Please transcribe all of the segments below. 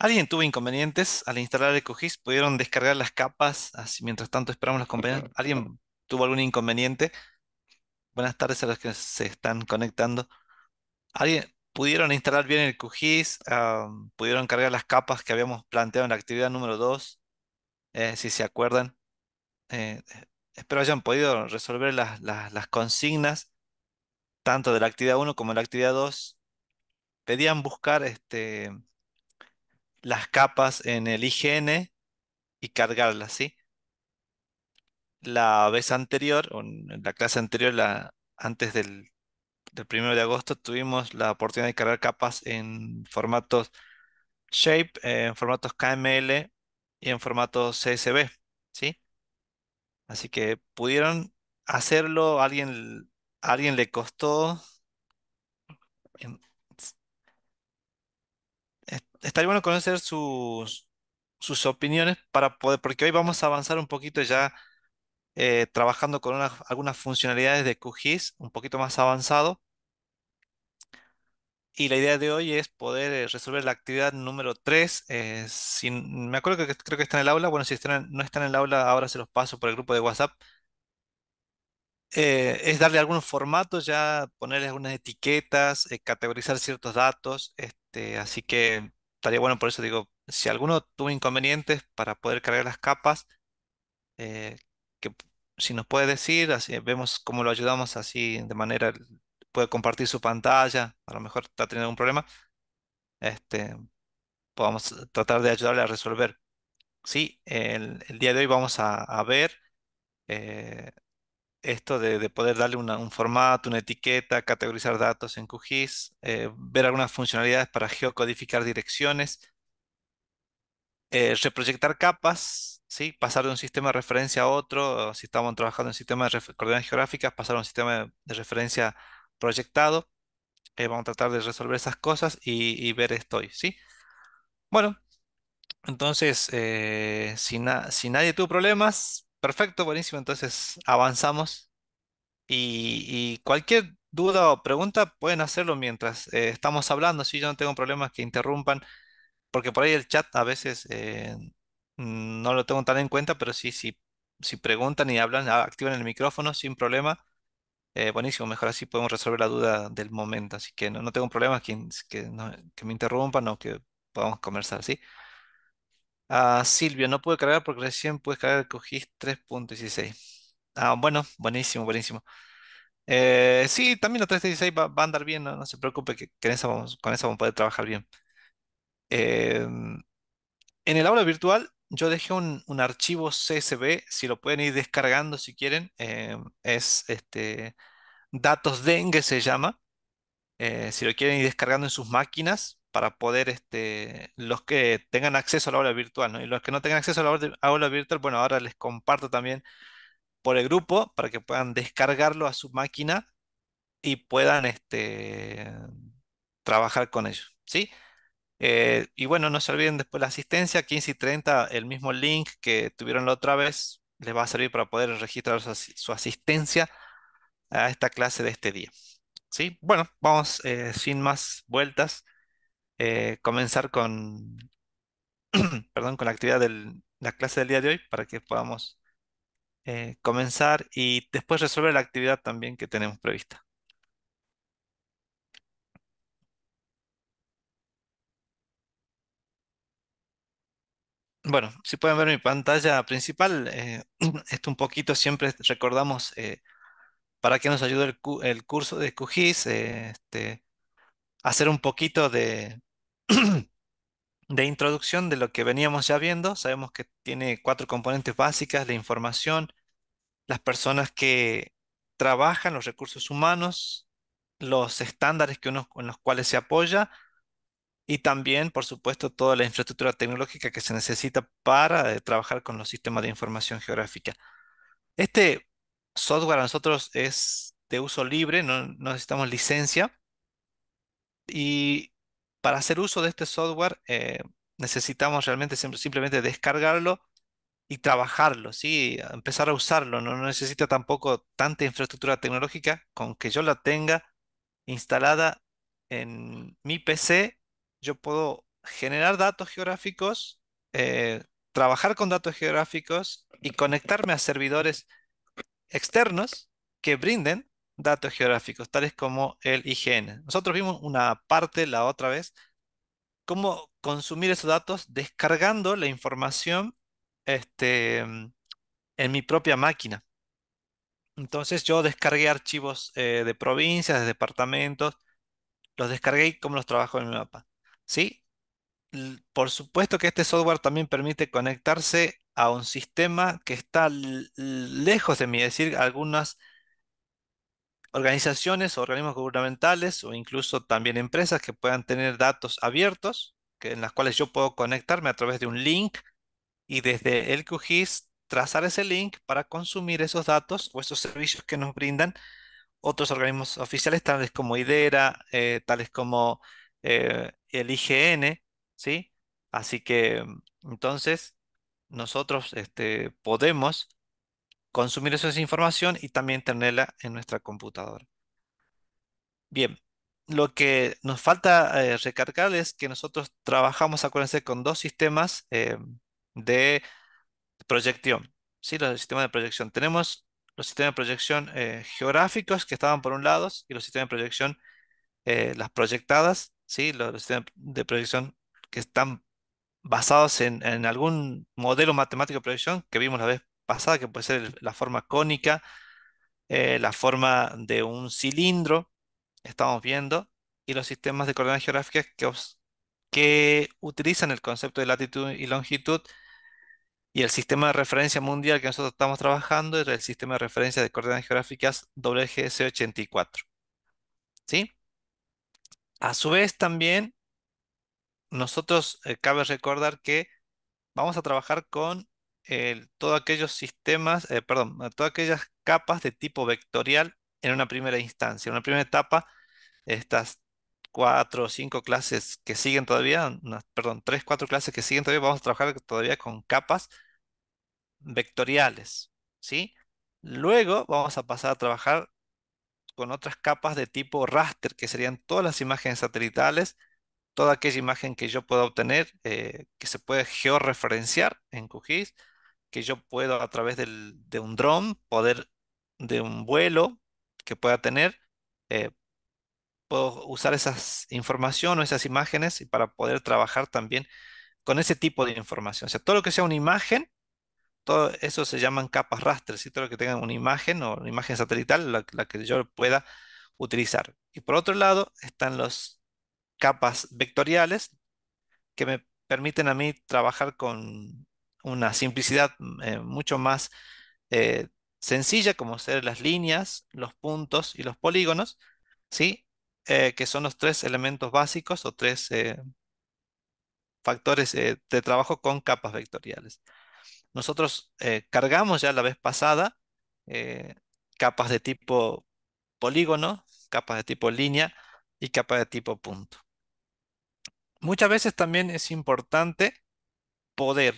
Alguien tuvo inconvenientes al instalar el QGIS, pudieron descargar las capas, así mientras tanto esperamos los compañeros. ¿Alguien tuvo algún inconveniente? Buenas tardes a los que se están conectando. ¿Alguien pudieron instalar bien el QGIS? Ah, ¿Pudieron cargar las capas que habíamos planteado en la actividad número 2? Eh, si se acuerdan. Eh, espero hayan podido resolver las, las consignas, tanto de la actividad 1 como de la actividad 2. Pedían buscar este, las capas en el IGN y cargarlas, ¿sí? La vez anterior, en la clase anterior, la, antes del, del 1 de agosto, tuvimos la oportunidad de cargar capas en formatos Shape, en formatos KML y en formatos CSV, ¿sí? Así que pudieron hacerlo, alguien, alguien le costó, estaría bueno conocer sus, opiniones para poder, porque hoy vamos a avanzar un poquito ya eh, trabajando con algunas funcionalidades de QGIS un poquito más avanzado. Y la idea de hoy es poder eh, resolver la actividad número 3. Eh, me acuerdo que creo que está en el aula. Bueno, si están, no están en el aula, ahora se los paso por el grupo de WhatsApp. es darle algunos formatos, ya ponerle algunas etiquetas, categorizar ciertos datos. Este, así que estaría bueno, por eso digo, si alguno tuvo inconvenientes para poder cargar las capas, eh, que si nos puede decir, así vemos cómo lo ayudamos así de manera, puede compartir su pantalla, a lo mejor está teniendo un problema, este, podamos tratar de ayudarle a resolver. Sí, el, día de hoy vamos a, ver eh, esto de, poder darle un formato, una etiqueta, categorizar datos en QGIS, eh, ver algunas funcionalidades para geocodificar direcciones, eh, reproyectar capas, ¿sí? pasar de un sistema de referencia a otro, si estamos trabajando en sistemas de coordenadas geográficas, pasar a un sistema de, referencia proyectado. Eh, vamos a tratar de resolver esas cosas y, ver esto hoy, ¿sí? Bueno, entonces, si, si nadie tuvo problemas, Perfecto, buenísimo. Entonces avanzamos y, cualquier duda o pregunta pueden hacerlo mientras eh, estamos hablando. Si yo no tengo problemas que interrumpan, porque por ahí el chat a veces eh, no lo tengo tan en cuenta, pero sí, sí, si preguntan y hablan, ah, activan el micrófono sin problema. Eh, buenísimo, mejor así podemos resolver la duda del momento. Así que no, tengo problemas que, que me interrumpan o que podamos conversar, ¿sí? Ah, Silvio, no pude cargar porque recién puedes cargar, cogís 3.16. Ah, bueno, buenísimo, buenísimo. Eh, sí, también los 3.16 va, a andar bien, no, se preocupe que, con eso vamos a poder trabajar bien. Em, en el aula virtual yo dejé un, archivo CSV, si lo pueden ir descargando si quieren, em, es este, datos dengue se llama, eh, si lo quieren ir descargando en sus máquinas, para poder este, los que tengan acceso a la aula virtual, Y los que no tengan acceso a la aula virtual, bueno, ahora les comparto también por el grupo para que puedan descargarlo a su máquina y puedan este, trabajar con ellos ¿sí? Eh, y bueno, no se olviden después la asistencia, 15 y 30, el mismo link que tuvieron la otra vez, les va a servir para poder registrar su, asistencia a esta clase de este día. ¿Sí? Bueno, vamos eh, sin más vueltas. Eh, comenzar con, perdón, con la actividad de la clase del día de hoy para que podamos eh, comenzar y después resolver la actividad también que tenemos prevista. Bueno, si pueden ver mi pantalla principal, eh, esto un poquito siempre recordamos para que nos ayude el, curso de QGIS, este, hacer un poquito de, de introducción de lo que veníamos ya viendo. Sabemos que tiene cuatro componentes básicas, la información, las personas que trabajan, los recursos humanos, los estándares que en los cuales se apoya y también, por supuesto, toda la infraestructura tecnológica que se necesita para eh, trabajar con los sistemas de información geográfica. Este software a nosotros es de uso libre, no necesitamos licencia y para hacer uso de este software eh, necesitamos realmente simplemente descargarlo y trabajarlo, ¿sí? empezar a usarlo. No, necesito necesita tampoco tanta infraestructura tecnológica con que yo la tenga instalada en mi PC, yo puedo generar datos geográficos, eh, trabajar con datos geográficos y conectarme a servidores externos que brinden datos geográficos, tales como el IGN. Nosotros vimos una parte la otra vez, cómo consumir esos datos descargando la información este, mm, en mi propia máquina. Entonces yo descargué archivos eh, de provincias, de departamentos, los descargué y cómo los trabajo en mi mapa. ¿Sí? Por supuesto que este software también permite conectarse a un sistema que está lejos de mí, es decir, algunas organizaciones, o organismos gubernamentales o incluso también empresas que puedan tener datos abiertos que, en las cuales yo puedo conectarme a través de un link y desde el QGIS trazar ese link para consumir esos datos o esos servicios que nos brindan otros organismos oficiales tales como IDERA, eh, tales como eh, el IGN, ¿sí? Así que mm, entonces nosotros este, podemos consumir esa información y también tenerla en nuestra computadora. Bien, lo que nos falta eh, recargar es que nosotros trabajamos, acuérdense, con dos sistemas eh, de proyección. Sí, los sistemas de proyección. Tenemos los sistemas de proyección eh, geográficos que estaban por un lado y los sistemas de proyección, las proyectadas, ¿sí? Los, sistemas de proyección que están basados en, en algún modelo matemático de proyección que vimos la vez pasada, que puede ser la forma cónica, eh, la forma de un cilindro, estamos viendo, y los sistemas de coordenadas geográficas que, utilizan el concepto de latitud y longitud y el sistema de referencia mundial que nosotros estamos trabajando es el sistema de referencia de coordenadas geográficas WGS84. ¿Sí? A su vez también, nosotros eh, cabe recordar que vamos a trabajar con todos aquellos sistemas, eh, perdón, todas aquellas capas de tipo vectorial en una primera instancia. En una primera etapa, estas cuatro o cinco clases que siguen todavía, perdón, tres, cuatro clases que siguen todavía, vamos a trabajar todavía con capas vectoriales, ¿sí? Luego vamos a pasar a trabajar con otras capas de tipo raster, que serían todas las imágenes satelitales, toda aquella imagen que yo pueda obtener, eh, que se puede georreferenciar en QGIS, que yo puedo a través de un dron, poder de un vuelo que pueda tener, eh, puedo usar esas información o esas imágenes para poder trabajar también con ese tipo de información. O sea, todo lo que sea una imagen, todo eso se llaman capas raster, todo lo que tenga una imagen o una imagen satelital, la, la que yo pueda utilizar. Y por otro lado están las capas vectoriales que me permiten a mí trabajar con una simplicidad mm, eh, mucho más eh, sencilla, como ser las líneas, los puntos y los polígonos, ¿sí? Eh, que son los tres elementos básicos o tres factores de trabajo con capas vectoriales. Nosotros cargamos ya la vez pasada capas de tipo polígono, capas de tipo línea y capas de tipo punto. Muchas veces también es importante poder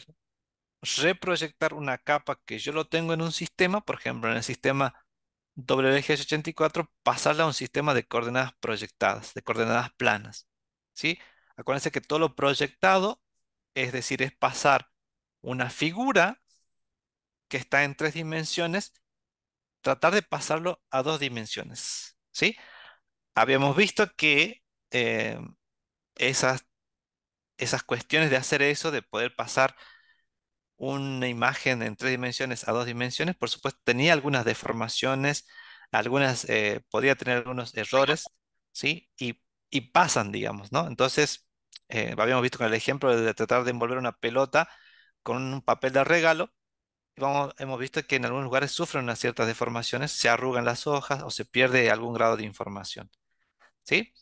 reproyectar una capa que yo lo tengo en un sistema, por ejemplo, en el sistema WGS84, pasarla a un sistema de coordenadas proyectadas, de coordenadas planas. ¿sí? Acuérdense que todo lo proyectado, es decir, es pasar una figura que está en tres dimensiones, tratar de pasarlo a dos dimensiones. ¿sí? Habíamos visto que eh, esas, esas cuestiones de hacer eso, de poder pasar una imagen en tres dimensiones a dos dimensiones, por supuesto, tenía algunas deformaciones, algunas, eh, podía tener algunos errores, ¿sí? Y, pasan, digamos, ¿no? Entonces, eh, habíamos visto con el ejemplo de tratar de envolver una pelota con un papel de regalo, hemos visto que en algunos lugares sufren unas ciertas deformaciones, se arrugan las hojas o se pierde algún grado de información. ¿Sí?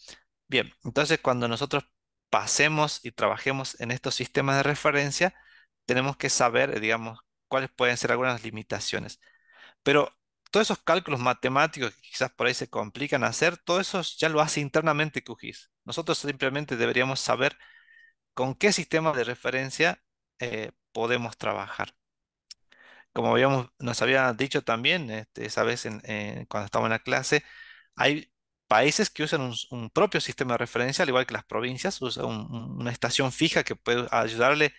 Bien, entonces cuando nosotros pasemos y trabajemos en estos sistemas de referencia, tenemos que saber, eh, digamos, cuáles pueden ser algunas limitaciones. Pero todos esos cálculos matemáticos que quizás por ahí se complican hacer, todo eso ya lo hace internamente QGIS. Nosotros simplemente deberíamos saber con qué sistema de referencia eh, podemos trabajar. Como habíamos, nos había dicho también este, esa vez cuando estábamos en la clase, hay países que usan un, propio sistema de referencia, al igual que las provincias, usan una estación fija que puede ayudarle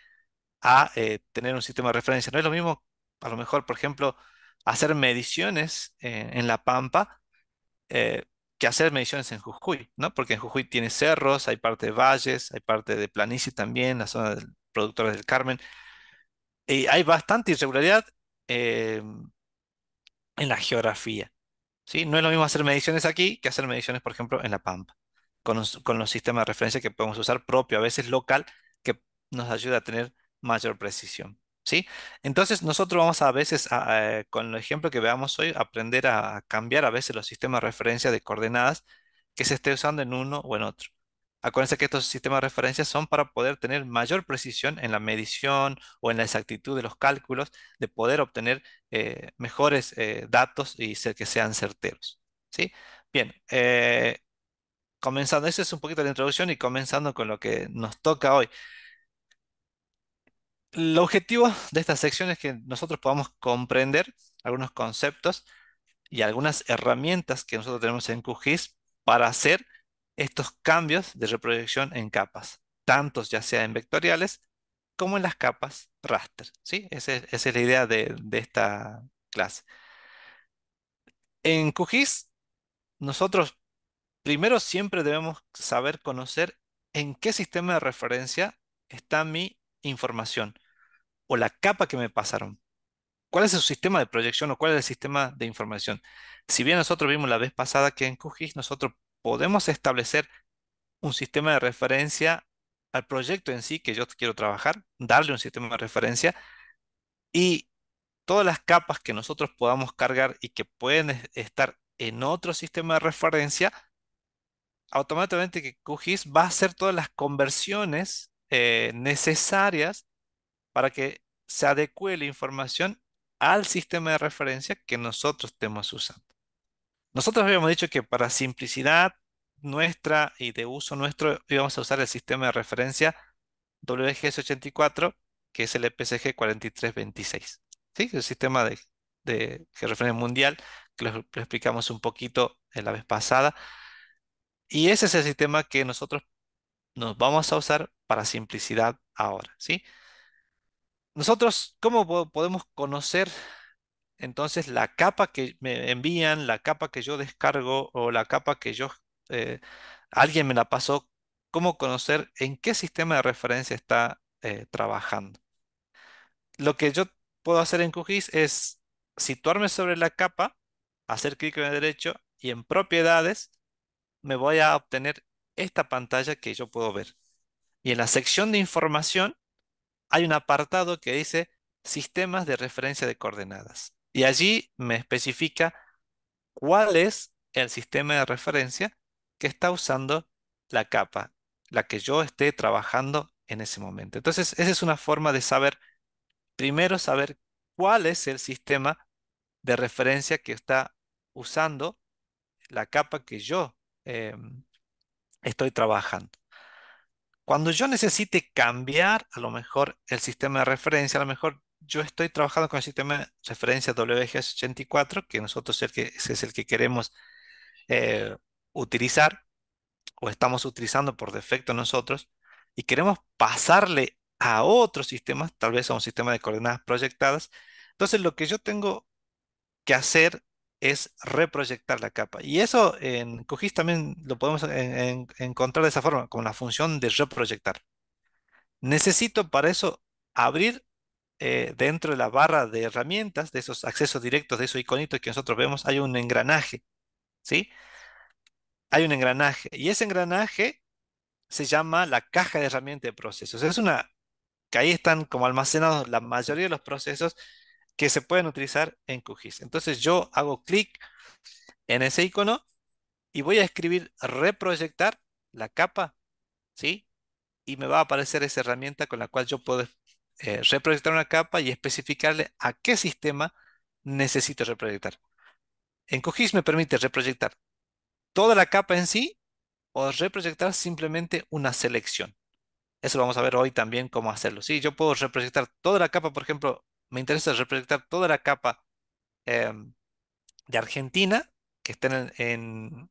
a eh, tener un sistema de referencia. No es lo mismo, a lo mejor, por ejemplo, hacer mediciones eh, en La Pampa eh, que hacer mediciones en Jujuy, ¿no? Porque en Jujuy tiene cerros, hay parte de valles, hay parte de planicie también, la zona de productores del Carmen. Y hay bastante irregularidad en la geografía. ¿sí? No es lo mismo hacer mediciones aquí que hacer mediciones, por ejemplo, en La Pampa, con, con los sistemas de referencia que podemos usar propio, a veces local, que nos ayuda a tener mayor precisión. ¿Sí? Entonces nosotros vamos a veces, con el ejemplo que veamos hoy, aprender a cambiar a veces los sistemas de referencia de coordenadas que se esté usando en uno o en otro. Acuérdense que estos sistemas de referencia son para poder tener mayor precisión en la medición o en la exactitud de los cálculos, de poder obtener eh, mejores eh, datos y ser que sean certeros. ¿sí? Bien, eh, comenzando, esa es un poquito la introducción y comenzando con lo que nos toca hoy. El objetivo de esta sección es que nosotros podamos comprender algunos conceptos y algunas herramientas que nosotros tenemos en QGIS para hacer estos cambios de reproyección en capas, tantos ya sea en vectoriales como en las capas raster. ¿sí? Esa, es, la idea de, de, esta clase. En QGIS, nosotros primero siempre debemos saber conocer en qué sistema de referencia está mi información o la capa que me pasaron. ¿Cuál es su sistema de proyección o cuál es el sistema de información? Si bien nosotros vimos la vez pasada que en QGIS nosotros podemos establecer un sistema de referencia al proyecto en sí que yo quiero trabajar, darle un sistema de referencia y todas las capas que nosotros podamos cargar y que pueden estar en otro sistema de referencia, automáticamente que QGIS va a hacer todas las conversiones eh, necesarias para que se adecue la información al sistema de referencia que nosotros estemos usando. Nosotros habíamos dicho que para simplicidad nuestra y de uso nuestro íbamos a usar el sistema de referencia WGS84, que es el EPSG 4326. ¿sí? El sistema de, referencia mundial, que lo, explicamos un poquito en la vez pasada. Y ese es el sistema que nosotros nos vamos a usar para simplicidad ahora, ¿sí? Nosotros, ¿cómo podemos conocer entonces la capa que me envían, la capa que yo descargo o la capa que yo, eh, alguien me la pasó? ¿Cómo conocer en qué sistema de referencia está eh, trabajando? Lo que yo puedo hacer en QGIS es situarme sobre la capa, hacer clic en el derecho y en propiedades me voy a obtener esta pantalla que yo puedo ver. Y en la sección de información hay un apartado que dice sistemas de referencia de coordenadas. Y allí me especifica cuál es el sistema de referencia que está usando la capa, la que yo esté trabajando en ese momento. Entonces, esa es una forma de saber, primero saber cuál es el sistema de referencia que está usando la capa que yo em, estoy trabajando. Cuando yo necesite cambiar, a lo mejor el sistema de referencia, a lo mejor yo estoy trabajando con el sistema de referencia WGS84, que nosotros es el que, queremos eh, utilizar, o estamos utilizando por defecto nosotros, y queremos pasarle a otro sistema, tal vez a un sistema de coordenadas proyectadas. Entonces, lo que yo tengo que hacer es reproyectar la capa. Y eso en QGIS también lo podemos encontrar de esa forma, con la función de reproyectar. Necesito para eso abrir eh, dentro de la barra de herramientas, de esos accesos directos, de esos iconitos que nosotros vemos, hay un engranaje. ¿Sí? Hay un engranaje. Y ese engranaje se llama la caja de herramientas de procesos. Es una que ahí están como almacenados la mayoría de los procesos que se pueden utilizar en QGIS. Entonces yo hago clic en ese icono y voy a escribir reproyectar la capa, ¿sí? Y me va a aparecer esa herramienta con la cual yo puedo eh, reproyectar una capa y especificarle a qué sistema necesito reproyectar. En QGIS me permite reproyectar toda la capa en sí o reproyectar simplemente una selección. Eso lo vamos a ver hoy también cómo hacerlo. ¿sí? Yo puedo reproyectar toda la capa, por ejemplo, me interesa representar toda la capa em, de Argentina que está en,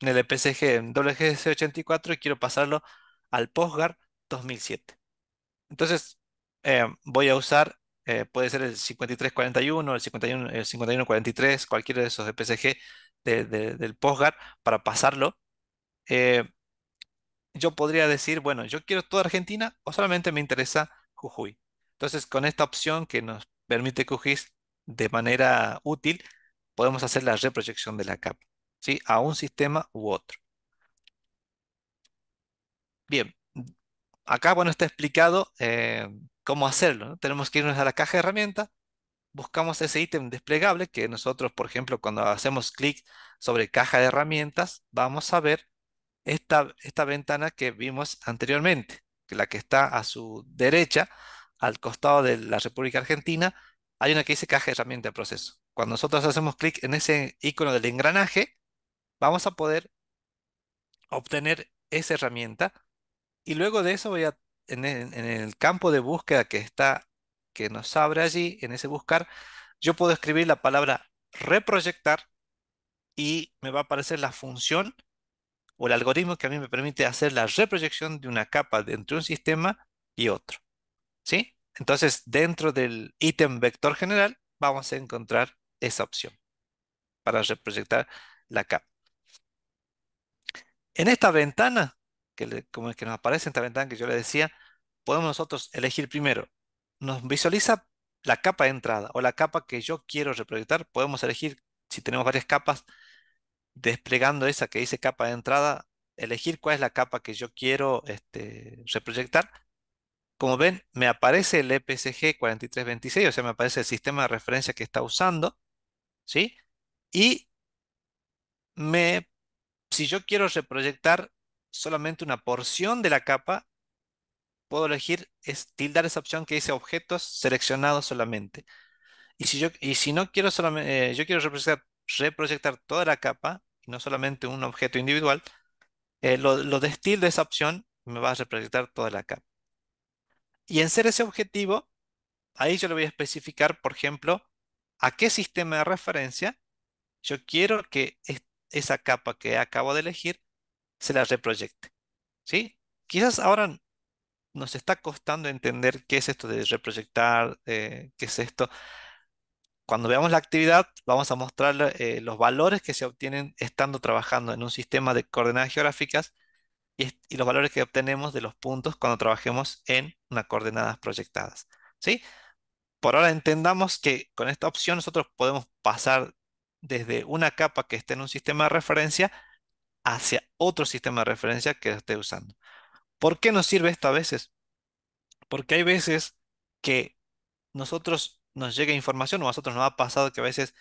el EPSG en e WGC84 y quiero pasarlo al POSGAR 2007. Entonces em, voy a usar, eh, puede ser el 5341, el, 51, el 5143, cualquiera de esos EPSG del POSGAR para pasarlo. Eh, yo podría decir, bueno, yo quiero toda Argentina o solamente me interesa Jujuy. Entonces, con esta opción que nos permite QGIS de manera útil, podemos hacer la reproyección de la capa, ¿sí? A un sistema u otro. Bien, acá, bueno, está explicado eh, cómo hacerlo, Tenemos que irnos a la caja de herramientas, buscamos ese ítem desplegable que nosotros, por ejemplo, cuando hacemos clic sobre caja de herramientas, vamos a ver esta, esta ventana que vimos anteriormente, que la que está a su derecha, al costado de la República Argentina, hay una que dice caja de herramienta de proceso. Cuando nosotros hacemos clic en ese icono del engranaje, vamos a poder obtener esa herramienta y luego de eso voy a, e, en el, campo de búsqueda que está, que nos abre allí, en ese buscar, yo puedo escribir la palabra reproyectar y me va a aparecer la función o el algoritmo que a mí me permite hacer la reproyección de una capa entre un sistema y otro. ¿Sí? Entonces, dentro del ítem vector general, vamos a encontrar esa opción para reproyectar la capa. En esta ventana, que como es que nos aparece en esta ventana que yo le decía, podemos nosotros elegir primero, nos visualiza la capa de entrada o la capa que yo quiero reproyectar, podemos elegir si tenemos varias capas, desplegando esa que dice capa de entrada, elegir cuál es la capa que yo quiero este, reproyectar como ven, me aparece el EPSG 4326, o sea, me aparece el sistema de referencia que está usando, ¿sí? Y me, si yo quiero reproyectar solamente una porción de la capa, puedo elegir tildar esa opción que dice objetos seleccionados solamente. Y si, yo, y si no quiero solamente, eh, yo quiero reproyectar, toda la capa, no solamente un objeto individual, eh, lo, destil de esa opción me va a reproyectar toda la capa. Y en ser ese objetivo, ahí yo le voy a especificar, por ejemplo, a qué sistema de referencia yo quiero que esa capa que acabo de elegir se la reproyecte. ¿Sí? Quizás ahora nos está costando entender qué es esto de reproyectar, eh, qué es esto. Cuando veamos la actividad, vamos a mostrar eh, los valores que se obtienen estando trabajando en un sistema de coordenadas geográficas y, los valores que obtenemos de los puntos cuando trabajemos en unas coordenadas proyectadas. ¿sí? Por ahora entendamos que con esta opción nosotros podemos pasar desde una capa que esté en un sistema de referencia hacia otro sistema de referencia que esté usando. ¿Por qué nos sirve esto a veces? Porque hay veces que nosotros nos llega información, o a nosotros nos ha pasado que a veces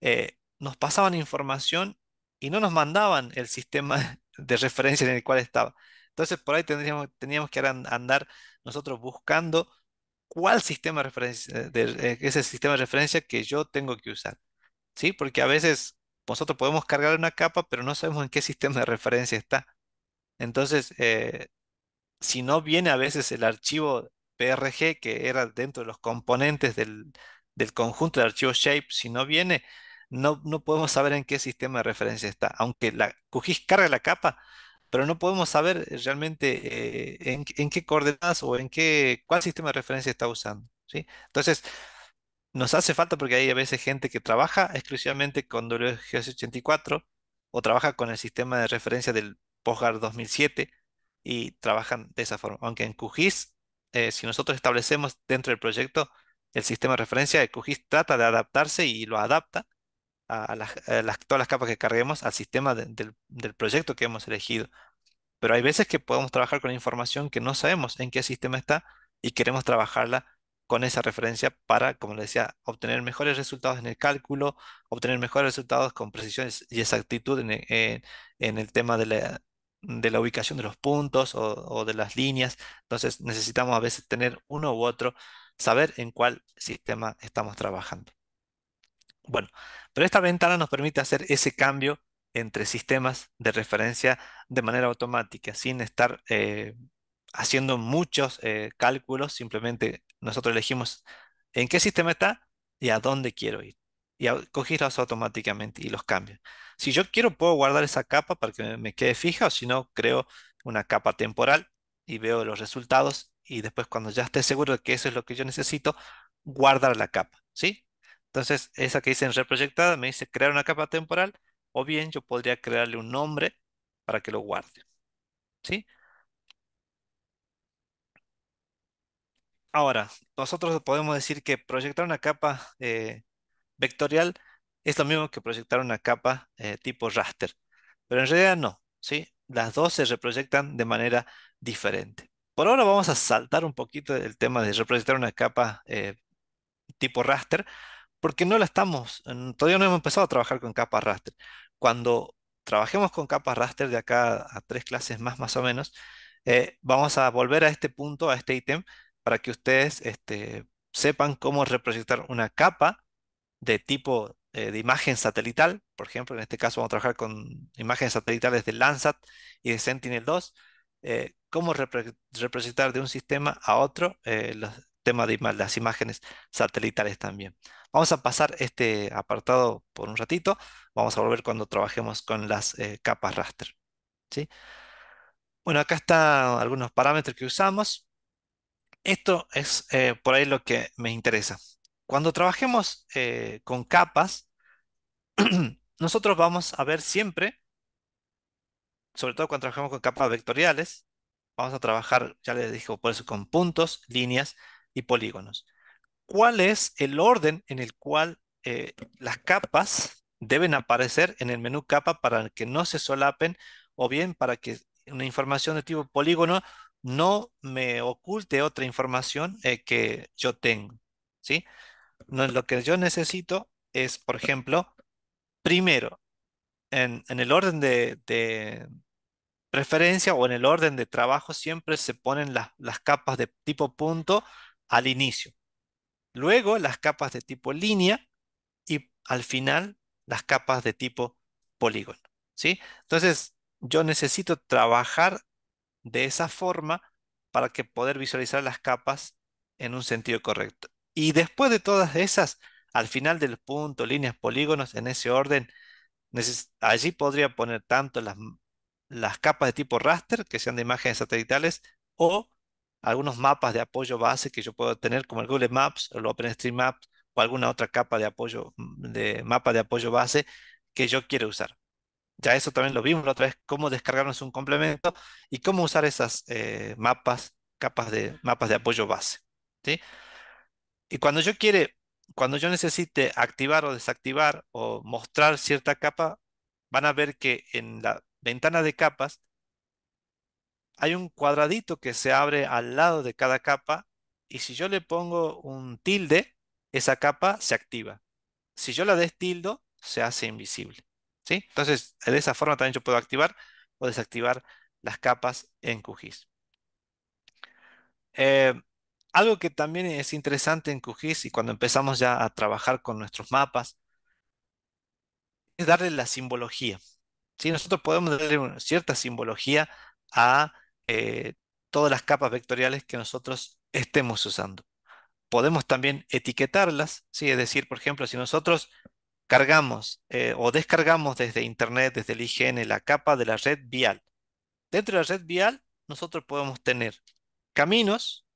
eh, nos pasaban información y no nos mandaban el sistema de referencia en el cual estaba. Entonces, por ahí tendríamos, teníamos que andar nosotros buscando cuál sistema de referencia, eh, eh, ese sistema de referencia que yo tengo que usar. ¿Sí? Porque a veces nosotros podemos cargar una capa, pero no sabemos en qué sistema de referencia está. Entonces, eh, si no viene a veces el archivo PRG, que era dentro de los componentes del, del conjunto del archivo shape, si no viene, no, podemos saber en qué sistema de referencia está, aunque la QGIS carga la capa, pero no podemos saber eh, realmente eh, en, qué coordenadas o en qué, cuál sistema de referencia está usando. ¿sí? Entonces, nos hace falta porque hay a veces gente que trabaja exclusivamente con WGS 84 o trabaja con el sistema de referencia del POSGAR 2007 y trabajan de esa forma. Aunque en QGIS, eh, si nosotros establecemos dentro del proyecto el sistema de referencia, QGIS trata de adaptarse y lo adapta a, las, todas las capas que carguemos al sistema del, proyecto que hemos elegido. Pero hay veces que podemos trabajar con información que no sabemos en qué sistema está y queremos trabajarla con esa referencia para, como les decía, obtener mejores resultados en el cálculo, obtener mejores resultados con precisión y exactitud en, el tema de la, ubicación de los puntos o, de las líneas. Entonces necesitamos a veces tener uno u otro, saber en cuál sistema estamos trabajando. Bueno, pero esta ventana nos permite hacer ese cambio entre sistemas de referencia de manera automática, sin estar eh, haciendo muchos eh, cálculos, simplemente nosotros elegimos en qué sistema está y a dónde quiero ir. Y los automáticamente y los cambio. Si yo quiero, puedo guardar esa capa para que me quede fija, o si no, creo una capa temporal y veo los resultados. Y después, cuando ya esté seguro de que eso es lo que yo necesito, guardar la capa. ¿sí? Entonces, esa que dice en reproyectada me dice crear una capa temporal o bien yo podría crearle un nombre para que lo guarde. ¿Sí? Ahora, nosotros podemos decir que proyectar una capa eh, vectorial es lo mismo que proyectar una capa eh, tipo raster. Pero en realidad no, ¿sí? Las dos se reproyectan de manera diferente. Por ahora vamos a saltar un poquito el tema de reproyectar una capa eh, tipo raster porque no la estamos, mm, todavía no hemos empezado a trabajar con capa raster. Cuando trabajemos con capas raster de acá a tres clases más, más o menos, eh, vamos a volver a este punto, a este ítem, para que ustedes este, sepan cómo reproyectar una capa de tipo eh, de imagen satelital. Por ejemplo, en este caso vamos a trabajar con imágenes satelitales de Landsat y de Sentinel-2. Eh, cómo reproyectar de un sistema a otro los, tema de las imágenes satelitales también. Vamos a pasar este apartado por un ratito. Vamos a volver cuando trabajemos con las eh, capas raster. Bueno, acá están algunos parámetros que usamos. Esto es eh, por ahí lo que me interesa. Cuando trabajemos eh, con capas, nosotros vamos a ver siempre, sobre todo cuando trabajamos con capas vectoriales, vamos a trabajar, ya les dije, por eso con puntos, líneas y polígonos. ¿Cuál es el orden en el cual eh, las capas deben aparecer en el menú capa para que no se solapen o bien para que una información de tipo polígono no me oculte otra información eh, que yo tengo? ¿sí? lo que yo necesito es, por ejemplo, primero, en, el orden de, preferencia o en el orden de trabajo siempre se ponen las capas de tipo punto al inicio. Luego las capas de tipo línea y al final las capas de tipo polígono. ¿sí? Entonces yo necesito trabajar de esa forma para que poder visualizar las capas en un sentido correcto. Y después de todas esas, al final del punto, líneas, polígonos, en ese orden, allí podría poner tanto las, las capas de tipo raster, que sean de imágenes satelitales, o algunos mapas de apoyo base que yo puedo tener, como el Google Maps, el OpenStreetMap o alguna otra capa de apoyo, mm, de mapa de apoyo base que yo quiero usar. Ya eso también lo vimos la otra vez, cómo descargarnos un complemento y cómo usar esas eh, mapas, capas de mapas de apoyo base. ¿sí? Y cuando yo quiere, cuando yo necesite activar o desactivar o mostrar cierta capa, van a ver que en la ventana de capas hay un cuadradito que se abre al lado de cada capa y si yo le pongo un tilde, esa capa se activa. Si yo la destildo, se hace invisible. ¿sí? Entonces, de esa forma también yo puedo activar o desactivar las capas en QGIS. Eh, algo que también es interesante en QGIS y cuando empezamos ya a trabajar con nuestros mapas es darle la simbología. Nosotros podemos darle una cierta simbología a eh, todas las capas vectoriales que nosotros estemos usando. Podemos también etiquetarlas, ¿sí? es decir, por ejemplo, si nosotros cargamos eh, o descargamos desde Internet, desde el IGN, la capa de la red vial. Dentro de la red vial, nosotros podemos tener caminos,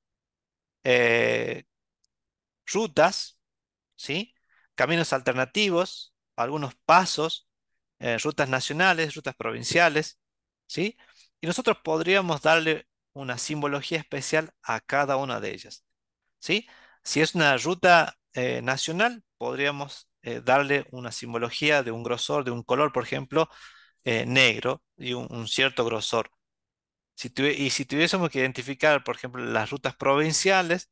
eh, rutas, ¿sí? caminos alternativos, algunos pasos, rutas nacionales, rutas provinciales, ¿sí? Y nosotros podríamos darle una simbología especial a cada una de ellas. ¿sí? Si es una ruta eh, nacional, podríamos eh, darle una simbología de un grosor, de un color, por ejemplo, eh, negro y un, cierto grosor. Si y si tuviésemos que identificar, por ejemplo, las rutas provinciales,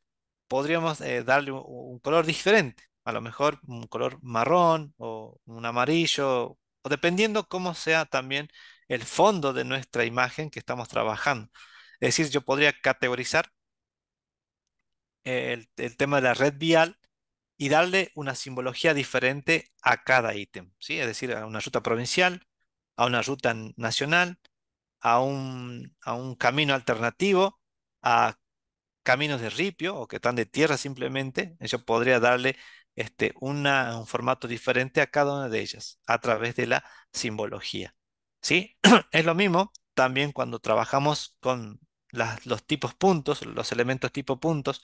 podríamos darle un color diferente a lo mejor un color marrón o un amarillo, o dependiendo cómo sea también el fondo de nuestra imagen que estamos trabajando. Es decir, yo podría categorizar el, tema de la red vial y darle una simbología diferente a cada ítem, ¿sí? Es decir, a una ruta provincial, a una ruta nacional, a un, camino alternativo, a caminos de ripio o que están de tierra simplemente, yo podría darle este, un formato diferente a cada una de ellas a través de la simbología. es lo mismo también cuando trabajamos con los tipos puntos, los elementos tipo puntos.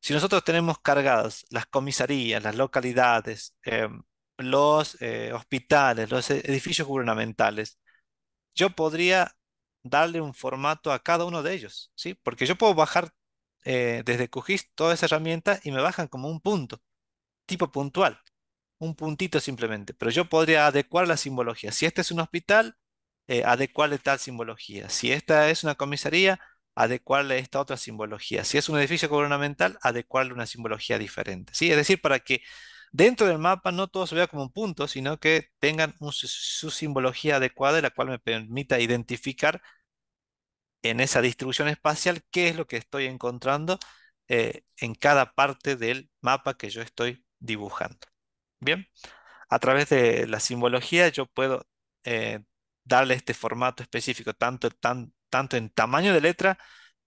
Si nosotros tenemos cargadas las comisarías, las localidades, em, los eh, hospitales, los e, edificios gubernamentales, yo podría darle un formato a cada uno de ellos, ¿sí? Porque yo puedo bajar eh, desde QGIS toda esa herramienta y me bajan como un punto, tipo puntual un puntito simplemente, pero yo podría adecuar la simbología. Si este es un hospital, eh, adecuarle tal simbología. Si esta es una comisaría, adecuarle esta otra simbología. Si es un edificio gubernamental, adecuarle una simbología diferente. ¿sí? Es decir, para que dentro del mapa no todo se vea como un punto, sino que tengan su, simbología adecuada, la cual me permita identificar en esa distribución espacial qué es lo que estoy encontrando eh, en cada parte del mapa que yo estoy dibujando. Bien, a través de la simbología yo puedo eh, darle este formato específico, tanto, en tamaño de letra,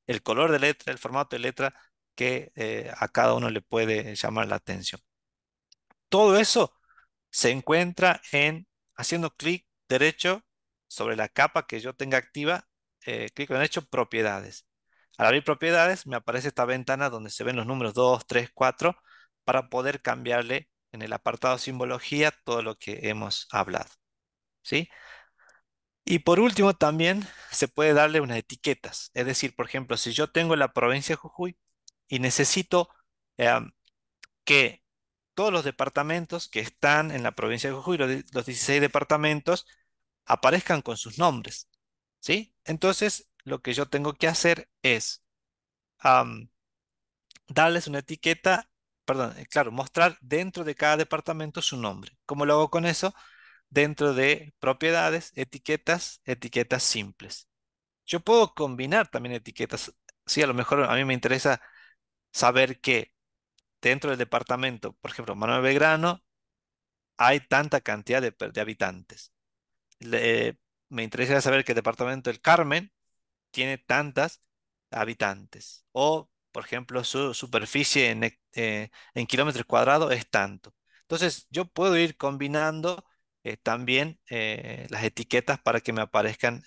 el color de letra, el formato de letra, que eh, a cada uno le puede llamar la atención. Todo eso se encuentra en haciendo clic derecho sobre la capa que yo tenga activa, eh, clic derecho, propiedades. Al abrir propiedades me aparece esta ventana donde se ven los números 2, 3, 4 para poder cambiarle en el apartado simbología todo lo que hemos hablado. ¿sí? Y por último también se puede darle unas etiquetas. Es decir, por ejemplo, si yo tengo la provincia de Jujuy y necesito em, que todos los departamentos que están en la provincia de Jujuy, los, 16 departamentos, aparezcan con sus nombres. ¿sí? Entonces, lo que yo tengo que hacer es darles una etiqueta eh, claro, mostrar dentro de cada departamento su nombre. ¿Cómo lo hago con eso? Dentro de propiedades, etiquetas, etiquetas simples. Yo puedo combinar también etiquetas. Sí, a lo mejor a mí me interesa saber que dentro del departamento, por ejemplo, Manuel Belgrano, hay tanta cantidad de, habitantes. Eh, me interesa saber que el departamento del Carmen tiene tantas habitantes. O por ejemplo, su superficie eh, en, kilómetros cuadrados es tanto. Entonces, yo puedo ir combinando eh, también eh, las etiquetas para que me aparezcan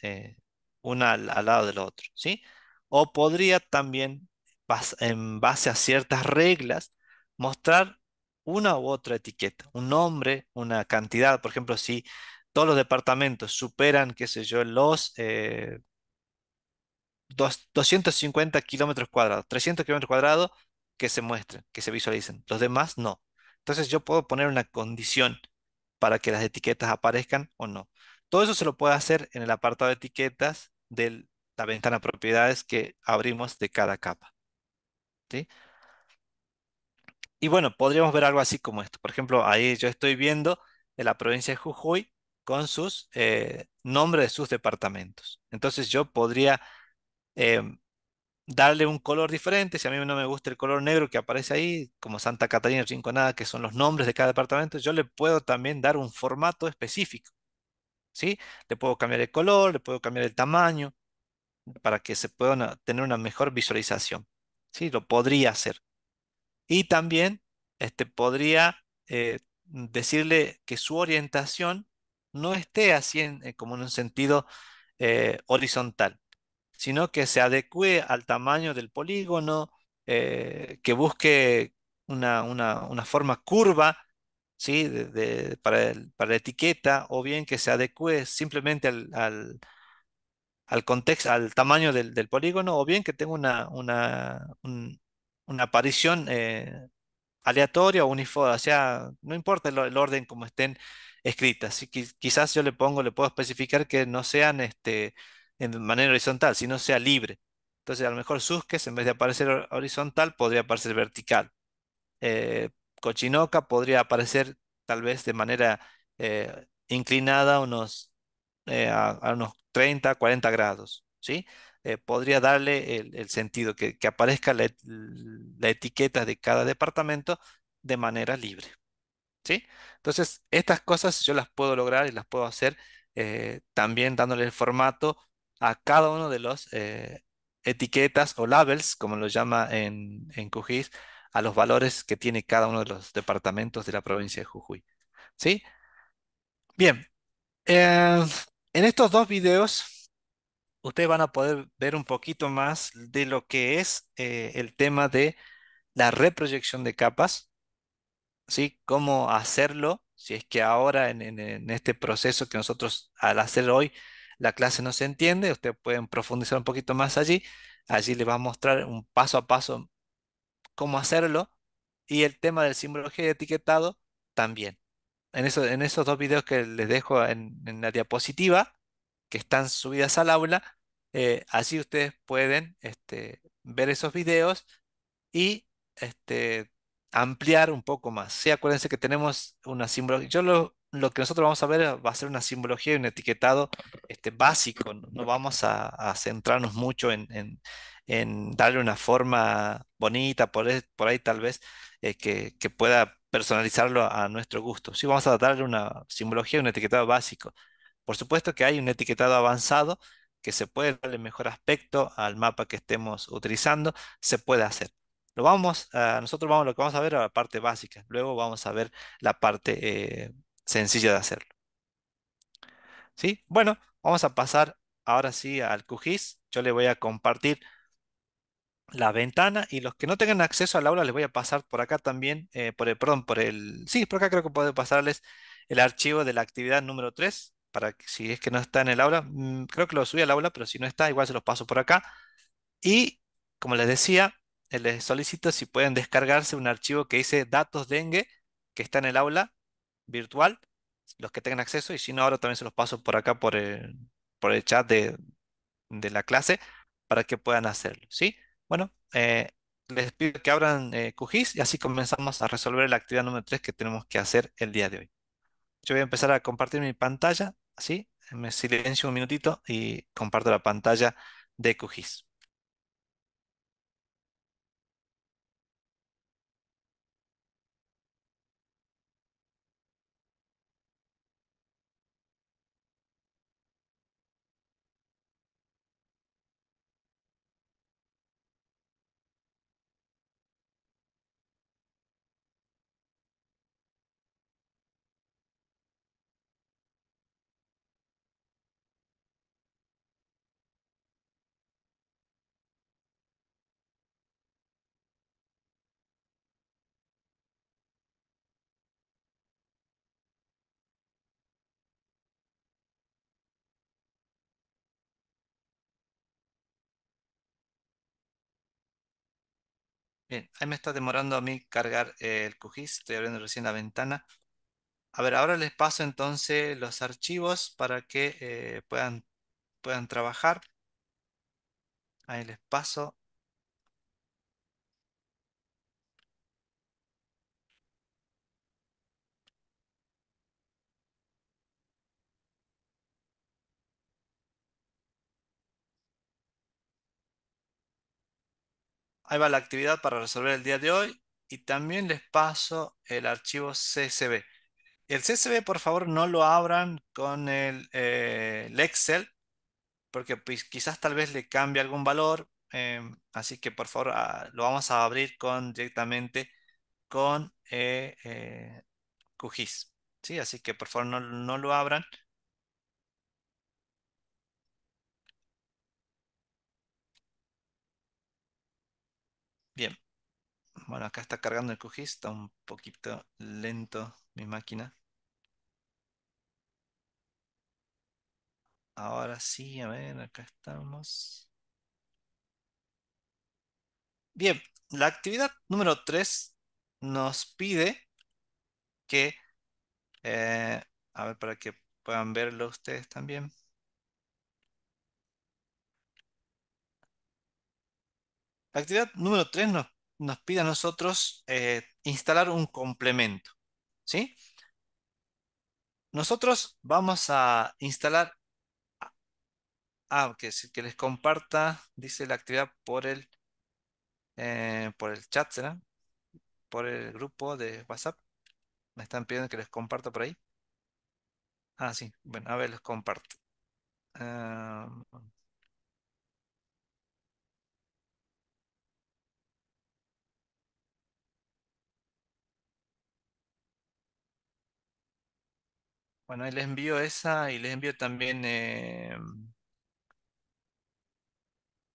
una al, lado del otro, ¿sí? O podría también, en base a ciertas reglas, mostrar una u otra etiqueta, un nombre, una cantidad. Por ejemplo, si todos los departamentos superan, qué sé yo, los 250 kilómetros cuadrados, 300 kilómetros cuadrados que se muestren, que se visualicen. Los demás no. Entonces yo puedo poner una condición para que las etiquetas aparezcan o no. Todo eso se lo puede hacer en el apartado de etiquetas de la ventana propiedades que abrimos de cada capa. ¿Sí? Y bueno, podríamos ver algo así como esto. Por ejemplo, ahí yo estoy viendo de la provincia de Jujuy con sus eh, nombres de sus departamentos. Entonces yo podría Em, darle un color diferente. Si a mí no me gusta el color negro que aparece ahí, como Santa Catarina, Rinconada, que son los nombres de cada departamento, yo le puedo también dar un formato específico. ¿Sí? Le puedo cambiar el color, le puedo cambiar el tamaño para que se pueda tener una mejor visualización. ¿Sí? Lo podría hacer. Y también este, podría eh, decirle que su orientación no esté así en, eh, como en un sentido eh, horizontal, sino que se adecue al tamaño del polígono, eh, que busque una, forma curva ¿sí? para, para, la etiqueta, o bien que se adecue simplemente al, contexto, al tamaño del, polígono, o bien que tenga una, una, una aparición eh, aleatoria o uniforme, o sea, no importa el, orden como estén escritas. quizás yo le pongo, le puedo especificar que no sean este, en manera horizontal, sino sea libre. Entonces, a lo mejor Susques, en vez de aparecer horizontal, podría aparecer vertical. Eh, Cochinoca podría aparecer tal vez de manera eh, inclinada unos, a, unos 30, eh, 40 grados. ¿sí? podría darle el, sentido, que, aparezca la, etiqueta de cada departamento de manera libre. ¿Sí? Entonces, estas cosas yo las puedo lograr y las puedo hacer también dándole el formato a cada uno de los eh, etiquetas o labels, como lo llama en, en QGIS, a los valores que tiene cada uno de los departamentos de la provincia de Jujuy. ¿Sí? Bien. Eh, en estos dos videos, ustedes van a poder ver un poquito más de lo que es eh, el tema de la reproyección de capas, ¿sí? Cómo hacerlo, si es que ahora en este proceso que nosotros al hacer hoy la clase no se entiende, ustedes pueden profundizar un poquito más allí. Allí les va a mostrar un paso a paso cómo hacerlo y el tema del simbología G etiquetado también. En, esos dos videos que les dejo en, la diapositiva, que están subidas al aula, eh, así ustedes pueden este, ver esos videos y este, ampliar un poco más. Sí, acuérdense que tenemos una simbología. Yo lo lo que nosotros vamos a ver va a ser una simbología y un etiquetado este, básico. No vamos a, centrarnos mucho en, darle una forma bonita, por, por ahí tal vez, eh, que, pueda personalizarlo a nuestro gusto. Sí, vamos a darle una simbología y un etiquetado básico. Por supuesto que hay un etiquetado avanzado que se puede darle mejor aspecto al mapa que estemos utilizando, se puede hacer. Lo vamos, a, ah, nosotros vamos, lo que vamos a ver a la parte básica, luego vamos a ver la parte eh, sencillo de hacerlo. ¿Sí? Bueno, vamos a pasar ahora sí al QGIS. Yo le voy a compartir la ventana y los que no tengan acceso al aula les voy a pasar por acá también, eh, por el, perdón, por el, sí, por acá creo que puedo pasarles el archivo de la actividad número 3 para que si es que no está en el aula, mm, creo que lo subí al aula, pero si no está, igual se los paso por acá. Y como les decía, eh, les solicito si pueden descargarse un archivo que dice datos dengue, que está en el aula, virtual, los que tengan acceso, y si no, ahora también se los paso por acá por el, por el chat de, la clase para que puedan hacerlo, ¿sí? Bueno, eh, les pido que abran eh, QGIS y así comenzamos a resolver la actividad número 3 que tenemos que hacer el día de hoy. Yo voy a empezar a compartir mi pantalla, ¿sí? Me silencio un minutito y comparto la pantalla de QGIS. ahí me está demorando a mí cargar eh, el QGIS. Estoy abriendo recién la ventana. A ver, ahora les paso entonces los archivos para que eh, puedan, puedan trabajar. Ahí les paso. Ahí va la actividad para resolver el día de hoy y también les paso el archivo CSV. El CSV, por favor, no lo abran con el, eh, Excel porque pues quizás tal vez le cambie algún valor. Eh, así que, por favor, ah, lo vamos a abrir con, directamente con eh, QGIS. ¿sí? Así que, por favor, no, no lo abran Bien. Bueno, acá está cargando el QGIS, está un poquito lento mi máquina. Ahora sí, a ver, acá estamos. Bien, la actividad número 3 nos pide que, eh, a ver, para que puedan verlo ustedes también. La actividad número 3 nos, pide a nosotros eh, instalar un complemento. ¿sí? Nosotros vamos a instalar... Ah, que, que les comparta, dice la actividad por el, eh, por el chat, ¿será? Por el grupo de WhatsApp. Me están pidiendo que les comparta por ahí. Ah, sí. Bueno, a ver, les comparto. Ah, Bueno, ahí les envío esa y les envío también eh,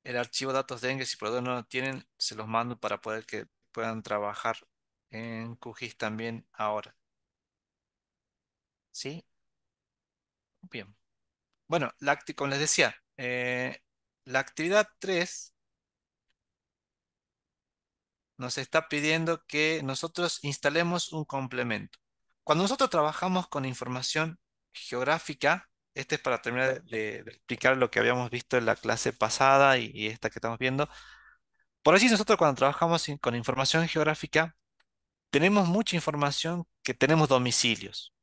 el archivo de datos de Dengue. Si por lo no lo tienen, se los mando para poder que puedan trabajar en QGIS también ahora. ¿Sí? Bien. Bueno, como les decía, eh, la actividad 3 nos está pidiendo que nosotros instalemos un complemento. Cuando nosotros trabajamos con información geográfica, este es para terminar de, explicar lo que habíamos visto en la clase pasada y, esta que estamos viendo. Por así nosotros cuando trabajamos con información geográfica, tenemos mucha información que tenemos domicilios,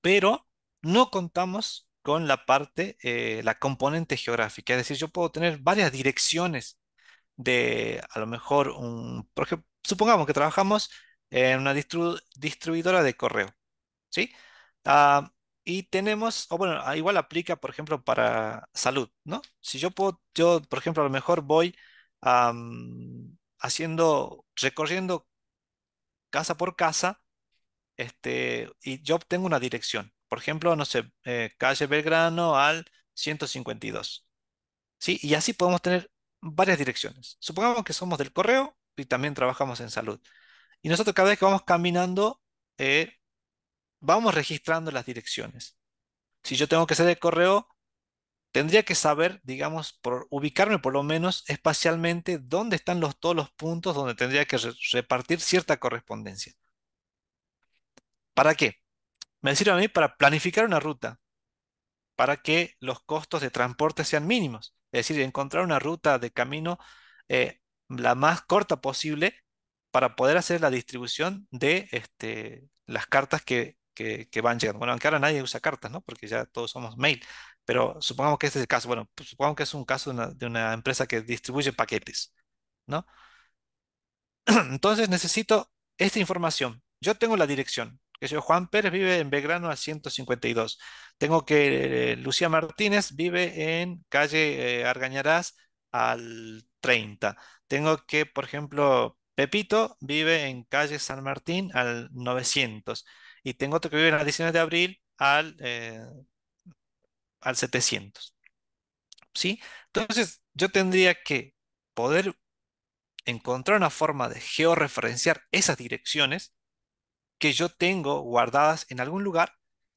pero no contamos con la parte, eh, la componente geográfica. Es decir, yo puedo tener varias direcciones de, a lo mejor, un, supongamos que trabajamos en una distribuidora de correo. ¿Sí? Ah, y tenemos, o bueno, ah, igual aplica, por ejemplo, para salud, ¿no? Si yo puedo, yo, por ejemplo, a lo mejor voy haciendo, recorriendo casa por casa, este, y yo obtengo una dirección. Por ejemplo, no sé, eh, calle Belgrano al 152. ¿Sí? Y así podemos tener varias direcciones. Supongamos que somos del correo y también trabajamos en salud. Y nosotros cada vez que vamos caminando, eh, vamos registrando las direcciones. Si yo tengo que hacer el correo, tendría que saber, digamos, por ubicarme por lo menos espacialmente dónde están los, todos los puntos donde tendría que repartir cierta correspondencia. ¿Para qué? Me sirve a mí para planificar una ruta, para que los costos de transporte sean mínimos. Es decir, encontrar una ruta de camino eh, la más corta posible para poder hacer la distribución de este, las cartas que, van llegando. Bueno, aunque ahora nadie usa cartas, ¿no? Porque ya todos somos mail, pero supongamos que este es el caso. Bueno, pues, supongamos que es un caso de una, empresa que distribuye paquetes, ¿no? Entonces necesito esta información. Yo tengo la dirección, que soy Juan Pérez vive en Belgrano a 152. Tengo que eh, Lucía Martínez vive en calle eh, Argañarás al 30. Tengo que, por ejemplo, Pepito vive en calle San Martín al 900 y tengo otro que vive en las 19 de abril al, eh, al 700. ¿Sí? Entonces yo tendría que poder encontrar una forma de georreferenciar esas direcciones que yo tengo guardadas en algún lugar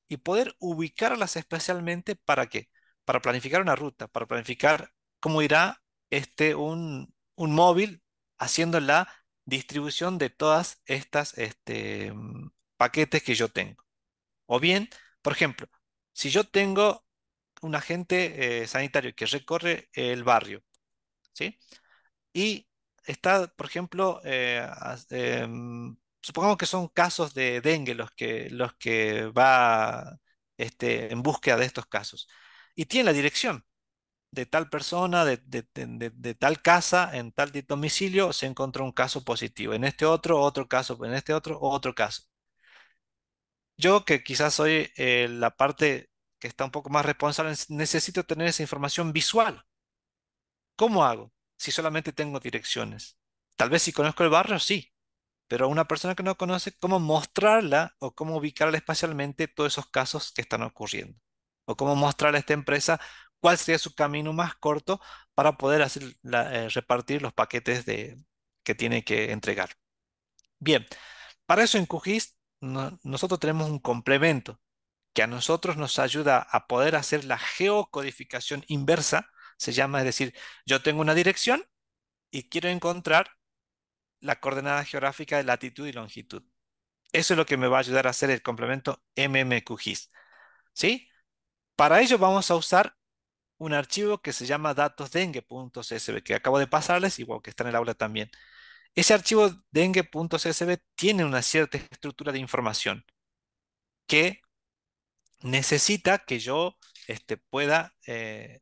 y poder ubicarlas especialmente para qué? Para planificar una ruta, para planificar cómo irá este, un, móvil haciéndola distribución de todas estas este, mm, paquetes que yo tengo. O bien, por ejemplo, si yo tengo un agente eh, sanitario que recorre el barrio, ¿sí? Y está, por ejemplo, eh, eh, mm, supongamos que son casos de dengue los que, los que va este, en búsqueda de estos casos. Y tiene la dirección de tal persona, de, tal casa, en tal domicilio, se encontró un caso positivo. En este otro, otro caso, en este otro, otro caso. Yo, que quizás soy eh, la parte que está un poco más responsable, necesito tener esa información visual. ¿Cómo hago si solamente tengo direcciones? Tal vez si conozco el barrio, sí. Pero una persona que no conoce, ¿cómo mostrarla o cómo ubicarla espacialmente todos esos casos que están ocurriendo? o cómo mostrar a esta empresa cuál sería su camino más corto para poder hacer eh, repartir los paquetes de, que tiene que entregar. Bien, para eso en QGIS nosotros tenemos un complemento que a nosotros nos ayuda a poder hacer la geocodificación inversa, se llama, es decir, yo tengo una dirección y quiero encontrar la coordenada geográfica de latitud y longitud. Eso es lo que me va a ayudar a hacer el complemento MMQGIS. ¿Sí? Para ello vamos a usar un archivo que se llama datos datosdengue.csv, que acabo de pasarles, igual que está en el aula también. Ese archivo dengue.csv tiene una cierta estructura de información que necesita que yo este, pueda eh,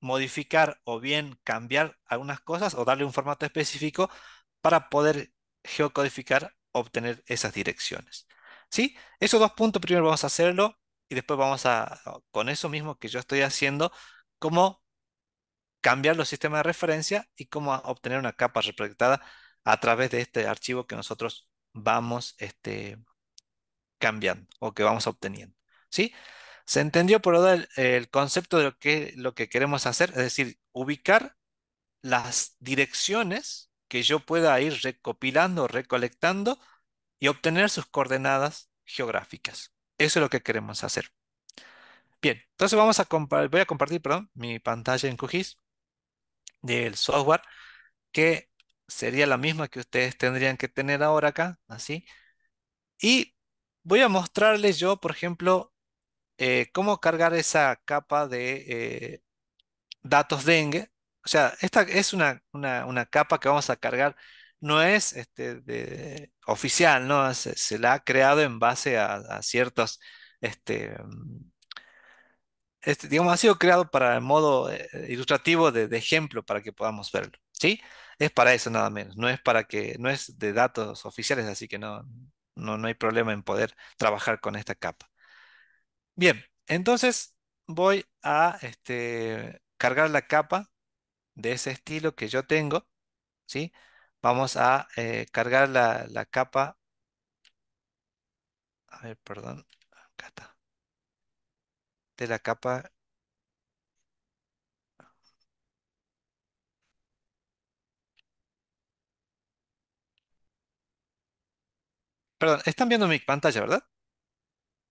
modificar o bien cambiar algunas cosas o darle un formato específico para poder geocodificar, obtener esas direcciones. ¿Sí? Esos dos puntos primero vamos a hacerlo y después vamos a, con eso mismo que yo estoy haciendo, cómo cambiar los sistemas de referencia y cómo obtener una capa reproyectada a través de este archivo que nosotros vamos este, cambiando o que vamos obteniendo. ¿sí? ¿Se entendió por ahora el, concepto de lo que, lo que queremos hacer? Es decir, ubicar las direcciones que yo pueda ir recopilando, recolectando y obtener sus coordenadas geográficas. Eso es lo que queremos hacer. Bien, entonces vamos a voy a compartir, perdón, mi pantalla en QGIS del software, que sería la misma que ustedes tendrían que tener ahora acá, así. Y voy a mostrarles yo, por ejemplo, eh, cómo cargar esa capa de eh, datos dengue. O sea, esta es una, capa que vamos a cargar, no es este, de, oficial, ¿no? Se, la ha creado en base a, a ciertos... Este, este, digamos, ha sido creado para el modo eh, eh, ilustrativo de, ejemplo para que podamos verlo, ¿sí? Es para eso nada menos, no es para que, no es de datos oficiales, así que no, no, hay problema en poder trabajar con esta capa. Bien, entonces voy a este, cargar la capa de ese estilo que yo tengo, ¿sí? Vamos a eh, cargar la, la capa, a ver, perdón, acá está de la capa Perdón, están viendo mi pantalla, ¿verdad?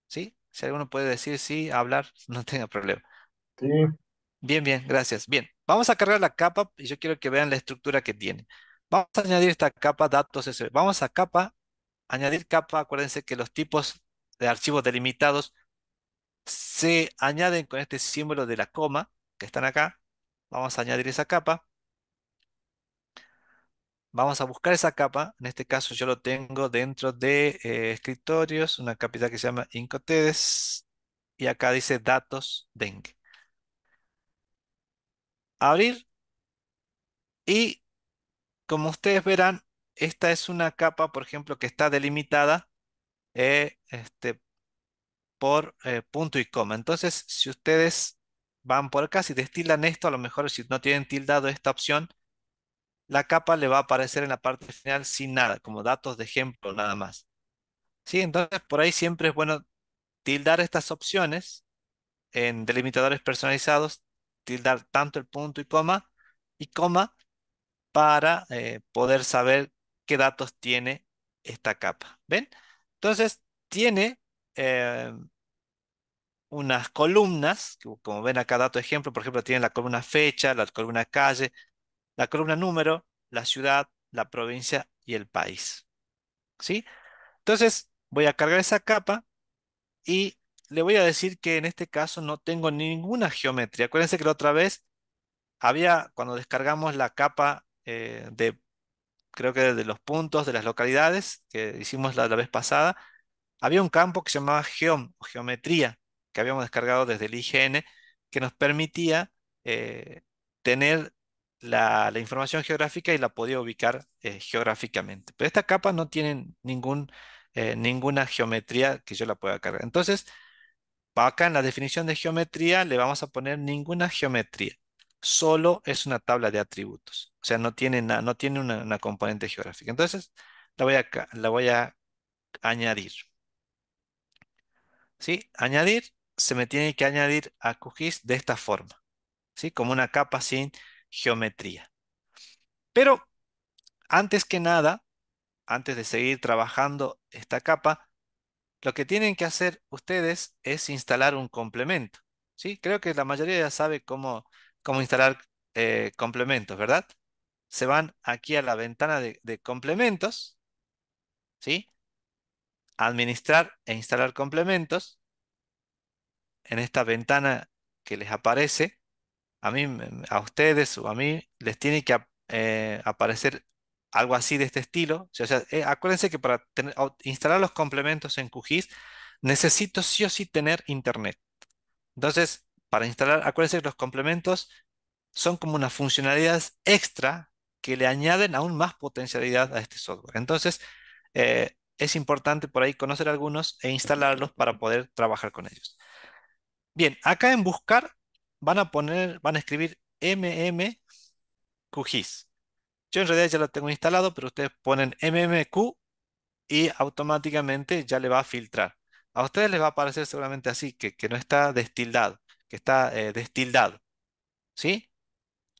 ¿Sí? Si alguno puede decir sí, hablar, no tenga problema. Sí. Bien, bien, gracias. Bien, vamos a cargar la capa y yo quiero que vean la estructura que tiene. Vamos a añadir esta capa datos. Vamos a capa, añadir capa. Acuérdense que los tipos de archivos delimitados se añaden con este símbolo de la coma, que están acá. Vamos a añadir esa capa. Vamos a buscar esa capa. En este caso yo lo tengo dentro de eh, escritorios, una capital que se llama Incotedes. Y acá dice datos dengue. Abrir. Y como ustedes verán, esta es una capa, por ejemplo, que está delimitada eh, este, por eh, punto y coma. Entonces, si ustedes van por acá, si destilan esto, a lo mejor si no tienen tildado esta opción, la capa le va a aparecer en la parte final sin nada, como datos de ejemplo nada más. ¿Sí? Entonces, por ahí siempre es bueno tildar estas opciones en delimitadores personalizados, tildar tanto el punto y coma y coma para eh, poder saber qué datos tiene esta capa. ¿Ven? Entonces, tiene eh, unas columnas, como ven acá dato ejemplo, por ejemplo, tienen la columna fecha, la columna calle, la columna número, la ciudad, la provincia y el país. ¿Sí? Entonces, voy a cargar esa capa y le voy a decir que en este caso no tengo ninguna geometría. Acuérdense que la otra vez había, cuando descargamos la capa eh, de, creo que de los puntos, de las localidades, que hicimos la vez pasada, había un campo que se llamaba geom o geometría, que habíamos descargado desde el IGN, que nos permitía eh, tener la, información geográfica y la podía ubicar eh, geográficamente. Pero esta capa no tiene ningún, eh, ninguna geometría que yo la pueda cargar. Entonces, acá en la definición de geometría le vamos a poner ninguna geometría. Solo es una tabla de atributos. O sea, no tiene, no tiene una, componente geográfica. Entonces, la voy la voy a añadir. ¿sí? Añadir, se me tiene que añadir a QGIS de esta forma, ¿sí? Como una capa sin geometría. Pero antes que nada, antes de seguir trabajando esta capa, lo que tienen que hacer ustedes es instalar un complemento, ¿sí? Creo que la mayoría ya sabe cómo, cómo instalar eh, complementos, ¿verdad? Se van aquí a la ventana de, de complementos, ¿sí? administrar e instalar complementos. En esta ventana que les aparece, a mí, a ustedes o a mí, les tiene que eh, aparecer algo así de este estilo. Eh, acuérdense que para instalar los complementos en QGIS, necesito sí o sí tener internet. Entonces, para instalar, acuérdense que los complementos son como unas funcionalidades extra que le añaden aún más potencialidad a este software. Entonces, eh, es importante por ahí conocer algunos e instalarlos para poder trabajar con ellos. Bien, acá en buscar van a poner, van a escribir mmqgis. Yo en realidad ya lo tengo instalado, pero ustedes ponen mmq y automáticamente ya le va a filtrar. A ustedes les va a aparecer seguramente así, que, que no está destildado, que está eh, destildado. ¿Sí?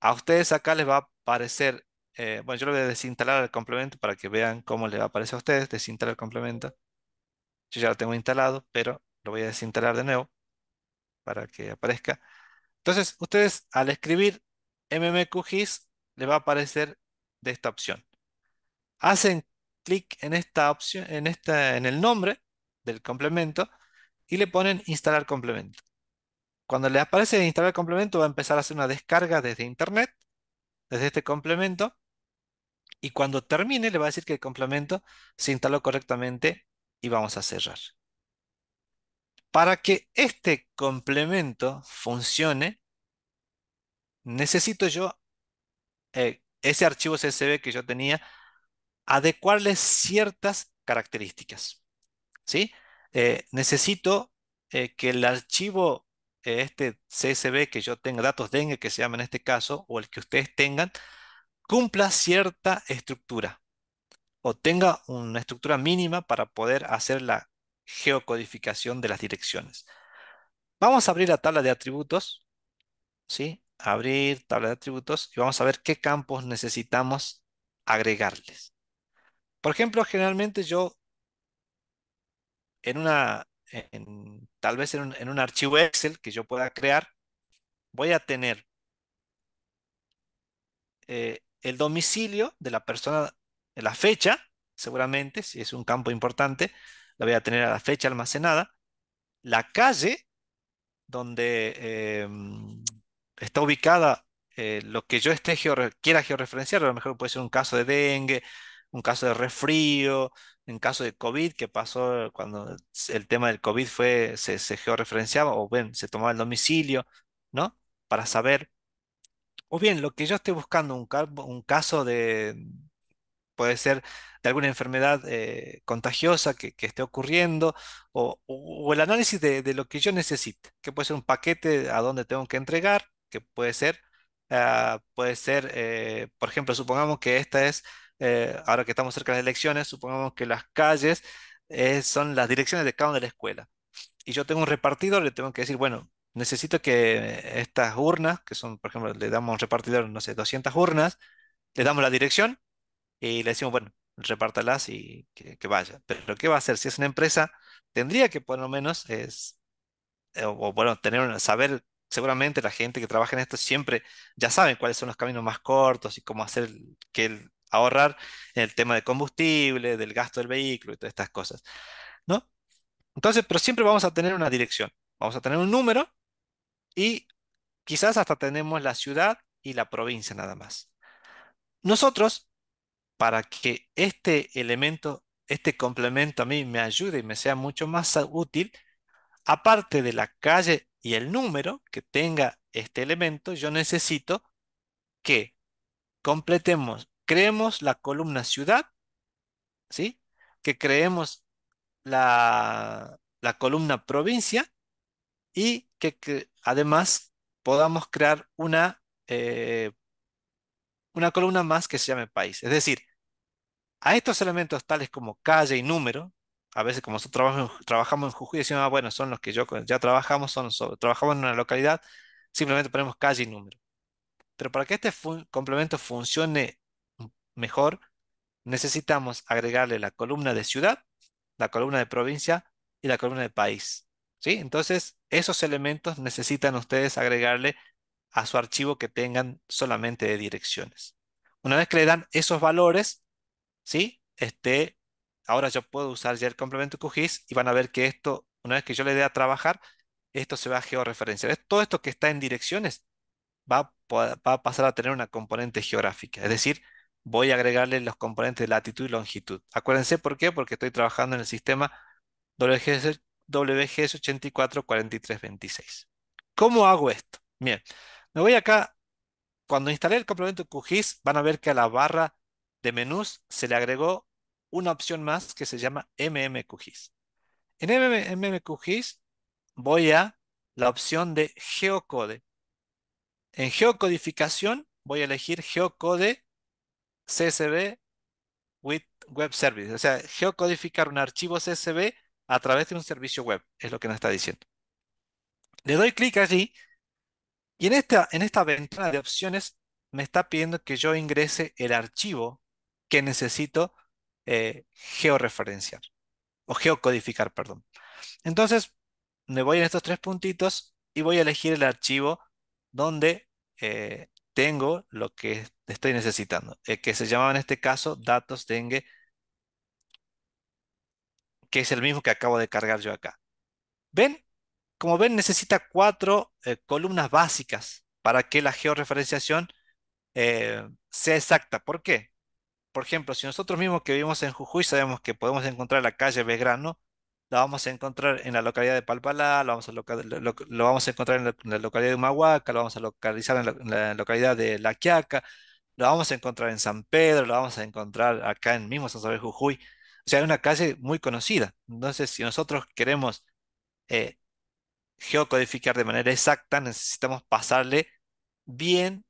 A ustedes acá les va a aparecer eh, bueno, yo lo voy a desinstalar el complemento para que vean cómo le va a aparecer a ustedes, desinstalar el complemento. Yo ya lo tengo instalado, pero lo voy a desinstalar de nuevo para que aparezca. Entonces, ustedes al escribir mmqgis le va a aparecer de esta opción. Hacen clic en esta opción, en, en el nombre del complemento y le ponen instalar complemento. Cuando le aparece instalar complemento va a empezar a hacer una descarga desde internet, desde este complemento, y cuando termine le va a decir que el complemento se instaló correctamente y vamos a cerrar. Para que este complemento funcione, necesito yo eh, ese archivo CSV que yo tenía, adecuarle ciertas características. ¿sí? Eh, necesito eh, que el archivo, este CSV que yo tenga, datos dengue que se llama en este caso, o el que ustedes tengan, cumpla cierta estructura o tenga una estructura mínima para poder hacer la geocodificación de las direcciones. Vamos a abrir la tabla de atributos, ¿sí? Abrir tabla de atributos y vamos a ver qué campos necesitamos agregarles. Por ejemplo, generalmente yo en una, tal vez en un, archivo Excel que yo pueda crear, voy a tener eh, el domicilio de la persona, la fecha, seguramente, si es un campo importante, la voy a tener a la fecha almacenada, la calle donde em, está ubicada eh, lo que yo esté quiera georreferenciar, a lo mejor puede ser un caso de dengue, un caso de resfrío, un caso de COVID que pasó cuando el tema del COVID fue, se, se georreferenciaba o bien, se tomaba el domicilio, ¿no? Para saber o bien, lo que yo esté buscando, un, caso de, puede ser de alguna enfermedad eh, contagiosa que, esté ocurriendo, o, el análisis de, lo que yo necesite, que puede ser un paquete a donde tengo que entregar, que puede ser, ah, puede ser, eh, por ejemplo, supongamos que esta es, eh, ahora que estamos cerca de las elecciones, supongamos que las calles son las direcciones de cada una de la escuela. Y yo tengo un repartidor, le tengo que decir, bueno, necesito que estas urnas, que son, por ejemplo, le damos un repartidor, no sé, 200 urnas, le damos la dirección y le decimos, bueno, repártalas y que, vaya. Pero ¿qué va a hacer? Si es una empresa, tendría que por lo menos es, eh, o bueno, tener saber, seguramente la gente que trabaja en esto siempre ya sabe cuáles son los caminos más cortos y cómo hacer que ahorrar en el tema de combustible, del gasto del vehículo y todas estas cosas, ¿no? Entonces, pero siempre vamos a tener una dirección, vamos a tener un número y quizás hasta tenemos la ciudad y la provincia nada más. Nosotros, para que este elemento, este complemento a mí me ayude y me sea mucho más útil, aparte de la calle y el número que tenga este elemento, yo necesito que completemos, creemos la columna ciudad, ¿sí? que creemos la, la columna provincia y que, además podamos crear una, eh, una columna más que se llame país. Es decir, a estos elementos tales como calle y número, a veces como nosotros trabajamos, en Jujuy, decimos, ah, bueno, son los que yo ya trabajamos, son trabajamos en una localidad, simplemente ponemos calle y número. Pero para que este complemento funcione mejor, necesitamos agregarle la columna de ciudad, la columna de provincia y la columna de país. Entonces, esos elementos necesitan ustedes agregarle a su archivo que tengan solamente de direcciones. Una vez que le dan esos valores, ¿sí? Este, ahora yo puedo usar ya el complemento QGIS y van a ver que esto, una vez que yo le dé a trabajar, esto se va a georreferenciar. Todo esto que está en direcciones va a, pasar a tener una componente geográfica, es decir, voy a agregarle los componentes de latitud y longitud. Acuérdense por qué, porque estoy trabajando en el sistema WGS WGS 844326. ¿Cómo hago esto? Bien, me voy acá. Cuando instalé el complemento QGIS, van a ver que a la barra de menús se le agregó una opción más que se llama MMQGIS. En MMQGIS voy a la opción de geocode. En geocodificación voy a elegir geocode CSV with web service, o sea, geocodificar un archivo CSV a través de un servicio web, es lo que nos está diciendo. Le doy clic allí y en esta, en esta ventana de opciones me está pidiendo que yo ingrese el archivo que necesito eh, o geocodificar, perdón. Entonces, me voy en estos tres puntitos y voy a elegir el archivo donde eh, tengo lo que estoy necesitando, eh, que se llamaba en este caso datos dengue que es el mismo que acabo de cargar yo acá. ¿Ven? Como ven, necesita cuatro eh, columnas básicas para que la georreferenciación eh, sea exacta. ¿Por qué? Por ejemplo, si nosotros mismos que vivimos en Jujuy sabemos que podemos encontrar la calle Belgrano, la vamos a encontrar en la localidad de Palpalá, lo vamos a, lo, vamos a encontrar en la, localidad de Humahuaca, lo vamos a localizar en la, localidad de La Quiaca, lo vamos a encontrar en San Pedro, lo vamos a encontrar acá en mismo San Salvador Jujuy sea, es una calle muy conocida. Entonces, si nosotros queremos eh, geocodificar de manera exacta, necesitamos pasarle bien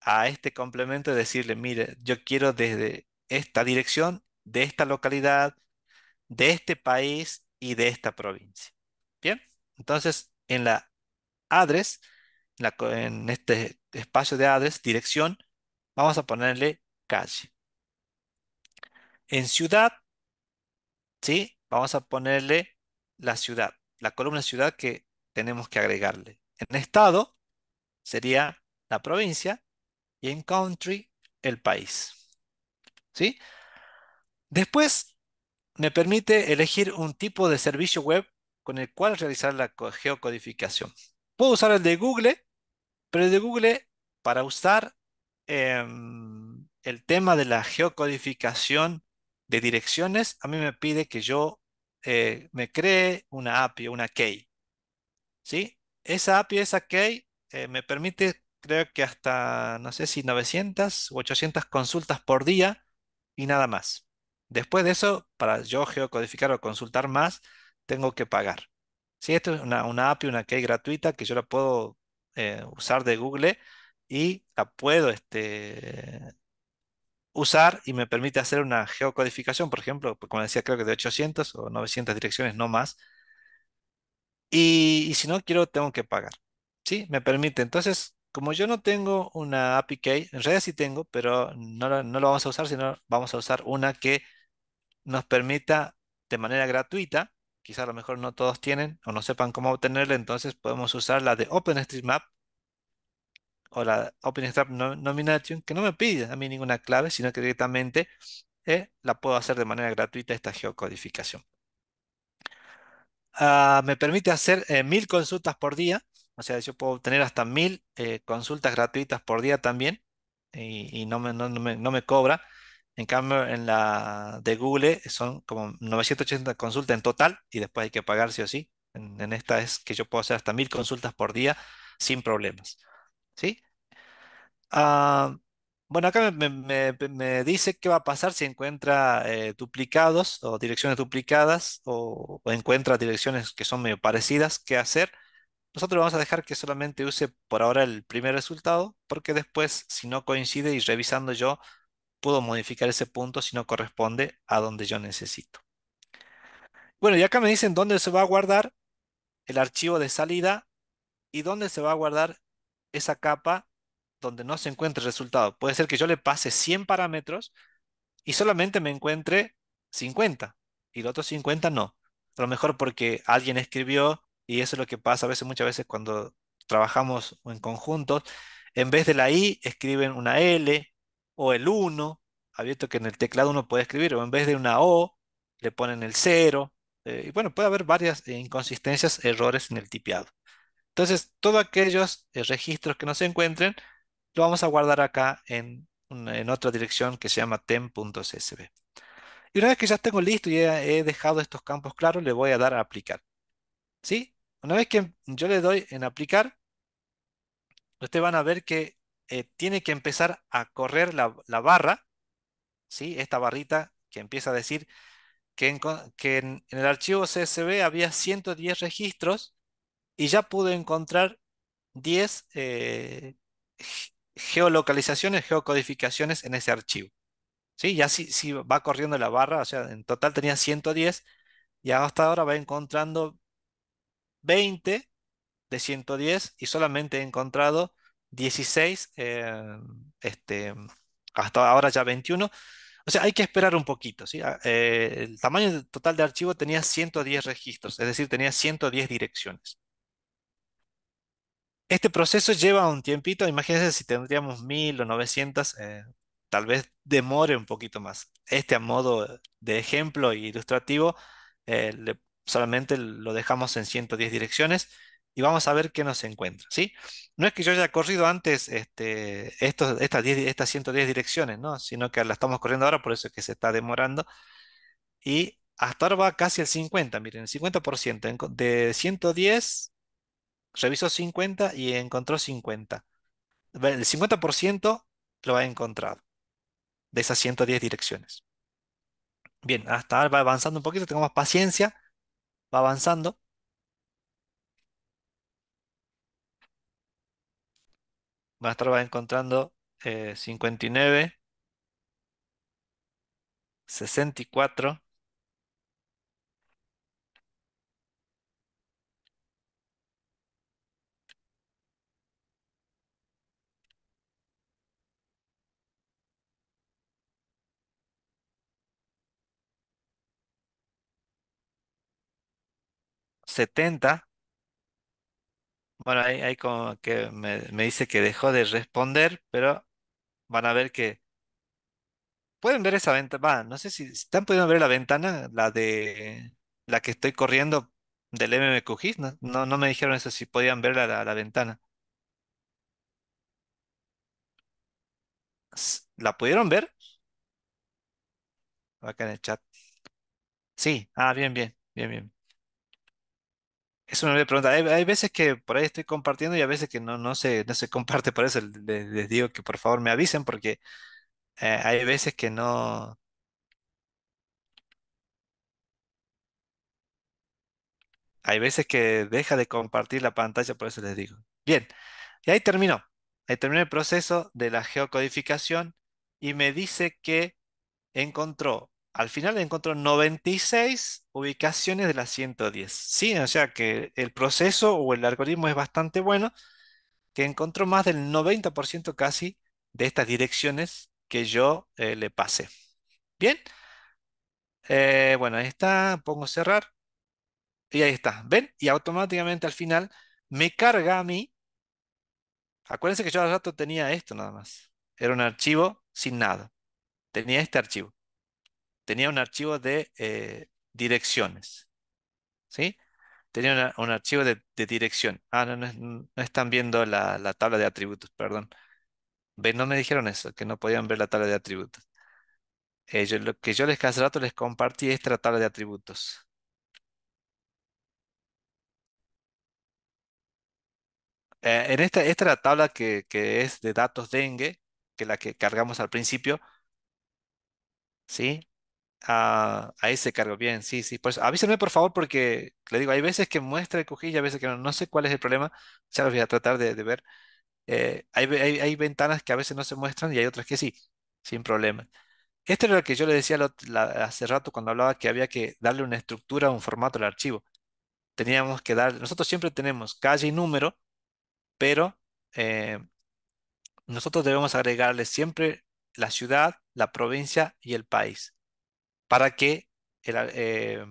a este complemento y decirle, mire, yo quiero desde esta dirección, de esta localidad, de este país y de esta provincia. Bien, entonces en la address, en, en este espacio de address, dirección, vamos a ponerle calle. En ciudad ¿sí? Vamos a ponerle la ciudad, la columna ciudad que tenemos que agregarle. En estado sería la provincia y en country el país, ¿sí? Después me permite elegir un tipo de servicio web con el cual realizar la geocodificación. Puedo usar el de Google, pero el de Google para usar em, el tema de la geocodificación de direcciones, a mí me pide que yo eh, me cree una API, una key. ¿Sí? Esa API, esa key, eh, me permite, creo que hasta, no sé si 900 u 800 consultas por día y nada más. Después de eso, para yo geocodificar o consultar más, tengo que pagar. Esto es una, una API, una key gratuita que yo la puedo eh, usar de Google y la puedo este, usar y me permite hacer una geocodificación, por ejemplo, pues, como decía, creo que de 800 o 900 direcciones, no más. Y, si no quiero, tengo que pagar. ¿Sí? Me permite. Entonces, como yo no tengo una API key, en realidad sí tengo, pero no lo, no lo vamos a usar, sino vamos a usar una que nos permita de manera gratuita, quizá a lo mejor no todos tienen o no sepan cómo obtenerla, entonces podemos usar la de OpenStreetMap, o la OpenStrap Nomination, que no me pide a mí ninguna clave, sino que directamente eh, la puedo hacer de manera gratuita esta geocodificación. Ah, me permite hacer eh, mil consultas por día, o sea, yo puedo tener hasta mil eh, consultas gratuitas por día también, y, no, me, no, me, cobra. En cambio, en la de Google son como 980 consultas en total, y después hay que pagar sí o sí. En, en esta es que yo puedo hacer hasta mil consultas por día sin problemas. ¿Sí? Ah, bueno, acá me, dice qué va a pasar si encuentra eh, duplicados o direcciones duplicadas o, o encuentra direcciones que son medio parecidas, qué hacer. Nosotros vamos a dejar que solamente use por ahora el primer resultado, porque después, si no coincide y revisando yo, puedo modificar ese punto si no corresponde a donde yo necesito. Bueno, y acá me dicen dónde se va a guardar el archivo de salida y dónde se va a guardar esa capa donde no se encuentre el resultado. Puede ser que yo le pase 100 parámetros y solamente me encuentre 50 y los otros 50 no. A lo mejor porque alguien escribió y eso es lo que pasa a veces, muchas veces cuando trabajamos en conjuntos, en vez de la I escriben una L o el 1, abierto que en el teclado uno puede escribir, o en vez de una O le ponen el 0. Eh, y bueno, puede haber varias eh, inconsistencias, errores en el tipeado. Entonces, todos aquellos eh, registros que no se encuentren, lo vamos a guardar acá en, otra dirección que se llama tem.csv. Y una vez que ya tengo listo y he, dejado estos campos claros, le voy a dar a aplicar. ¿Sí? Una vez que yo le doy en aplicar, ustedes van a ver que eh, tiene que empezar a correr la, barra, ¿sí? esta barrita que empieza a decir que en, que en, el archivo CSV había 110 registros y ya pude encontrar 10 eh, geolocalizaciones, geocodificaciones en ese archivo. ¿Sí? Ya si, si, va corriendo la barra, o sea, en total tenía 110, y hasta ahora va encontrando 20 de 110 y solamente he encontrado 16, em, este, hasta ahora ya 21. O sea, hay que esperar un poquito. ¿sí? Ah, eh, el tamaño total de archivo tenía 110 registros, es decir, tenía 110 direcciones. Este proceso lleva un tiempito, imagínense si tendríamos 1000 o 900, eh, tal vez demore un poquito más. Este a modo de ejemplo e ilustrativo, eh, solamente lo dejamos en 110 direcciones y vamos a ver qué nos encuentra, ¿sí? No es que yo haya corrido antes este, estas, 110 direcciones, Sino que la estamos corriendo ahora, por eso es que se está demorando. Y hasta ahora va casi al 50, miren, el 50% de 110 revisó 50 y encontró 50. El 50% lo ha encontrado de esas 110 direcciones. Bien, hasta ahora va avanzando un poquito, Tengo más paciencia, va avanzando. Va a estar va encontrando 59, eh, 64, 70. Bueno, ahí, ahí como que me, dice que dejó de responder, pero van a ver que... Pueden ver esa ventana, no sé si, están pudiendo ver la ventana, la de la que estoy corriendo del MMQG no, no, no me dijeron eso, si podían ver la, la ventana. ¿La pudieron ver? Acá en el chat. Sí, ah, bien, bien, bien, bien. Es una buena pregunta. Hay, veces que por ahí estoy compartiendo y a veces que no, no, se, no se comparte. Por eso les, digo que por favor me avisen porque eh, hay veces que no... Hay veces que deja de compartir la pantalla, por eso les digo. Bien, y ahí terminó. Ahí terminó el proceso de la geocodificación y me dice que encontró al final encontró 96 ubicaciones de las 110. Sí, o sea que el proceso o el algoritmo es bastante bueno, que encontró más del 90% casi de estas direcciones que yo eh, le pasé. Bien. Eh, bueno, ahí está, pongo cerrar. Y ahí está, ¿ven? Y automáticamente al final me carga a mí. Acuérdense que yo al rato tenía esto nada más. Era un archivo sin nada. Tenía este archivo tenía un archivo de eh, direcciones. ¿Sí? Tenía un archivo de, dirección. Ah, no, no, están viendo la, tabla de atributos, perdón. No me dijeron eso, que no podían ver la tabla de atributos. Eh, lo que yo les hace rato les compartí es tabla de atributos. Eh, en esta, esta es la tabla que, que es de datos dengue, que es la que cargamos al principio. ¿Sí? a ese cargo, bien, sí, sí. pues por favor porque le digo, hay veces que muestra el cojillo, a veces que no, no sé cuál es el problema, ya lo voy a tratar de, ver. Eh, hay, ventanas que a veces no se muestran y hay otras que sí, sin problema. Este era lo que yo le decía hace rato cuando hablaba que había que darle una estructura, un formato al archivo. Teníamos que dar, nosotros siempre tenemos calle y número, pero eh, nosotros debemos agregarle siempre la ciudad, la provincia y el país para que eh,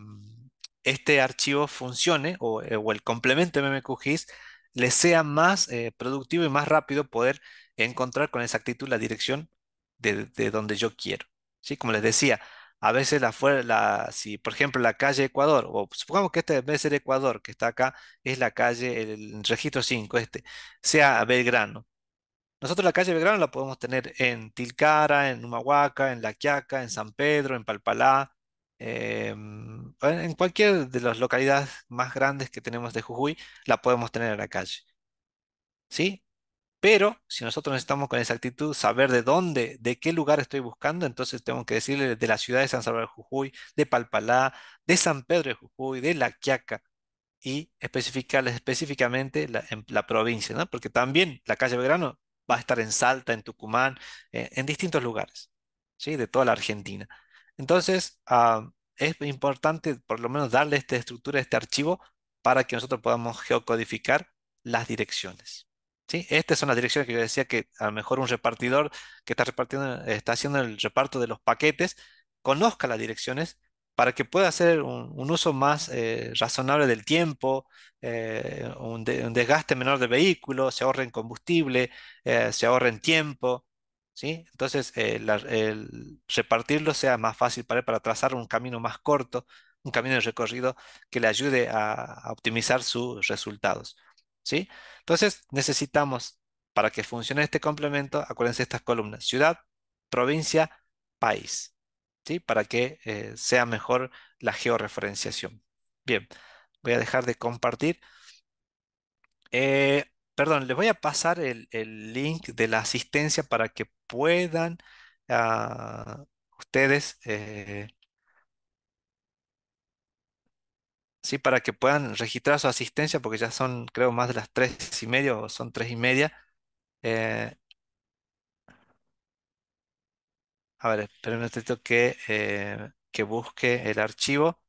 este archivo funcione o, eh, el complemento MMQGIS le sea más eh, productivo y más rápido poder encontrar con exactitud la dirección de, donde yo quiero. ¿sí? Como les decía, a veces la, si por ejemplo la calle Ecuador, o supongamos que este debe ser Ecuador, que está acá, es la calle, el, el registro 5, este, sea Belgrano. Nosotros la calle Belgrano la podemos tener en Tilcara, en Humahuaca, en La Quiaca, en San Pedro, en Palpalá, em, en cualquier de las localidades más grandes que tenemos de Jujuy, la podemos tener en la calle. ¿Sí? Pero si nosotros necesitamos con exactitud saber de dónde, de qué lugar estoy buscando, entonces tengo que decirle de la ciudad de San Salvador de Jujuy, de Palpalá, de San Pedro de Jujuy, de La Quiaca, y especificarles específicamente la, la provincia, ¿no? Porque también la calle Belgrano va a estar en Salta, en Tucumán, eh, en distintos lugares, ¿sí? De toda la Argentina. Entonces, ah, es importante por lo menos darle esta estructura, este archivo, para que nosotros podamos geocodificar las direcciones. ¿sí? Estas son las direcciones que yo decía que a lo mejor un repartidor que está, repartiendo, está haciendo el reparto de los paquetes conozca las direcciones para que pueda hacer un, uso más eh, razonable del tiempo, eh, un, desgaste menor del vehículo, se en combustible, eh, se ahorre en tiempo, ¿sí? Entonces, el repartirlo sea más fácil para, para trazar un camino más corto, un camino de recorrido que le ayude a, a optimizar sus resultados, ¿sí? Entonces, necesitamos, para que funcione este complemento, acuérdense estas columnas, ciudad, provincia, país para que eh, sea mejor la georreferenciación. Bien, voy a dejar de compartir. Eh, perdón, les voy a pasar el, link de la asistencia para que puedan ah, ustedes, eh, sí, para que puedan registrar su asistencia, porque ya son, creo, más de las tres y media o son tres y media. Eh, A ver, esperen un que, eh, que busque el archivo.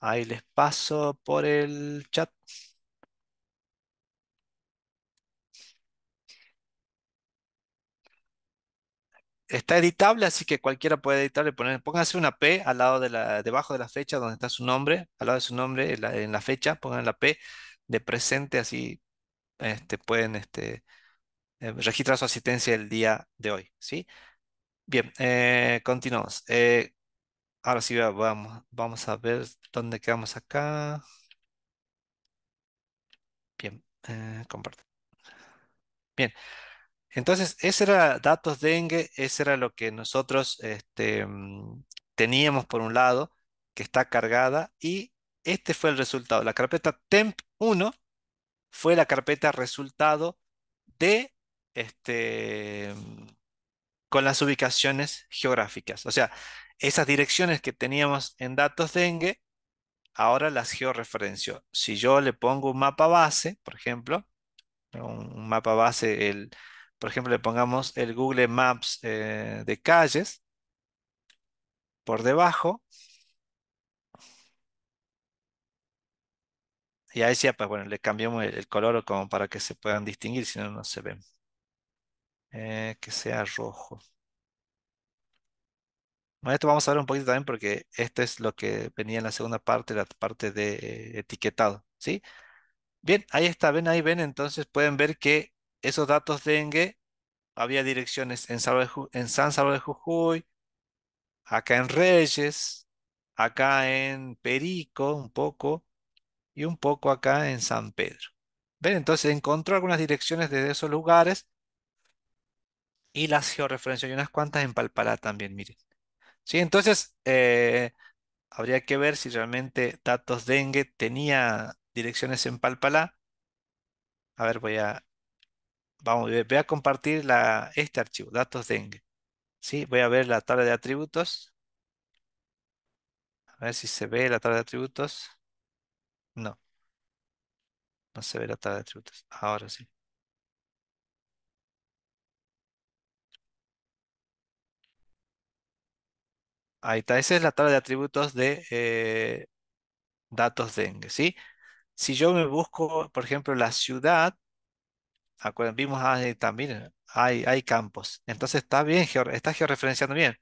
Ahí les paso por el chat. está editable, así que cualquiera puede editarle. Poner, pónganse una P al lado de la, debajo de la fecha donde está su nombre, al lado de su nombre en la, fecha, pongan la P de presente, así este, pueden este, eh, registrar su asistencia el día de hoy. ¿sí? Bien, eh, continuamos. Eh, ahora sí, vamos, vamos a ver dónde quedamos acá. Bien, comparto. Bien. Entonces, ese era datos dengue, ese era lo que nosotros este, mm, teníamos por un lado, que está cargada, y este fue el resultado. La carpeta temp1 fue la carpeta resultado de este mm, con las ubicaciones geográficas. O sea, esas direcciones que teníamos en datos dengue, ahora las georreferencio. Si yo le pongo un mapa base, por ejemplo, un mapa base, el, por ejemplo, le pongamos el Google Maps eh, de calles por debajo. Y ahí ya, pues bueno, le cambiamos el, color como para que se puedan distinguir, si no, no se ven. Eh, que sea rojo. Bueno, esto vamos a ver un poquito también porque esto es lo que venía en la segunda parte, la parte de eh, etiquetado, ¿sí? Bien, ahí está, ven, ahí ven, entonces pueden ver que esos datos dengue, había direcciones en, San Salvador de Jujuy, acá en Reyes, acá en Perico, un poco, y un poco acá en San Pedro. ¿Ven? Entonces encontró algunas direcciones desde esos lugares y las georreferenció y unas cuantas en Palpalá también, miren. Sí, entonces eh, habría que ver si realmente datos dengue tenía direcciones en Palpalá. A ver, voy a vamos, voy a compartir la, este archivo, datos dengue. ¿Sí? Voy a ver la tabla de atributos. A ver si se ve la tabla de atributos. No. No se ve la tabla de atributos. Ahora sí. Ahí está. Esa es la tabla de atributos de eh, datos dengue, ¿sí? Si yo me busco, por ejemplo, la ciudad, vimos ah, eh, también, eh, hay, hay campos. Entonces está bien, está georreferenciando bien.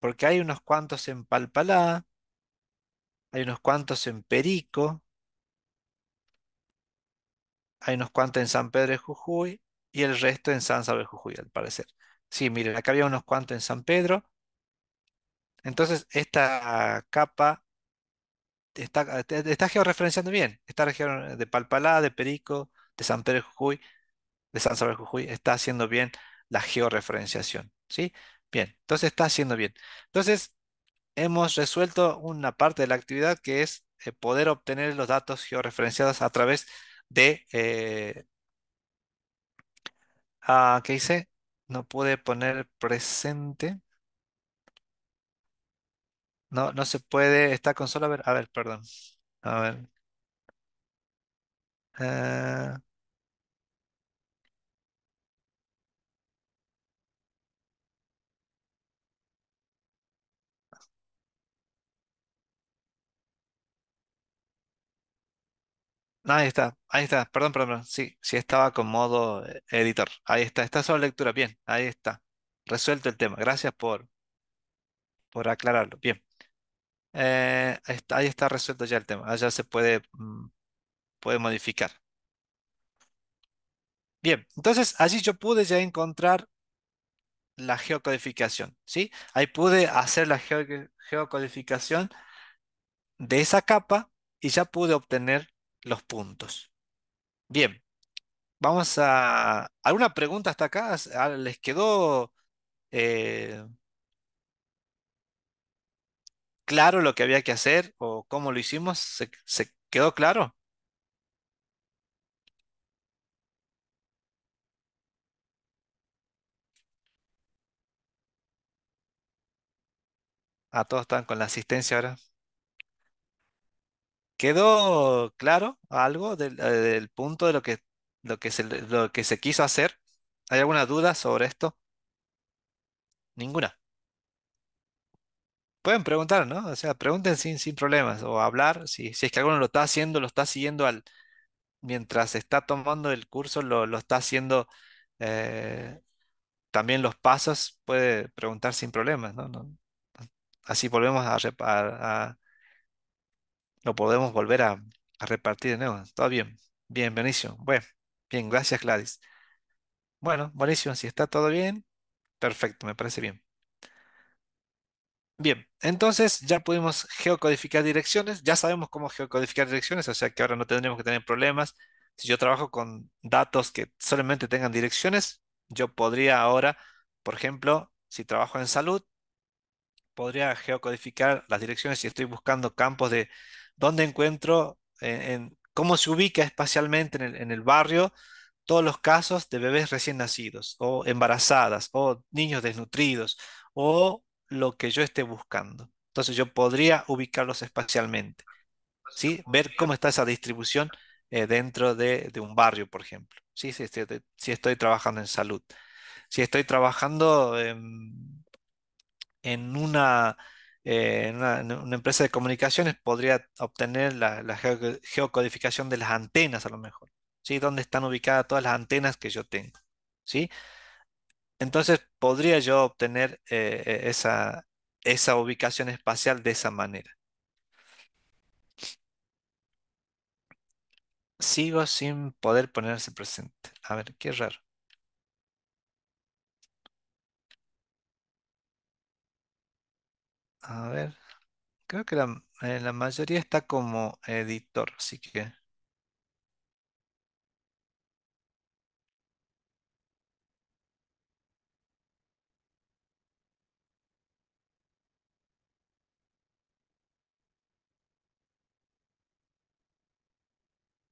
Porque hay unos cuantos en Palpalá, hay unos cuantos en Perico, hay unos cuantos en San Pedro de Jujuy y el resto en San Salvador de Jujuy, al parecer. Sí, miren, acá había unos cuantos en San Pedro. Entonces, esta capa está, está georreferenciando bien. Está de Palpalá, de Perico, de San Pedro de Jujuy de San Jujuy está haciendo bien la georreferenciación. ¿sí? Bien, entonces está haciendo bien. Entonces, hemos resuelto una parte de la actividad que es eh, poder obtener los datos georreferenciados a través de... Eh, ah, ¿Qué hice? No pude poner presente. No, no se puede. Esta consola, a ver, a ver, perdón. A ver. Ah, Ahí está, ahí está, perdón, perdón, Sí, sí estaba con modo eh, editor. Ahí está, está solo lectura, bien, ahí está. Resuelto el tema, gracias por, por aclararlo. Bien, eh, ahí, está, ahí está resuelto ya el tema, allá ah, se puede, mm, puede modificar. Bien, entonces allí yo pude ya encontrar la geocodificación, ¿sí? Ahí pude hacer la geocodificación de esa capa y ya pude obtener los puntos. Bien, vamos a... ¿Alguna pregunta hasta acá? Ah, ¿Les quedó eh, claro lo que había que hacer o cómo lo hicimos? ¿Se, se quedó claro? A ah, todos están con la asistencia ahora. ¿Quedó claro algo eh, del, punto de lo que, lo que se, lo que se quiso hacer? ¿Hay alguna duda sobre esto? Ninguna. Pueden preguntar, ¿no? O sea, pregunten sin, problemas o hablar. Si, es que alguno lo está haciendo, lo está siguiendo al, mientras está tomando el curso, lo, está haciendo eh, también los pasos, puede preguntar sin problemas, ¿no? así volvemos a, a, lo podemos volver a, repartir de nuevo. Todo bien. Bien, buenísimo. Bueno, bien, gracias Gladys. Bueno, buenísimo. Si está todo bien, perfecto, me parece bien. Bien, entonces ya pudimos geocodificar direcciones, ya sabemos cómo geocodificar direcciones, o sea que ahora no tendremos que tener problemas. Si yo trabajo con datos que solamente tengan direcciones, yo podría ahora, por ejemplo, si trabajo en salud, podría geocodificar las direcciones si estoy buscando campos de dónde encuentro, eh, en, cómo se ubica espacialmente en el, barrio todos los casos de bebés recién nacidos o embarazadas o niños desnutridos o lo que yo esté buscando. Entonces yo podría ubicarlos espacialmente, ¿sí? Ver cómo está esa distribución eh, dentro de, un barrio, por ejemplo. Si, estoy, si, estoy, trabajando en salud, si estoy trabajando en una eh, en, una, empresa de comunicaciones podría obtener la, geocodificación de las antenas a lo mejor, ¿sí? Dónde están ubicadas todas las antenas que yo tengo, ¿sí? Entonces podría yo obtener eh, e, esa, esa ubicación espacial de esa manera. Sigo sin poder ponerse presente. A ver, qué raro. A ver, creo que eh, la, mayoría está como editor, así que...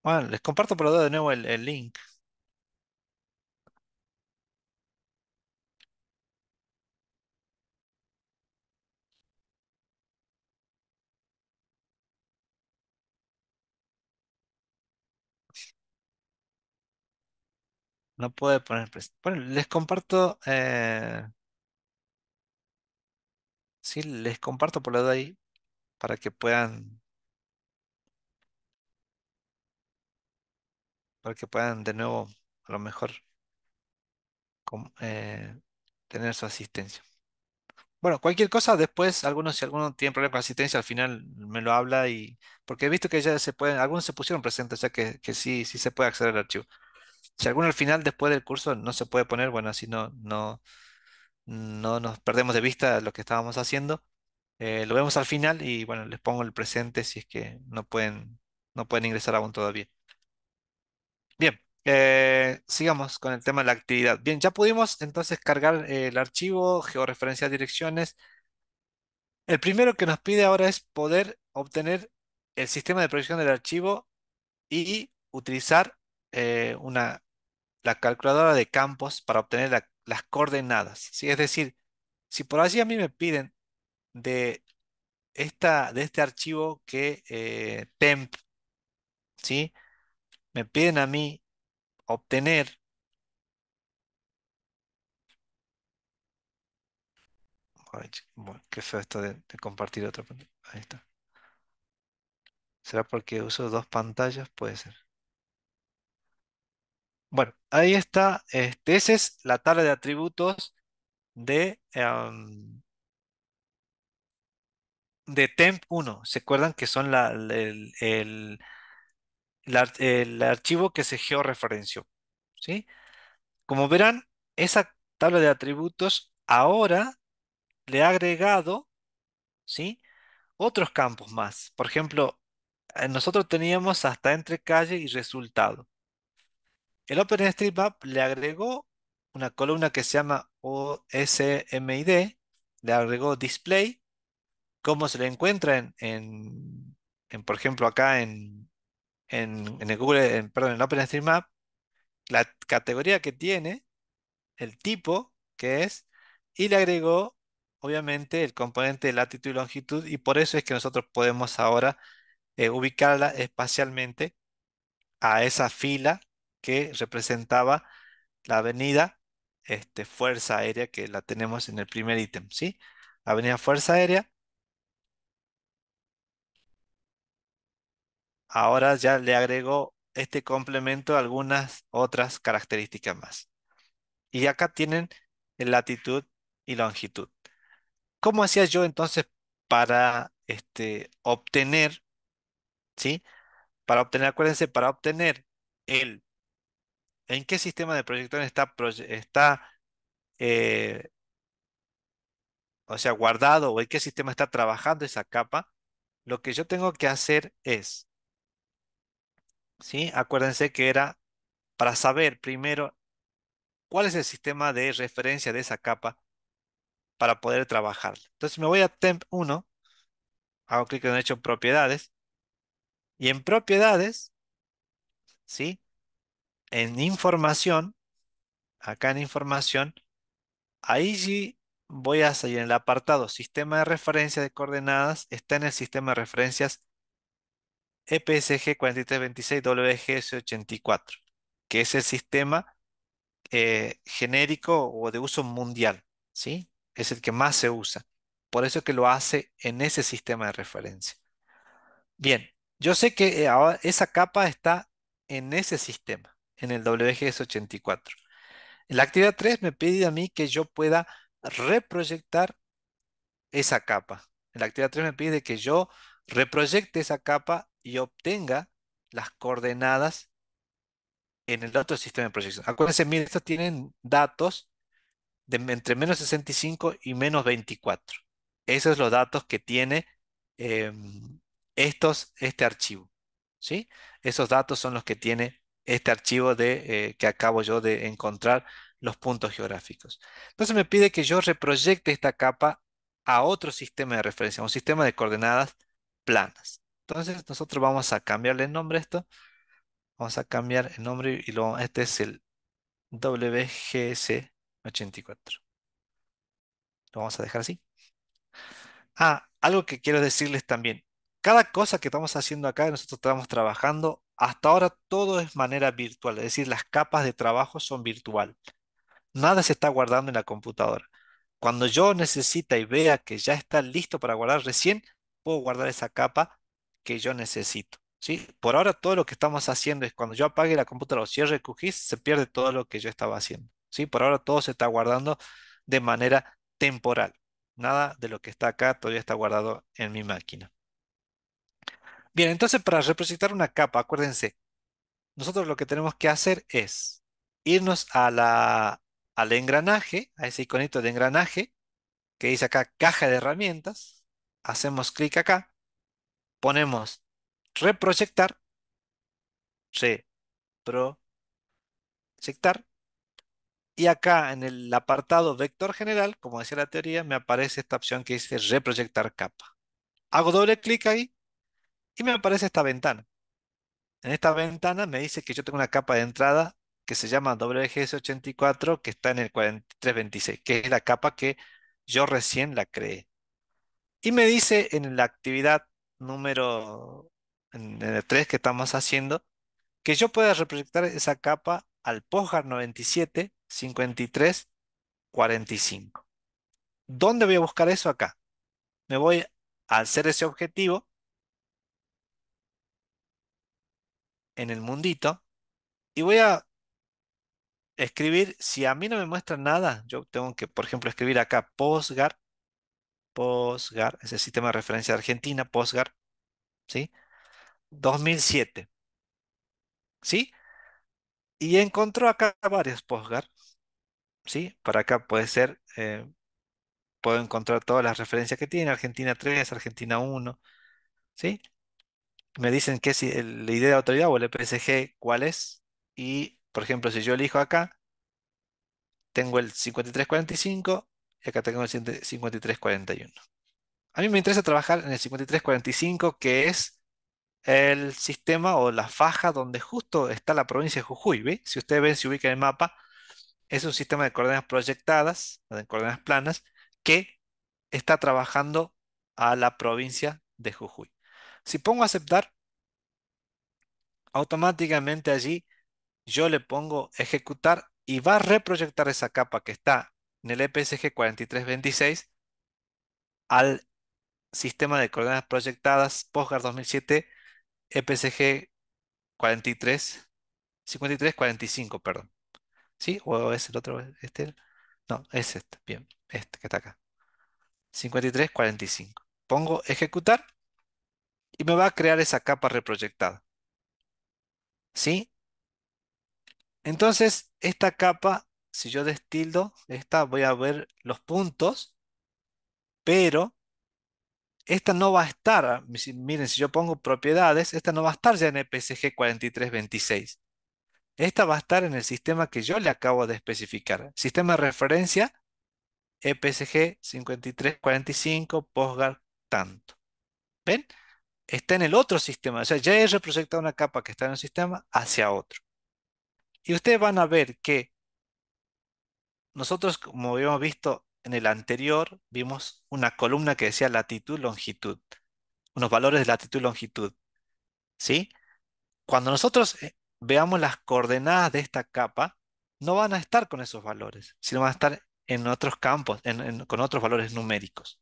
Bueno, les comparto por lo de nuevo el, el link. No puede poner Bueno, les comparto. Eh, sí, les comparto por la de ahí para que puedan, para que puedan de nuevo, a lo mejor, eh, tener su asistencia. Bueno, cualquier cosa, después, algunos, si alguno tiene problema con asistencia, al final me lo habla y. Porque he visto que ya se pueden, algunos se pusieron presentes, ya que, que sí, sí se puede acceder al archivo. Si alguno al final, después del curso, no se puede poner, bueno, así no, no, no nos perdemos de vista lo que estábamos haciendo. Eh, lo vemos al final y bueno, les pongo el presente si es que no pueden, no pueden ingresar aún todavía. Bien, eh, sigamos con el tema de la actividad. Bien, ya pudimos entonces cargar el archivo, georreferenciar direcciones. El primero que nos pide ahora es poder obtener el sistema de proyección del archivo y utilizar eh, una, la calculadora de campos para obtener las coordenadas. ¿sí? Es decir, si por allí a mí me piden de, esta, de este archivo que eh, temp, ¿sí? me piden a mí obtener qué feo esto de, compartir otra pantalla. ¿Será porque uso dos pantallas? Puede ser. Bueno, ahí está. Este, esa es la tabla de atributos de, em, de temp1. ¿Se acuerdan que son el, archivo que se georreferenció? ¿sí? Como verán, esa tabla de atributos ahora le ha agregado ¿sí? otros campos más. Por ejemplo, eh, nosotros teníamos hasta entre calle y resultado. El OpenStreetMap le agregó una columna que se llama OSMID, le agregó display, como se le encuentra en, por ejemplo, acá en, el Google, en, OpenStreetMap, la categoría que tiene, el tipo que es, y le agregó, obviamente, el componente de latitud y longitud, y por eso es que nosotros podemos ahora eh, ubicarla espacialmente a esa fila que representaba la avenida este, Fuerza Aérea que la tenemos en el primer ítem, ¿sí? Avenida Fuerza Aérea. Ahora ya le agrego este complemento algunas otras características más. Y acá tienen latitud y longitud. ¿Cómo hacía yo entonces para este, obtener, ¿sí? Para obtener, acuérdense, para obtener el en qué sistema de proyección está, eh, o sea, guardado o en qué sistema está trabajando esa capa, lo que yo tengo que hacer es, ¿sí? Acuérdense que era para saber primero cuál es el sistema de referencia de esa capa para poder trabajar. Entonces me voy a temp 1, hago clic en hecho en propiedades, y en propiedades, ¿sí? en información, acá en información, ahí sí voy a salir en el apartado sistema de referencia de coordenadas, está en el sistema de referencias EPSG 4326WGS84, que es el sistema eh, genérico o de uso mundial, ¿sí? Es el que más se usa. Por eso que lo hace en ese sistema de referencia. Bien, yo sé que eh, esa capa está en ese sistema en el WGS 84. La actividad 3 me pide a mí que yo pueda reproyectar esa capa. En la actividad 3 me pide que yo reproyecte esa capa y obtenga las coordenadas en el otro sistema de proyección. Acuérdense, estos tienen datos de entre menos 65 y menos 24. Esos son los datos que tiene em, estos, este archivo. ¿sí? Esos datos son los que tiene este archivo de, eh, que acabo yo de encontrar, los puntos geográficos. Entonces me pide que yo reproyecte esta capa a otro sistema de referencia, un sistema de coordenadas planas. Entonces nosotros vamos a cambiarle el nombre a esto. Vamos a cambiar el nombre y lo, este es el WGS84. Lo vamos a dejar así. Ah, algo que quiero decirles también cada cosa que estamos haciendo acá, nosotros estamos trabajando, hasta ahora todo es manera virtual, es decir, las capas de trabajo son virtual. Nada se está guardando en la computadora. Cuando yo necesita y vea que ya está listo para guardar recién, puedo guardar esa capa que yo necesito. ¿sí? Por ahora todo lo que estamos haciendo es cuando yo apague la computadora o cierre el se pierde todo lo que yo estaba haciendo. ¿sí? Por ahora todo se está guardando de manera temporal. Nada de lo que está acá todavía está guardado en mi máquina. Bien, entonces para reproyectar una capa, acuérdense, nosotros lo que tenemos que hacer es irnos a la, al engranaje, a ese iconito de engranaje, que dice acá caja de herramientas, hacemos clic acá, ponemos reproyectar, reproyectar, y acá en el apartado vector general, como decía la teoría, me aparece esta opción que dice reproyectar capa. Hago doble clic ahí y me aparece esta ventana. En esta ventana me dice que yo tengo una capa de entrada que se llama WGS84, que está en el 4326, que es la capa que yo recién la creé. Y me dice en la actividad número 3 que estamos haciendo, que yo pueda reproyectar esa capa al PostGAR 97 53 45. ¿Dónde voy a buscar eso acá? Me voy a hacer ese objetivo en el mundito y voy a escribir, si a mí no me muestra nada, yo tengo que, por ejemplo, escribir acá Postgar, POSGAR... es el sistema de referencia de Argentina, Postgar, ¿sí? 2007, ¿sí? Y encontró acá varios Postgar, ¿sí? Para acá puede ser, eh, puedo encontrar todas las referencias que tiene, Argentina 3, Argentina 1, ¿sí? me dicen qué es la idea de autoridad o el EPSG, cuál es. Y, por ejemplo, si yo elijo acá, tengo el 5345 y acá tengo el 5341. A mí me interesa trabajar en el 5345, que es el sistema o la faja donde justo está la provincia de Jujuy. ¿ve? Si ustedes ven, se si ubica en el mapa, es un sistema de coordenadas proyectadas, de coordenadas planas, que está trabajando a la provincia de Jujuy. Si pongo aceptar, automáticamente allí yo le pongo ejecutar y va a reproyectar esa capa que está en el EPSG 4326 al sistema de coordenadas proyectadas Postgres 2007 EPSG 43 53 perdón. ¿Sí? ¿O es el otro? Este? No, es este. Bien, este que está acá. 5345. Pongo ejecutar y me va a crear esa capa reproyectada. ¿Sí? Entonces, esta capa, si yo destildo esta, voy a ver los puntos, pero esta no va a estar, miren, si yo pongo propiedades, esta no va a estar ya en EPSG 4326. Esta va a estar en el sistema que yo le acabo de especificar. Sistema de referencia, EPSG 5345, Postgar tanto. ¿Ven? está en el otro sistema. O sea, ya he reproyectado una capa que está en el sistema hacia otro. Y ustedes van a ver que nosotros, como habíamos visto en el anterior, vimos una columna que decía latitud, longitud. Unos valores de latitud, longitud. ¿Sí? Cuando nosotros eh, veamos las coordenadas de esta capa, no van a estar con esos valores, sino van a estar en otros campos, con otros valores numéricos.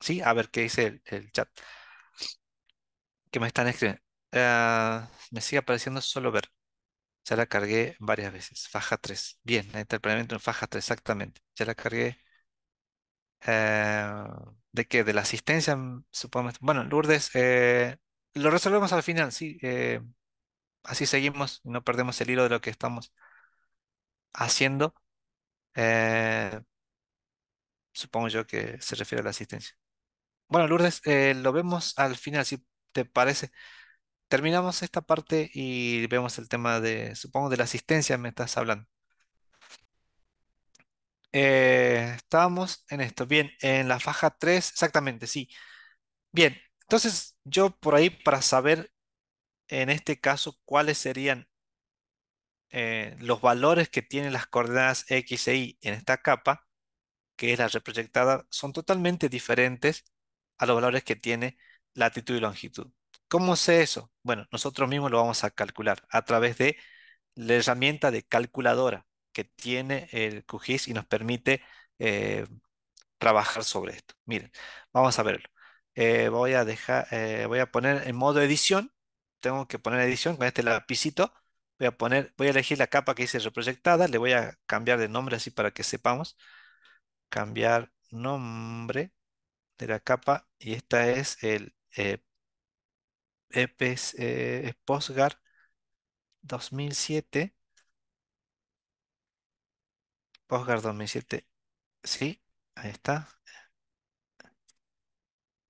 ¿Sí? A ver qué dice el chat que me están escribiendo. Ah, me sigue apareciendo solo ver. Ya la cargué varias veces. Faja 3. Bien, la interpretamiento en faja 3, exactamente. Ya la cargué. Ah, ¿De qué? De la asistencia, mm, supongo. Bueno, Lourdes, eh, lo resolvemos al final, sí. Eh, así seguimos, no perdemos el hilo de lo que estamos haciendo. Eh, supongo yo que se refiere a la asistencia. Bueno, Lourdes, lo vemos al final. sí. ¿Te parece? Terminamos esta parte y vemos el tema de, supongo, de la asistencia, me estás hablando. Eh, estábamos en esto, bien, en la faja 3, exactamente, sí. Bien, entonces yo por ahí para saber en este caso cuáles serían eh, los valores que tienen las coordenadas X e Y en esta capa, que es la reproyectada, son totalmente diferentes a los valores que tiene latitud y longitud. ¿Cómo sé eso? Bueno, nosotros mismos lo vamos a calcular a través de la herramienta de calculadora que tiene el QGIS y nos permite eh, trabajar sobre esto. Miren, vamos a verlo. Eh, voy, a dejar, eh, voy a poner en modo edición. Tengo que poner edición con este lapicito. Voy a, poner, voy a elegir la capa que dice reproyectada. Le voy a cambiar de nombre así para que sepamos. Cambiar nombre de la capa. Y esta es el eh, Postgar 2007. POSGAR 2007. Sí, ahí está.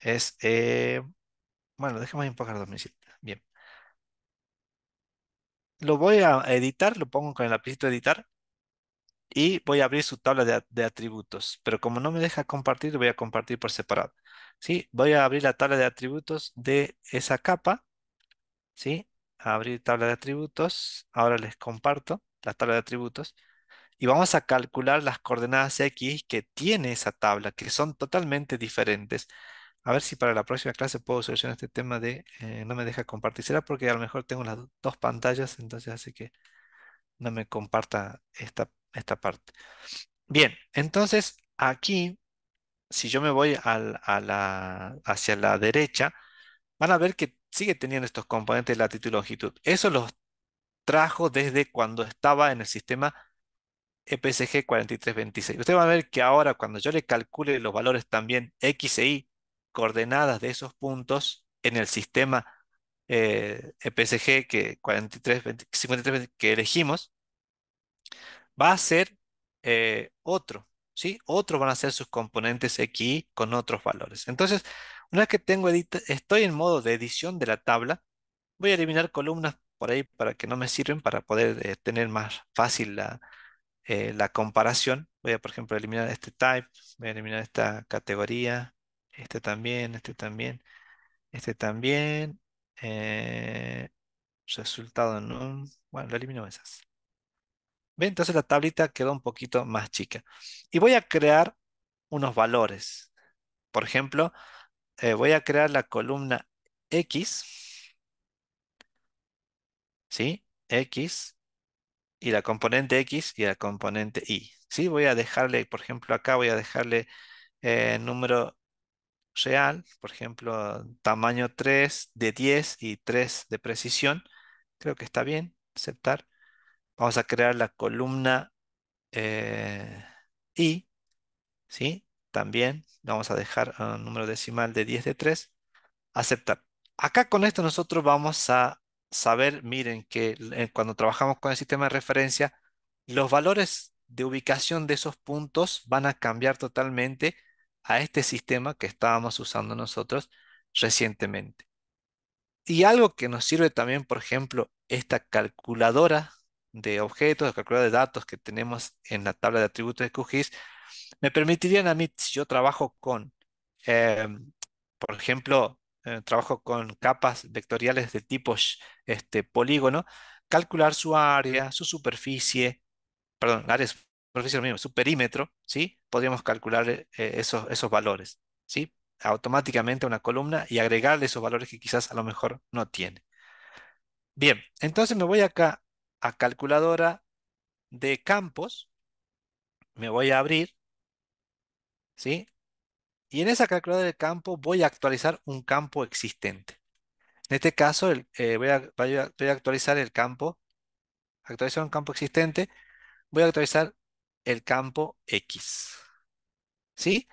Es, eh, bueno, dejemos en Postgar 2007. Bien. Lo voy a editar, lo pongo con el lapicito editar y voy a abrir su tabla de, atributos. Pero como no me deja compartir, voy a compartir por separado. ¿Sí? Voy a abrir la tabla de atributos de esa capa. ¿Sí? Abrir tabla de atributos. Ahora les comparto la tabla de atributos. Y vamos a calcular las coordenadas X que tiene esa tabla, que son totalmente diferentes. A ver si para la próxima clase puedo solucionar este tema de eh, no me deja compartir. Será porque a lo mejor tengo las dos pantallas, entonces así que no me comparta esta esta parte. Bien, entonces aquí, si yo me voy al, a la, hacia la derecha, van a ver que sigue teniendo estos componentes latitud y longitud. Eso los trajo desde cuando estaba en el sistema EPSG 4326. Ustedes van a ver que ahora cuando yo le calcule los valores también X e Y, coordenadas de esos puntos en el sistema EPSG eh, e que que elegimos, va a ser eh, otro, ¿sí? Otros van a ser sus componentes aquí con otros valores. Entonces, una vez que tengo estoy en modo de edición de la tabla, voy a eliminar columnas por ahí para que no me sirven para poder eh, tener más fácil eh, la, comparación. Voy a, por ejemplo, eliminar este type, voy a eliminar esta categoría, este también, este también, este también. resultado no. Bueno, lo elimino esas. Entonces la tablita quedó un poquito más chica. Y voy a crear unos valores. Por ejemplo, eh, voy a crear la columna X. ¿Sí? X. Y la componente X y la componente Y. ¿Sí? Voy a dejarle, por ejemplo, acá voy a dejarle eh, número real. Por ejemplo, tamaño 3 de 10 y 3 de precisión. Creo que está bien. Aceptar. Vamos a crear la columna eh, y I, También vamos a dejar un número decimal de 10 de 3. Aceptar. Acá con esto nosotros vamos a saber, miren, que eh, cuando trabajamos con el sistema de referencia, los valores de ubicación de esos puntos van a cambiar totalmente a este sistema que estábamos usando nosotros recientemente. Y algo que nos sirve también, por ejemplo, esta calculadora de objetos, de calculadora de datos que tenemos en la tabla de atributos de QGIS, me permitirían a mí, si yo trabajo con, em, por ejemplo, eh, trabajo con capas vectoriales de tipo este, polígono, calcular su área, su superficie, perdón, área superficie mismo, su perímetro, ¿sí? Podríamos calcular eh, esos, esos valores, ¿sí? Automáticamente a una columna y agregarle esos valores que quizás a lo mejor no tiene. Bien, entonces me voy acá a calculadora de campos, me voy a abrir, ¿sí? Y en esa calculadora de campo voy a actualizar un campo existente. En este caso, el, eh, voy, a, actualizar el campo, actualizar un campo existente, voy a actualizar el campo X, ¿sí?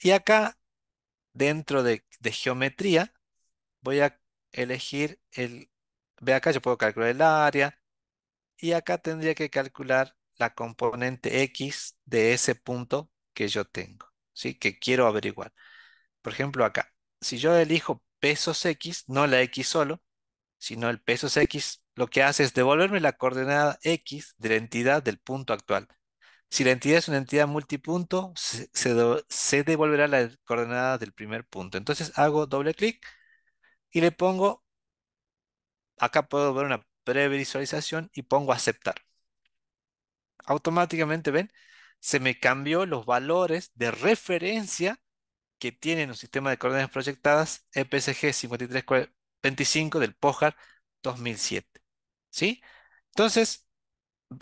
Y acá, dentro de, de geometría, voy a elegir el, ve acá, yo puedo calcular el área, y acá tendría que calcular la componente X de ese punto que yo tengo, ¿sí? Que quiero averiguar. Por ejemplo, acá, si yo elijo pesos X, no la X solo, sino el pesos X, lo que hace es devolverme la coordenada X de la entidad del punto actual. Si la entidad es una entidad multipunto, se, se devolverá la coordenada del primer punto. Entonces hago doble clic y le pongo, acá puedo ver una previsualización y pongo aceptar. Automáticamente, ¿ven? Se me cambió los valores de referencia que tienen un sistema de coordenadas proyectadas EPSG 5325 del POJAR 2007. ¿Sí? Entonces,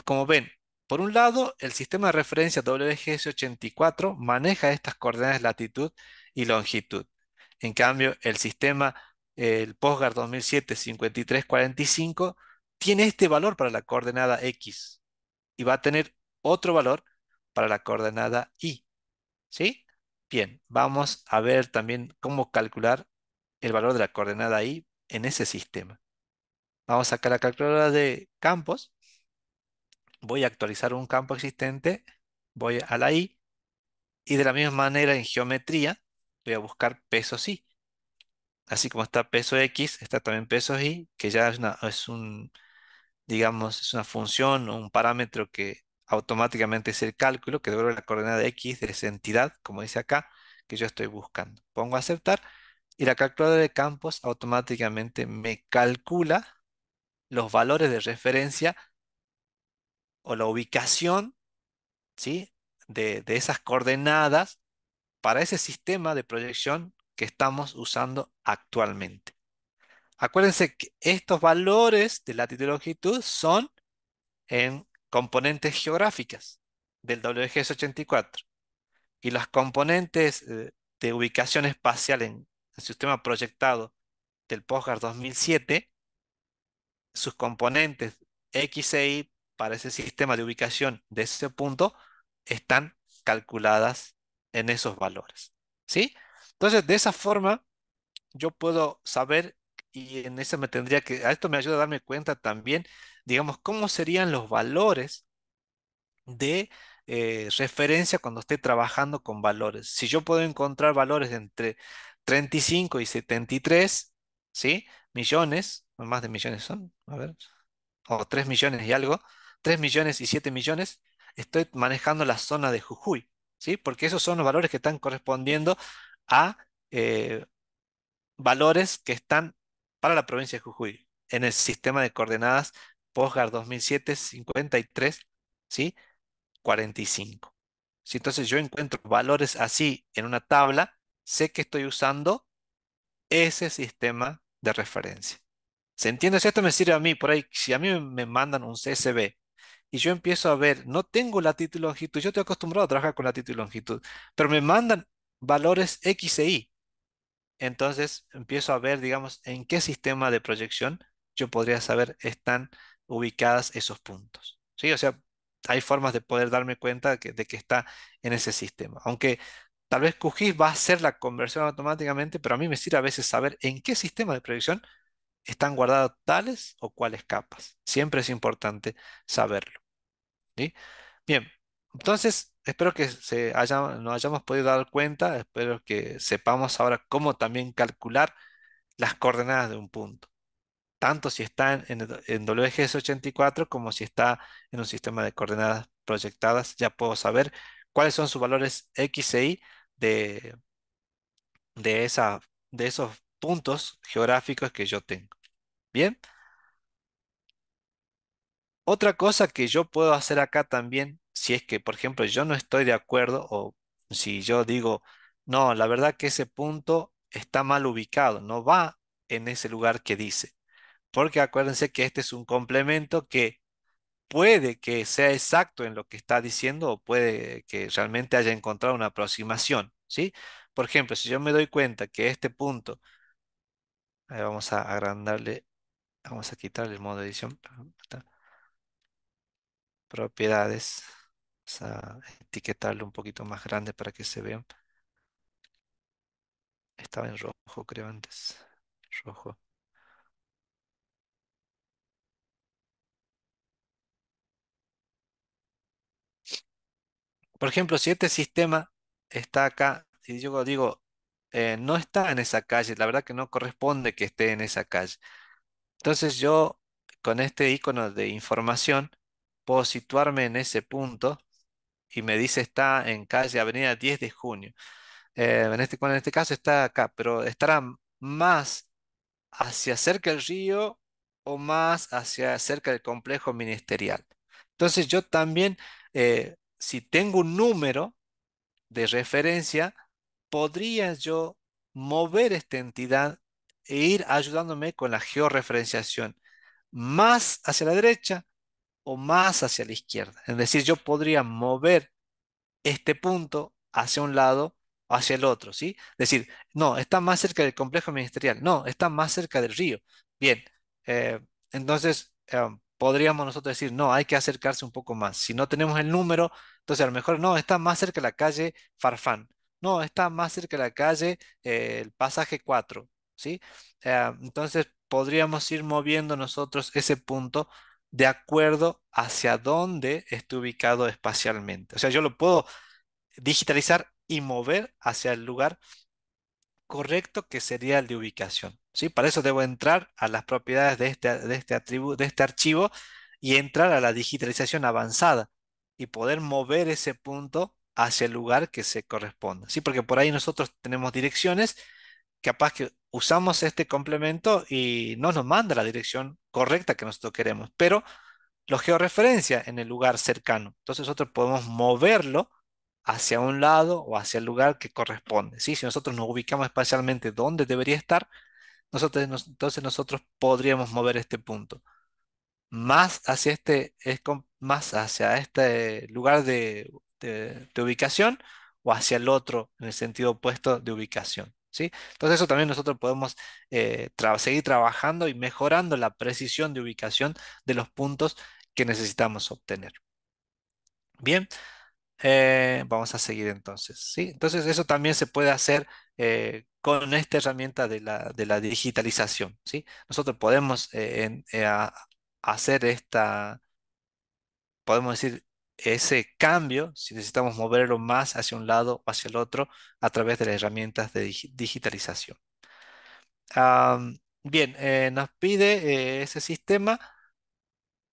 como ven, por un lado, el sistema de referencia WGS84 maneja estas coordenadas latitud y longitud. En cambio, el sistema, el POSGAR 2007-5345, tiene este valor para la coordenada X y va a tener otro valor para la coordenada Y. ¿Sí? Bien, vamos a ver también cómo calcular el valor de la coordenada Y en ese sistema. Vamos a sacar la calculadora de campos. Voy a actualizar un campo existente. Voy a la Y. Y de la misma manera en geometría voy a buscar pesos Y. Así como está peso X, está también peso Y, que ya es un digamos, es una función o un parámetro que automáticamente es el cálculo que devuelve la coordenada X de esa entidad, como dice acá, que yo estoy buscando. Pongo aceptar y la calculadora de campos automáticamente me calcula los valores de referencia o la ubicación ¿sí? de esas coordenadas para ese sistema de proyección que estamos usando actualmente. Acuérdense que estos valores de latitud y longitud son en componentes geográficas del WGS 84 y las componentes eh, de ubicación espacial en el sistema proyectado del POSGAR 2007, sus componentes X e Y para ese sistema de ubicación de ese punto están calculadas en esos valores. ¿sí? Entonces, de esa forma, yo puedo saber y en eso me tendría que, a esto me ayuda a darme cuenta también, digamos, cómo serían los valores de eh, referencia cuando esté trabajando con valores. Si yo puedo encontrar valores entre 35 y 73, ¿sí? Millones, más de millones son, a ver, o 3 millones y algo, 3 millones y 7 millones, estoy manejando la zona de Jujuy, ¿sí? Porque esos son los valores que están correspondiendo a eh, valores que están para la provincia de Jujuy en el sistema de coordenadas POSGAR 2007-53, ¿sí? 45. Si entonces yo encuentro valores así en una tabla, sé que estoy usando ese sistema de referencia. ¿Se entiende? Si esto me sirve a mí, por ahí, si a mí me mandan un CSV y yo empiezo a ver, no tengo latitud y longitud, yo estoy acostumbrado a trabajar con latitud y longitud, pero me mandan valores X e Y. Entonces empiezo a ver, digamos, en qué sistema de proyección yo podría saber están ubicadas esos puntos. ¿Sí? O sea, hay formas de poder darme cuenta de que está en ese sistema. Aunque tal vez QGIS va a hacer la conversión automáticamente, pero a mí me sirve a veces saber en qué sistema de proyección están guardadas tales o cuales capas. Siempre es importante saberlo. Bien, entonces, espero que se nos hayamos podido dar cuenta, espero que sepamos ahora cómo también calcular las coordenadas de un punto, tanto si está en, WGS84 como si está en un sistema de coordenadas proyectadas, ya puedo saber cuáles son sus valores X e Y de, de, esa, de esos puntos geográficos que yo tengo. Bien. Otra cosa que yo puedo hacer acá también si es que, por ejemplo, yo no estoy de acuerdo o si yo digo, no, la verdad que ese punto está mal ubicado, no va en ese lugar que dice. Porque acuérdense que este es un complemento que puede que sea exacto en lo que está diciendo o puede que realmente haya encontrado una aproximación, ¿sí? Por ejemplo, si yo me doy cuenta que este punto, vamos a agrandarle, vamos a quitarle el modo de edición, propiedades a etiquetarlo un poquito más grande para que se vean. Estaba en rojo, creo antes. Rojo. Por ejemplo, si este sistema está acá, y yo digo, eh, no está en esa calle, la verdad que no corresponde que esté en esa calle. Entonces yo, con este icono de información, puedo situarme en ese punto y me dice está en calle Avenida 10 de Junio. Eh, en este, bueno, en este caso está acá, pero estará más hacia cerca del río o más hacia cerca del complejo ministerial. Entonces yo también, eh, si tengo un número de referencia, podría yo mover esta entidad e ir ayudándome con la georreferenciación. Más hacia la derecha, o más hacia la izquierda. Es decir, yo podría mover este punto hacia un lado o hacia el otro, ¿sí? Es decir, no, está más cerca del complejo ministerial, no, está más cerca del río. Bien, eh, entonces em, podríamos nosotros decir, no, hay que acercarse un poco más. Si no tenemos el número, entonces a lo mejor no, está más cerca la calle Farfán, no, está más cerca de la calle eh, el pasaje 4, ¿sí? Em, entonces podríamos ir moviendo nosotros ese punto de acuerdo hacia dónde esté ubicado espacialmente. O sea, yo lo puedo digitalizar y mover hacia el lugar correcto que sería el de ubicación. ¿sí? Para eso debo entrar a las propiedades de este, de este, de este archivo y entrar a la digitalización avanzada y poder mover ese punto hacia el lugar que se corresponda. ¿sí? Porque por ahí nosotros tenemos direcciones capaz que usamos este complemento y no nos manda la dirección correcta que nosotros queremos, pero lo georreferencia en el lugar cercano. Entonces nosotros podemos moverlo hacia un lado o hacia el lugar que corresponde. ¿sí? Si nosotros nos ubicamos espacialmente donde debería estar, nosotros, entonces nosotros podríamos mover este punto. Más hacia este, más hacia este lugar de ubicación o hacia el otro en el sentido opuesto de ubicación. Entonces eso también nosotros podemos eh, seguir trabajando y mejorando la precisión de ubicación de los puntos que necesitamos obtener. Bien, eh, vamos a seguir entonces, Entonces eso también se puede hacer eh, con esta herramienta de la, digitalización, Nosotros podemos hacer esta, podemos decir, ese cambio, si necesitamos moverlo más hacia un lado o hacia el otro, a través de las herramientas de digitalización. bien, eh, nos pide eh, ese sistema.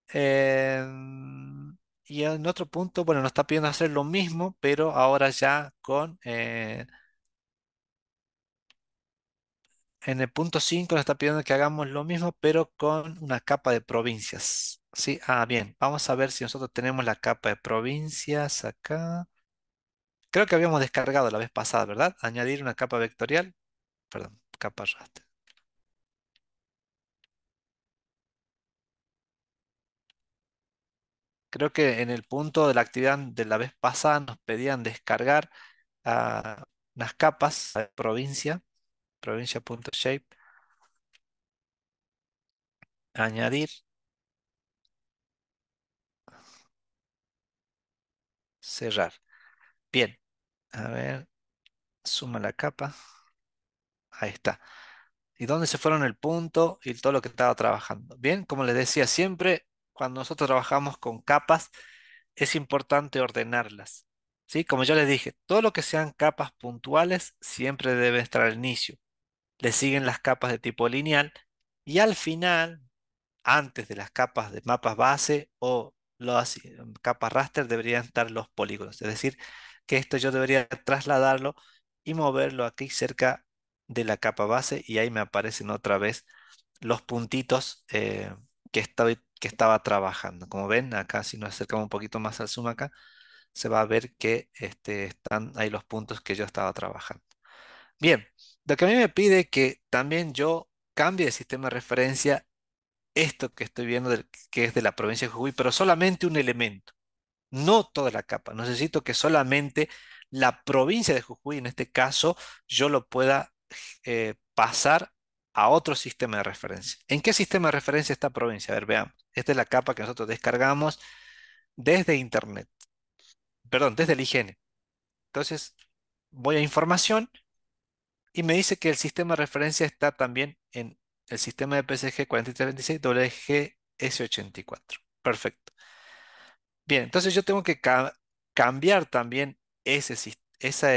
Em, y en otro punto, bueno, nos está pidiendo hacer lo mismo, pero ahora ya con... Eh, en el punto 5 nos está pidiendo que hagamos lo mismo, pero con una capa de provincias. Sí, ah, bien. Vamos a ver si nosotros tenemos la capa de provincias acá. Creo que habíamos descargado la vez pasada, ¿verdad? Añadir una capa vectorial. Perdón, capa raster. Creo que en el punto de la actividad de la vez pasada nos pedían descargar ah, unas capas de provincia, provincia.shape. Añadir. cerrar. Bien, a ver, suma la capa. Ahí está. ¿Y dónde se fueron el punto y todo lo que estaba trabajando? Bien, como les decía siempre, cuando nosotros trabajamos con capas, es importante ordenarlas. ¿Sí? Como yo les dije, todo lo que sean capas puntuales siempre debe estar al inicio. Le siguen las capas de tipo lineal y al final, antes de las capas de mapas base o la mm, capa raster deberían estar los polígonos. Es decir, que esto yo debería trasladarlo y moverlo aquí cerca de la capa base y ahí me aparecen otra vez los puntitos eh, que, estaba, que estaba trabajando. Como ven, acá si nos acercamos un poquito más al zoom acá, se va a ver que este, están ahí los puntos que yo estaba trabajando. Bien, lo que a mí me pide que también yo cambie el sistema de referencia esto que estoy viendo, que es de la provincia de Jujuy, pero solamente un elemento, no toda la capa. Necesito que solamente la provincia de Jujuy, en este caso, yo lo pueda eh, pasar a otro sistema de referencia. ¿En qué sistema de referencia está provincia? A ver, veamos. Esta es la capa que nosotros descargamos desde Internet. Perdón, desde el IGN. Entonces, voy a información y me dice que el sistema de referencia está también en el sistema de PSG 4326 WGS84. Perfecto. Bien, entonces yo tengo que cambiar también ese, esa,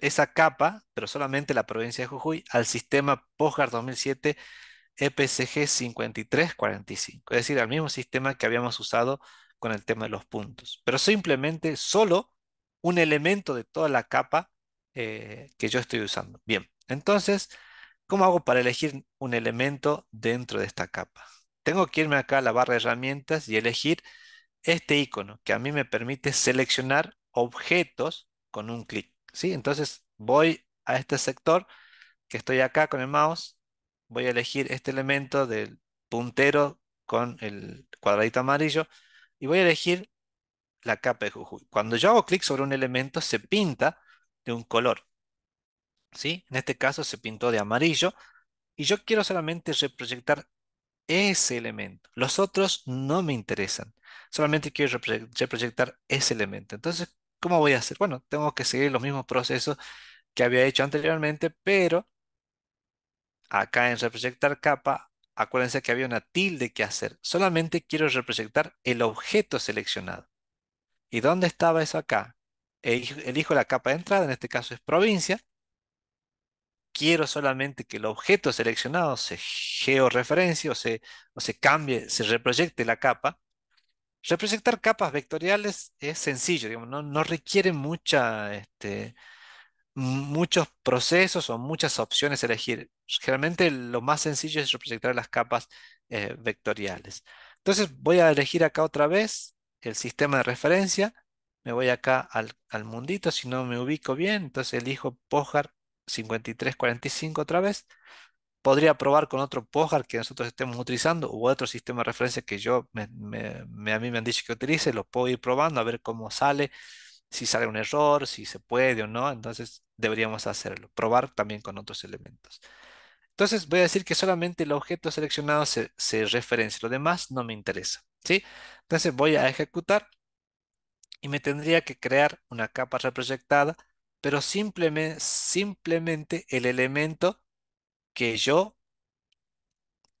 esa capa, pero solamente la provincia de Jujuy, al sistema POSGAR 2007 EPSG 5345, es decir, al mismo sistema que habíamos usado con el tema de los puntos, pero simplemente solo un elemento de toda la capa eh, que yo estoy usando. Bien, entonces ¿Cómo hago para elegir un elemento dentro de esta capa? Tengo que irme acá a la barra de herramientas y elegir este icono que a mí me permite seleccionar objetos con un clic. ¿sí? Entonces voy a este sector que estoy acá con el mouse, voy a elegir este elemento del puntero con el cuadradito amarillo y voy a elegir la capa de Jujuy. Cuando yo hago clic sobre un elemento se pinta de un color. En este caso se pintó de amarillo y yo quiero solamente reproyectar ese elemento. Los otros no me interesan. Solamente quiero reproyectar ese elemento. Entonces, ¿cómo voy a hacer? Bueno, tengo que seguir los mismos procesos que había hecho anteriormente, pero acá en reproyectar capa, acuérdense que había una tilde que hacer. Solamente quiero reproyectar el objeto seleccionado. ¿Y dónde estaba eso acá? elijo la capa de entrada, en este caso es provincia, quiero solamente que el objeto seleccionado se georreferencie o se, se cambie, se reproyecte la capa. Reproyectar capas vectoriales es sencillo, no, requiere mucha, este, muchos procesos o muchas opciones elegir. Generalmente lo más sencillo es reproyectar las capas eh, vectoriales. Entonces voy a elegir acá otra vez el sistema de referencia. Me voy acá al, al mundito, si no me ubico bien, entonces elijo Pojar 5345 otra vez. Podría probar con otro pojar que nosotros estemos utilizando u otro sistema de referencia que yo me, a mí me han dicho que utilice. Lo puedo ir probando a ver cómo sale, si sale un error, si se puede o no. Entonces deberíamos hacerlo. Probar también con otros elementos. Entonces voy a decir que solamente el objeto seleccionado se, referencia. Lo demás no me interesa. ¿sí? Entonces voy a ejecutar y me tendría que crear una capa reproyectada pero simplemente, el elemento que yo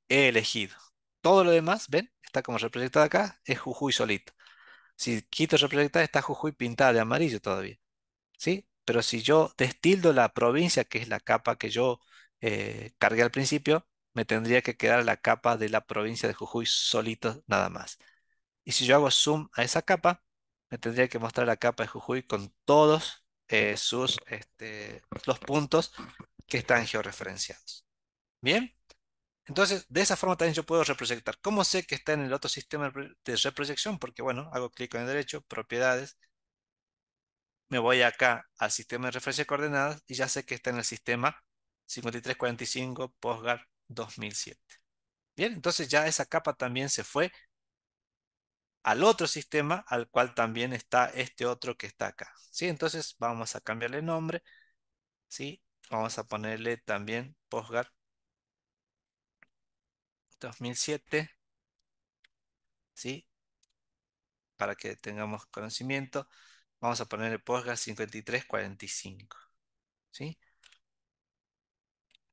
he elegido. Todo lo demás, ¿ven? Está como representado acá, es Jujuy solito. Si quito reproyectada, está Jujuy pintada de amarillo todavía. ¿Sí? Pero si yo destildo la provincia, que es la capa que yo eh, cargué al principio, me tendría que quedar la capa de la provincia de Jujuy solito nada más. Y si yo hago zoom a esa capa, me tendría que mostrar la capa de Jujuy con todos eh, sus, este, los puntos que están georreferenciados. Bien, entonces de esa forma también yo puedo reproyectar. ¿Cómo sé que está en el otro sistema de reproyección? Porque bueno, hago clic en el derecho, propiedades, me voy acá al sistema de referencia de coordenadas y ya sé que está en el sistema 5345 POSGAR 2007. Bien, entonces ya esa capa también se fue al otro sistema al cual también está este otro que está acá. ¿sí? Entonces vamos a cambiarle nombre. ¿sí? Vamos a ponerle también Postgres 2007. ¿sí? Para que tengamos conocimiento. Vamos a ponerle Postgres 5345. ¿sí?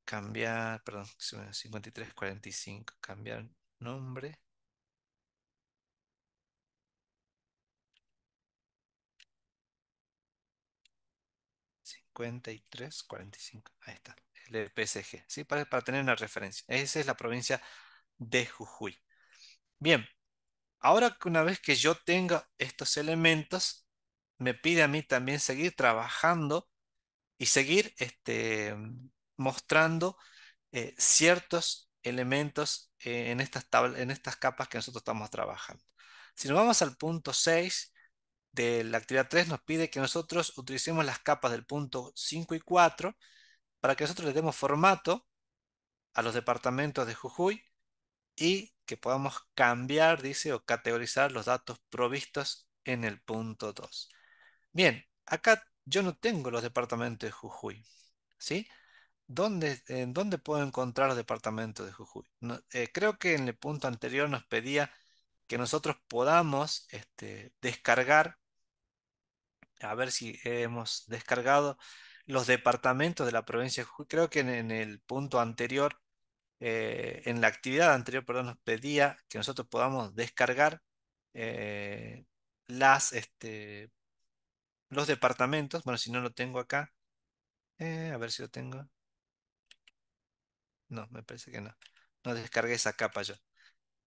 Cambiar, perdón, 5345. Cambiar nombre. 53, 45. Ahí está, el PSG, ¿sí? Para, tener una referencia. Esa es la provincia de Jujuy. Bien, ahora que una vez que yo tenga estos elementos, me pide a mí también seguir trabajando y seguir este, mostrando eh, ciertos elementos eh, en, estas en estas capas que nosotros estamos trabajando. Si nos vamos al punto 6, de la actividad 3 nos pide que nosotros utilicemos las capas del punto 5 y 4 para que nosotros le demos formato a los departamentos de Jujuy y que podamos cambiar, dice, o categorizar los datos provistos en el punto 2. Bien, acá yo no tengo los departamentos de Jujuy, ¿sí? ¿Dónde, ¿En dónde puedo encontrar los departamentos de Jujuy? Eh, creo que en el punto anterior nos pedía que nosotros podamos este, descargar a ver si hemos descargado los departamentos de la provincia Creo que en, el punto anterior, eh, en la actividad anterior, nos pedía que nosotros podamos descargar eh, las, este, los departamentos. Bueno, si no lo tengo acá, eh, a ver si lo tengo. No, me parece que no. No descargué esa capa yo.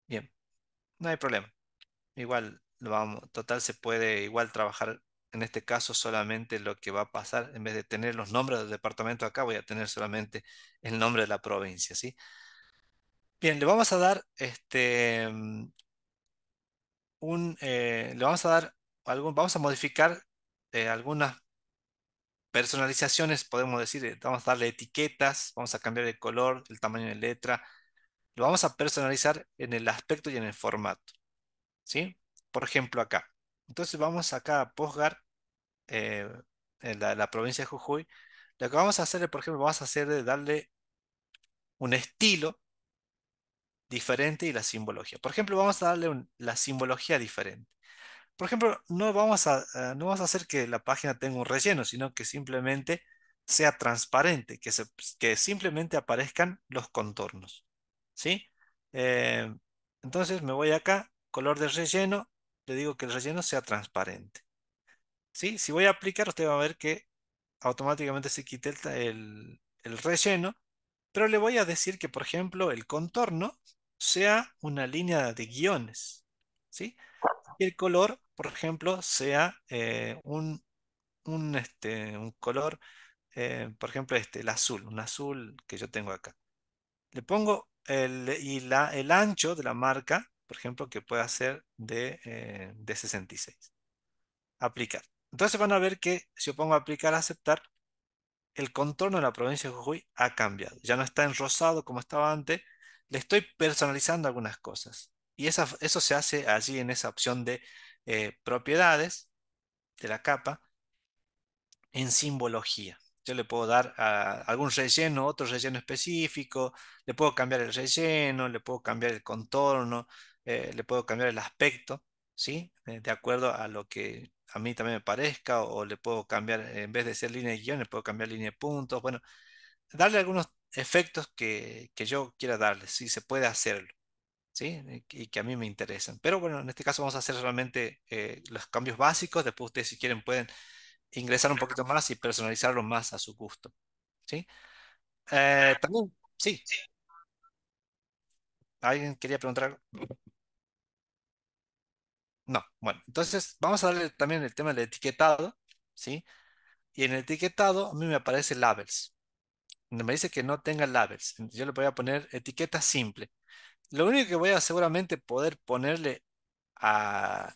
Bien, no hay problema. Igual lo vamos, total se puede igual trabajar en este caso solamente lo que va a pasar, en vez de tener los nombres del departamento acá, voy a tener solamente el nombre de la provincia, ¿sí? Bien, le vamos a dar este un, eh, le vamos a dar algún, vamos a modificar eh, algunas personalizaciones, podemos decir, eh, vamos a darle etiquetas, vamos a cambiar el color, el tamaño de letra, lo vamos a personalizar en el aspecto y en el formato, ¿sí? Por ejemplo, acá. Entonces vamos acá a Posgar, eh, en la, provincia de Jujuy. Lo que vamos a hacer, es por ejemplo, vamos a hacer de darle un estilo diferente y la simbología. Por ejemplo, vamos a darle la simbología diferente. Por ejemplo, no vamos, a, eh, no vamos a hacer que la página tenga un relleno, sino que simplemente sea transparente, que, que simplemente aparezcan los contornos. ¿sí? Eh, entonces me voy acá, color de relleno, le digo que el relleno sea transparente. ¿Sí? Si voy a aplicar, usted va a ver que automáticamente se quite el, el relleno, pero le voy a decir que, por ejemplo, el contorno sea una línea de guiones. ¿sí? Y el color, por ejemplo, sea eh, un, un, este, un, color, eh, por ejemplo, este, el azul, un azul que yo tengo acá. Le pongo el, y la, el ancho de la marca por ejemplo, que pueda ser de, 66. Eh, aplicar. Entonces van a ver que si yo pongo aplicar, aceptar, el contorno de la provincia de Jujuy ha cambiado. Ya no está en rosado como estaba antes. Le estoy personalizando algunas cosas. Y esa, eso se hace allí en esa opción de eh, propiedades de la capa en simbología. Yo le puedo dar algún relleno, otro relleno específico, le puedo cambiar el relleno, le puedo cambiar el contorno, eh, le puedo cambiar el aspecto, ¿sí? Eh, de acuerdo a lo que a mí también me parezca, o, le puedo cambiar, en vez de ser línea de guión, le puedo cambiar línea de puntos, bueno, darle algunos efectos que, yo quiera darle, si se puede hacerlo, ¿sí? Y que a mí me interesan. Pero bueno, en este caso vamos a hacer realmente eh, los cambios básicos, después ustedes si quieren pueden ingresar un poquito más y personalizarlo más a su gusto, ¿sí? también, sí. ¿Alguien quería preguntar algo? No, bueno, entonces vamos a darle también el tema del etiquetado, ¿sí? Y en el etiquetado a mí me aparece labels. Me dice que no tenga labels. Yo le voy a poner etiqueta simple. Lo único que voy a seguramente poder ponerle a,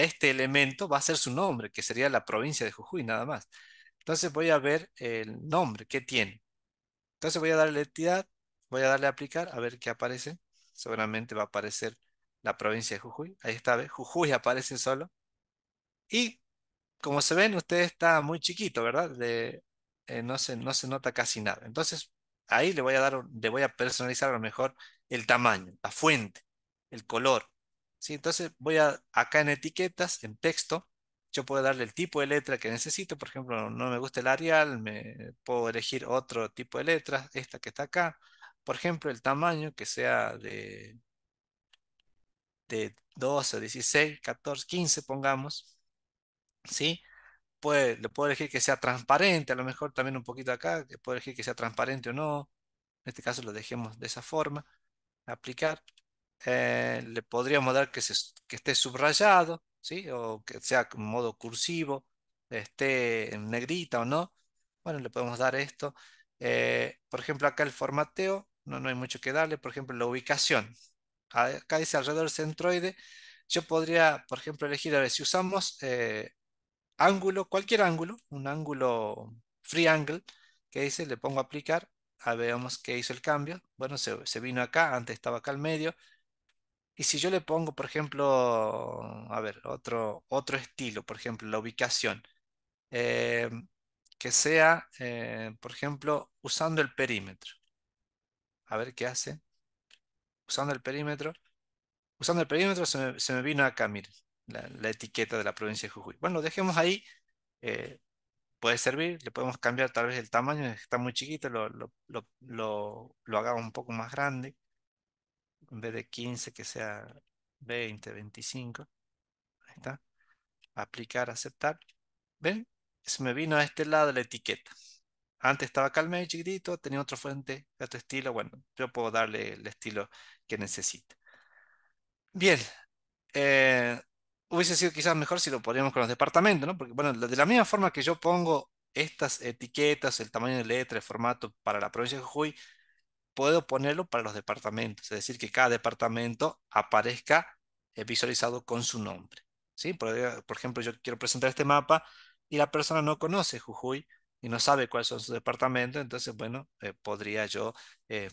este elemento va a ser su nombre, que sería la provincia de Jujuy, nada más. Entonces voy a ver el nombre, que tiene. Entonces voy a darle entidad, voy a darle a aplicar, a ver qué aparece. Seguramente va a aparecer la provincia de Jujuy. Ahí está, Jujuy aparece solo. Y como se ven, usted está muy chiquito, ¿verdad? Eh, no, se, no se nota casi nada. Entonces, ahí le voy a dar, le voy a personalizar a lo mejor el tamaño, la fuente, el color. ¿sí? Entonces, voy a, acá en etiquetas, en texto, yo puedo darle el tipo de letra que necesito. Por ejemplo, no me gusta el Arial, me puedo elegir otro tipo de letra. esta que está acá. Por ejemplo, el tamaño que sea de de 12 16, 14, 15, pongamos, ¿sí? Pues le puedo elegir que sea transparente, a lo mejor también un poquito acá, le puedo elegir que sea transparente o no. En este caso lo dejemos de esa forma, aplicar. Eh, le podríamos dar que, se, esté subrayado, ¿sí? O que sea en modo cursivo, esté en negrita o no. Bueno, le podemos dar esto. Eh, por ejemplo, acá el formateo, no, no hay mucho que darle. Por ejemplo, la ubicación acá dice alrededor centroide, yo podría, por ejemplo, elegir, a ver, si usamos eh, ángulo, cualquier ángulo, un ángulo free angle, que dice, le pongo a aplicar, a ver, veamos qué hizo el cambio, bueno, se, vino acá, antes estaba acá al medio, y si yo le pongo, por ejemplo, a ver, otro, otro estilo, por ejemplo, la ubicación, eh, que sea, eh, por ejemplo, usando el perímetro. A ver qué hace usando el perímetro, usando el perímetro se me, vino acá, miren, la, etiqueta de la provincia de Jujuy. Bueno, dejemos ahí, eh, puede servir, le podemos cambiar tal vez el tamaño, está muy chiquito, lo, lo, hagamos un poco más grande, en vez de 15 que sea 20, 25. Ahí está. Aplicar, aceptar. ¿Ven? Se me vino a este lado la etiqueta. Antes estaba calma y chiquitito, tenía otra fuente, otro estilo. Bueno, yo puedo darle el estilo que necesite. Bien. Eh, hubiese sido quizás mejor si lo poníamos con los departamentos, ¿no? Porque, bueno, de la misma forma que yo pongo estas etiquetas, el tamaño de letra, el formato para la provincia de Jujuy, puedo ponerlo para los departamentos. Es decir, que cada departamento aparezca eh, visualizado con su nombre. ¿sí? Eh, por ejemplo, yo quiero presentar este mapa y la persona no conoce Jujuy, y no sabe cuáles son sus departamentos, entonces, bueno, eh, podría yo eh,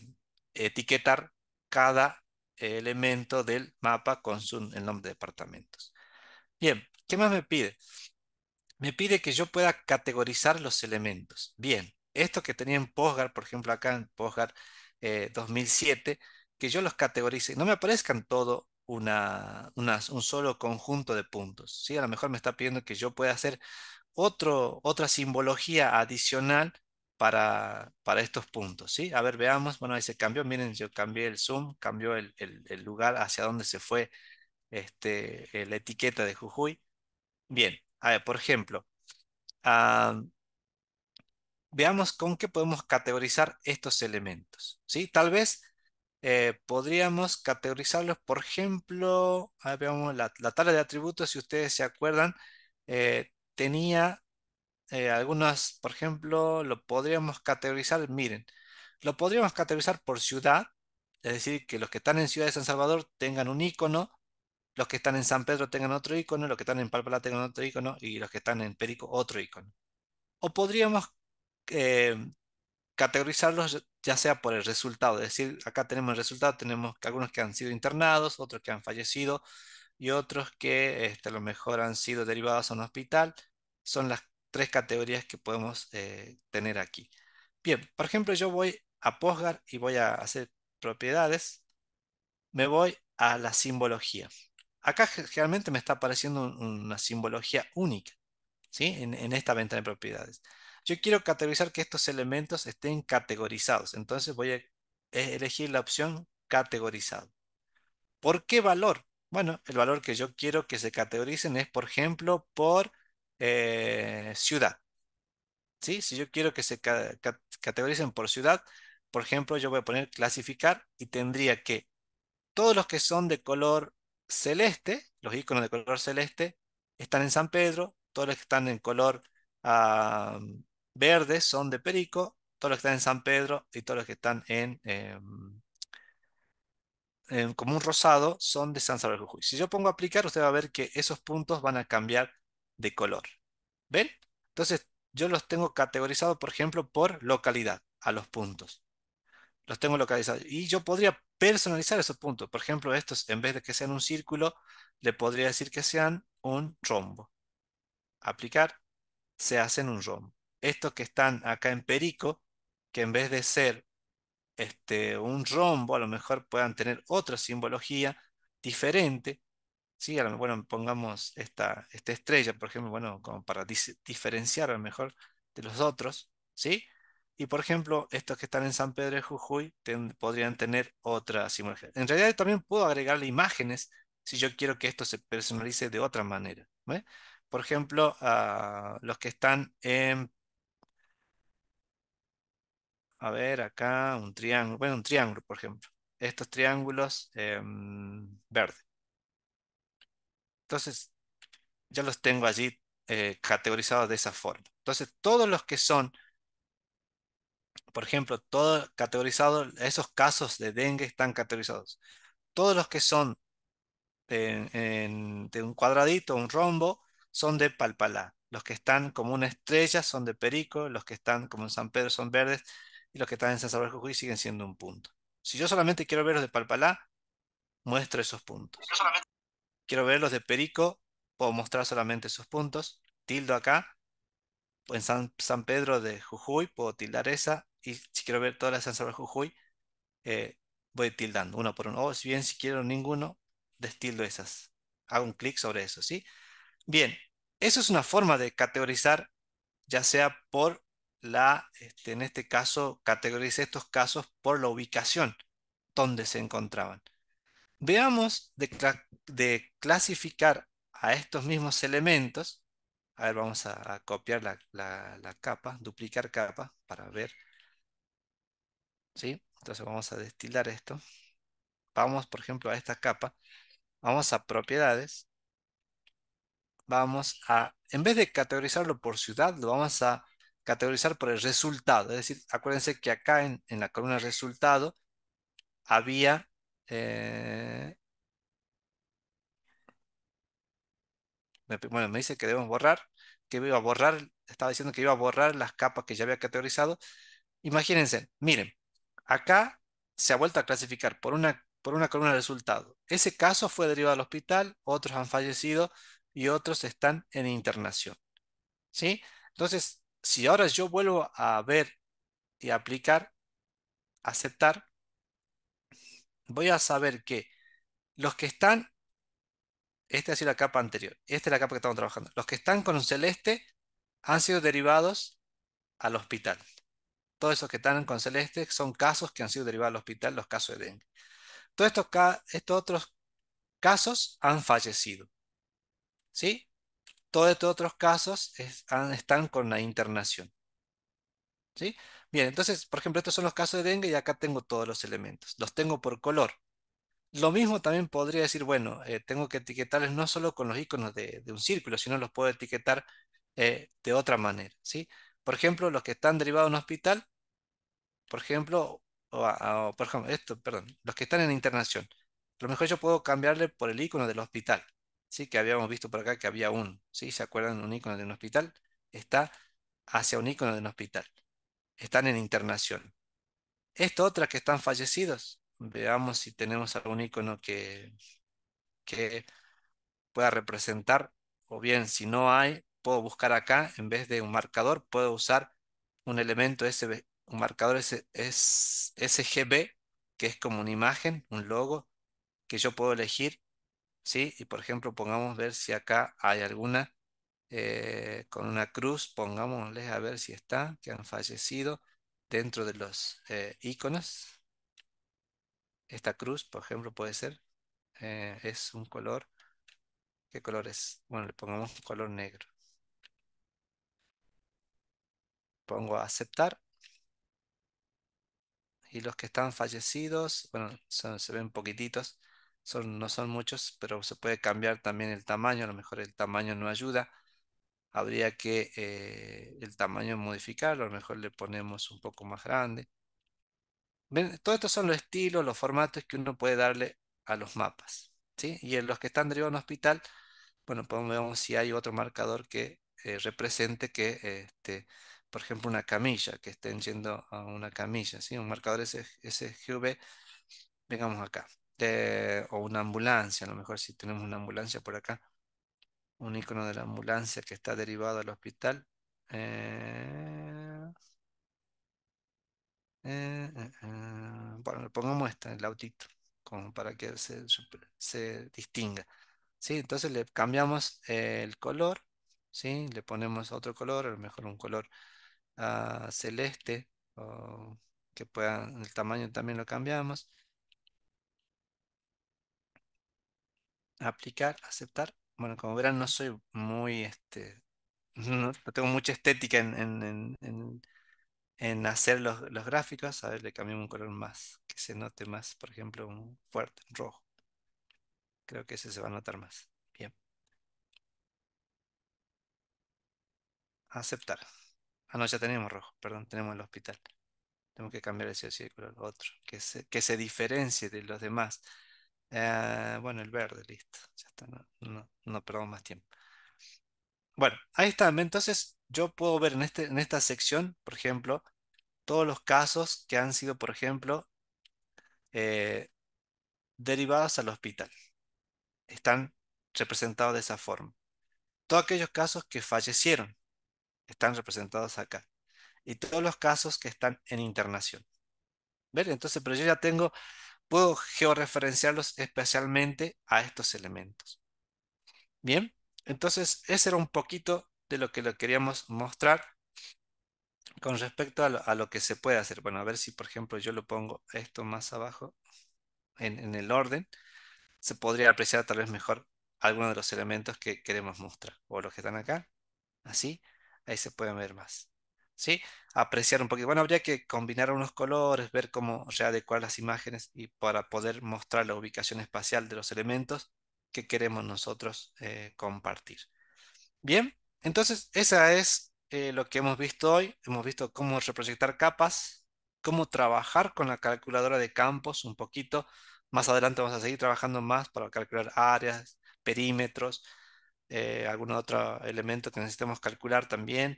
etiquetar cada elemento del mapa con su, el nombre de departamentos. Bien, ¿qué más me pide? Me pide que yo pueda categorizar los elementos. Bien, esto que tenía en Postgres, por ejemplo, acá en Postgres eh, 2007, que yo los categorice, no me aparezcan todo una, un solo conjunto de puntos. ¿sí? A lo mejor me está pidiendo que yo pueda hacer otro, otra simbología adicional para, para estos puntos. ¿sí? A ver, veamos. Bueno, ahí se cambió. Miren, yo cambié el zoom, cambió el, lugar hacia donde se fue este, eh, la etiqueta de Jujuy. Bien, a ver, por ejemplo, ah, veamos con qué podemos categorizar estos elementos. ¿sí? Tal vez eh, podríamos categorizarlos, por ejemplo, veamos la, la, tabla de atributos, si ustedes se acuerdan, eh, tenía algunos, eh, algunas, por ejemplo, lo podríamos categorizar, miren, lo podríamos categorizar por ciudad, es decir, que los que están en Ciudad de San Salvador tengan un icono, los que están en San Pedro tengan otro icono, los que están en Palpalá tengan otro icono y los que están en Perico otro icono. O podríamos eh, categorizarlos ya sea por el resultado, es decir, acá tenemos el resultado, tenemos algunos que han sido internados, otros que han fallecido, y otros que este, a lo mejor han sido derivados a un hospital, son las tres categorías que podemos eh, tener aquí. Bien, por ejemplo, yo voy a Postgar y voy a hacer propiedades, me voy a la simbología. Acá generalmente me está apareciendo una simbología única, ¿sí? En, en esta ventana de propiedades. Yo quiero categorizar que estos elementos estén categorizados, entonces voy a eh, elegir la opción categorizado. ¿Por qué valor? Bueno, el valor que yo quiero que se categoricen es, por ejemplo, por eh, ciudad. ¿Sí? Si yo quiero que se categoricen por ciudad, por ejemplo, yo voy a poner clasificar y tendría que todos los que son de color celeste, los iconos de color celeste, están en San Pedro, todos los que están en color ah, verde son de Perico, todos los que están en San Pedro y todos los que están en, em, como un rosado son de San Salvador Si yo pongo aplicar, usted va a ver que esos puntos van a cambiar de color. ¿Ven? Entonces, yo los tengo categorizados, por ejemplo, por localidad, a los puntos. Los tengo localizados. Y yo podría personalizar esos puntos. Por ejemplo, estos, en vez de que sean un círculo, le podría decir que sean un rombo. Aplicar, se hacen un rombo. Estos que están acá en Perico, que en vez de ser este, un rombo, a lo mejor puedan tener otra simbología diferente. ¿sí? bueno, pongamos esta, esta estrella, por ejemplo, bueno, para diferenciar a lo mejor de los otros. ¿sí? Y por ejemplo, estos que están en San Pedro de Jujuy podrían tener otra simbología. En realidad también puedo agregarle imágenes si yo quiero que esto se personalice de otra manera. Por ejemplo, los que están en a ver, acá un triángulo, bueno, un triángulo, por ejemplo. Estos triángulos verdes. Em, verde. Entonces, ya los tengo allí eh, categorizados de esa forma. Entonces, todos los que son, por ejemplo, todos categorizados, esos casos de dengue están categorizados. Todos los que son de un cuadradito, un rombo, son de palpalá. Los que están como una estrella son de perico, los que están como en San Pedro son verdes, y los que están en San Salvador de Jujuy siguen siendo un punto. Si yo solamente quiero ver los de Palpalá, muestro esos puntos. Quiero ver los de Perico, puedo mostrar solamente esos puntos. Tildo acá. En San, Pedro de Jujuy puedo tildar esa. Y si quiero ver todas las de San Salvador de Jujuy, eh, voy tildando uno por uno. O si bien si quiero ninguno, destildo esas. Hago un clic sobre eso, ¿sí? Bien, eso es una forma de categorizar, ya sea por la, este, en este caso, categorice estos casos por la ubicación donde se encontraban. Veamos de, clasificar a estos mismos elementos. A ver, vamos a, copiar la, capa, duplicar capa para ver. ¿Sí? Entonces vamos a destilar esto. Vamos, por ejemplo, a esta capa. Vamos a propiedades. Vamos a, en vez de categorizarlo por ciudad, lo vamos a categorizar por el resultado. Es decir, acuérdense que acá en, la columna resultado había eh, bueno, me dice que debemos borrar, que iba a borrar, estaba diciendo que iba a borrar las capas que ya había categorizado. Imagínense, miren, acá se ha vuelto a clasificar por una, por una columna de resultado. Ese caso fue derivado al hospital, otros han fallecido y otros están en internación. ¿Sí? Entonces, si ahora yo vuelvo a ver y aplicar, aceptar, voy a saber que los que están, esta ha sido la capa anterior, esta es la capa que estamos trabajando, los que están con celeste han sido derivados al hospital. Todos esos que están con celeste son casos que han sido derivados al hospital, los casos de dengue. Todos estos, estos otros casos han fallecido. ¿Sí? todos estos otros casos están con la internación. ¿Sí? Bien, entonces, por ejemplo, estos son los casos de dengue y acá tengo todos los elementos. Los tengo por color. Lo mismo también podría decir, bueno, eh, tengo que etiquetarles no solo con los iconos de, un círculo, sino los puedo etiquetar eh, de otra manera. ¿sí? Por ejemplo, los que están derivados un hospital, por ejemplo, esto, perdón, los que están en internación. A lo mejor yo puedo cambiarle por el icono del hospital. ¿sí? que habíamos visto por acá que había un ¿sí? ¿Se acuerdan? Un icono de un hospital está hacia un icono de un hospital. Están en internación. Esto, otra que están fallecidos. Veamos si tenemos algún icono que, que pueda representar. O bien, si no hay, puedo buscar acá, en vez de un marcador, puedo usar un elemento SB, un marcador SGB, que es como una imagen, un logo, que yo puedo elegir ¿sí? Y por ejemplo, pongamos ver si acá hay alguna eh, con una cruz, pongámosles a ver si está, que han fallecido dentro de los eh, iconos. Esta cruz, por ejemplo, puede ser, eh, es un color, ¿qué color es? Bueno, le pongamos un color negro. Pongo a aceptar. Y los que están fallecidos, bueno, se ven poquititos son, no son muchos, pero se puede cambiar también el tamaño, a lo mejor el tamaño no ayuda, habría que eh, el tamaño modificarlo, a lo mejor le ponemos un poco más grande. Todo Todos estos son los estilos, los formatos que uno puede darle a los mapas. ¿sí? Y en los que están derivados un hospital, bueno, podemos ver si hay otro marcador que eh, represente que, este, por ejemplo, una camilla, que estén yendo a una camilla. ¿sí? Un marcador SGV, vengamos acá o una ambulancia, a lo mejor si tenemos una ambulancia por acá, un icono de la ambulancia que está derivado al hospital. Eh, eh, eh, bueno, le pongamos esta, el autito, como para que se, distinga. ¿sí? Entonces le cambiamos el color, ¿sí? le ponemos otro color, a lo mejor un color ah, celeste, que pueda, el tamaño también lo cambiamos. aplicar, aceptar. Bueno, como verán, no soy muy, este, no, tengo mucha estética en, en, hacer los, los, gráficos. A ver, le cambiamos un color más, que se note más, por ejemplo, un fuerte, rojo. Creo que ese se va a notar más. Bien. Aceptar. Ah, no, ya tenemos rojo, perdón, tenemos el hospital. Tengo que cambiar ese círculo al otro, que que se diferencie de los demás. Eh, bueno, el verde, listo. Ya está, no, no, más tiempo. Bueno, ahí está. Entonces, yo puedo ver en, este, en esta sección, por ejemplo, todos los casos que han sido, por ejemplo, eh, derivados al hospital. Están representados de esa forma. Todos aquellos casos que fallecieron están representados acá. Y todos los casos que están en internación. ¿Ven? Entonces, pero yo ya tengo puedo georreferenciarlos especialmente a estos elementos. Bien, entonces ese era un poquito de lo que lo queríamos mostrar con respecto a lo, que se puede hacer. Bueno, a ver si por ejemplo yo lo pongo esto más abajo en, en el orden, se podría apreciar tal vez mejor algunos de los elementos que queremos mostrar o los que están acá. Así, ahí se pueden ver más. ¿sí? apreciar un poquito. Bueno, habría que combinar unos colores, ver cómo readecuar las imágenes y para poder mostrar la ubicación espacial de los elementos que queremos nosotros eh, compartir. Bien, entonces esa es eh, lo que hemos visto hoy. Hemos visto cómo reproyectar capas, cómo trabajar con la calculadora de campos un poquito. Más adelante vamos a seguir trabajando más para calcular áreas, perímetros, eh, algún otro elemento que necesitemos calcular también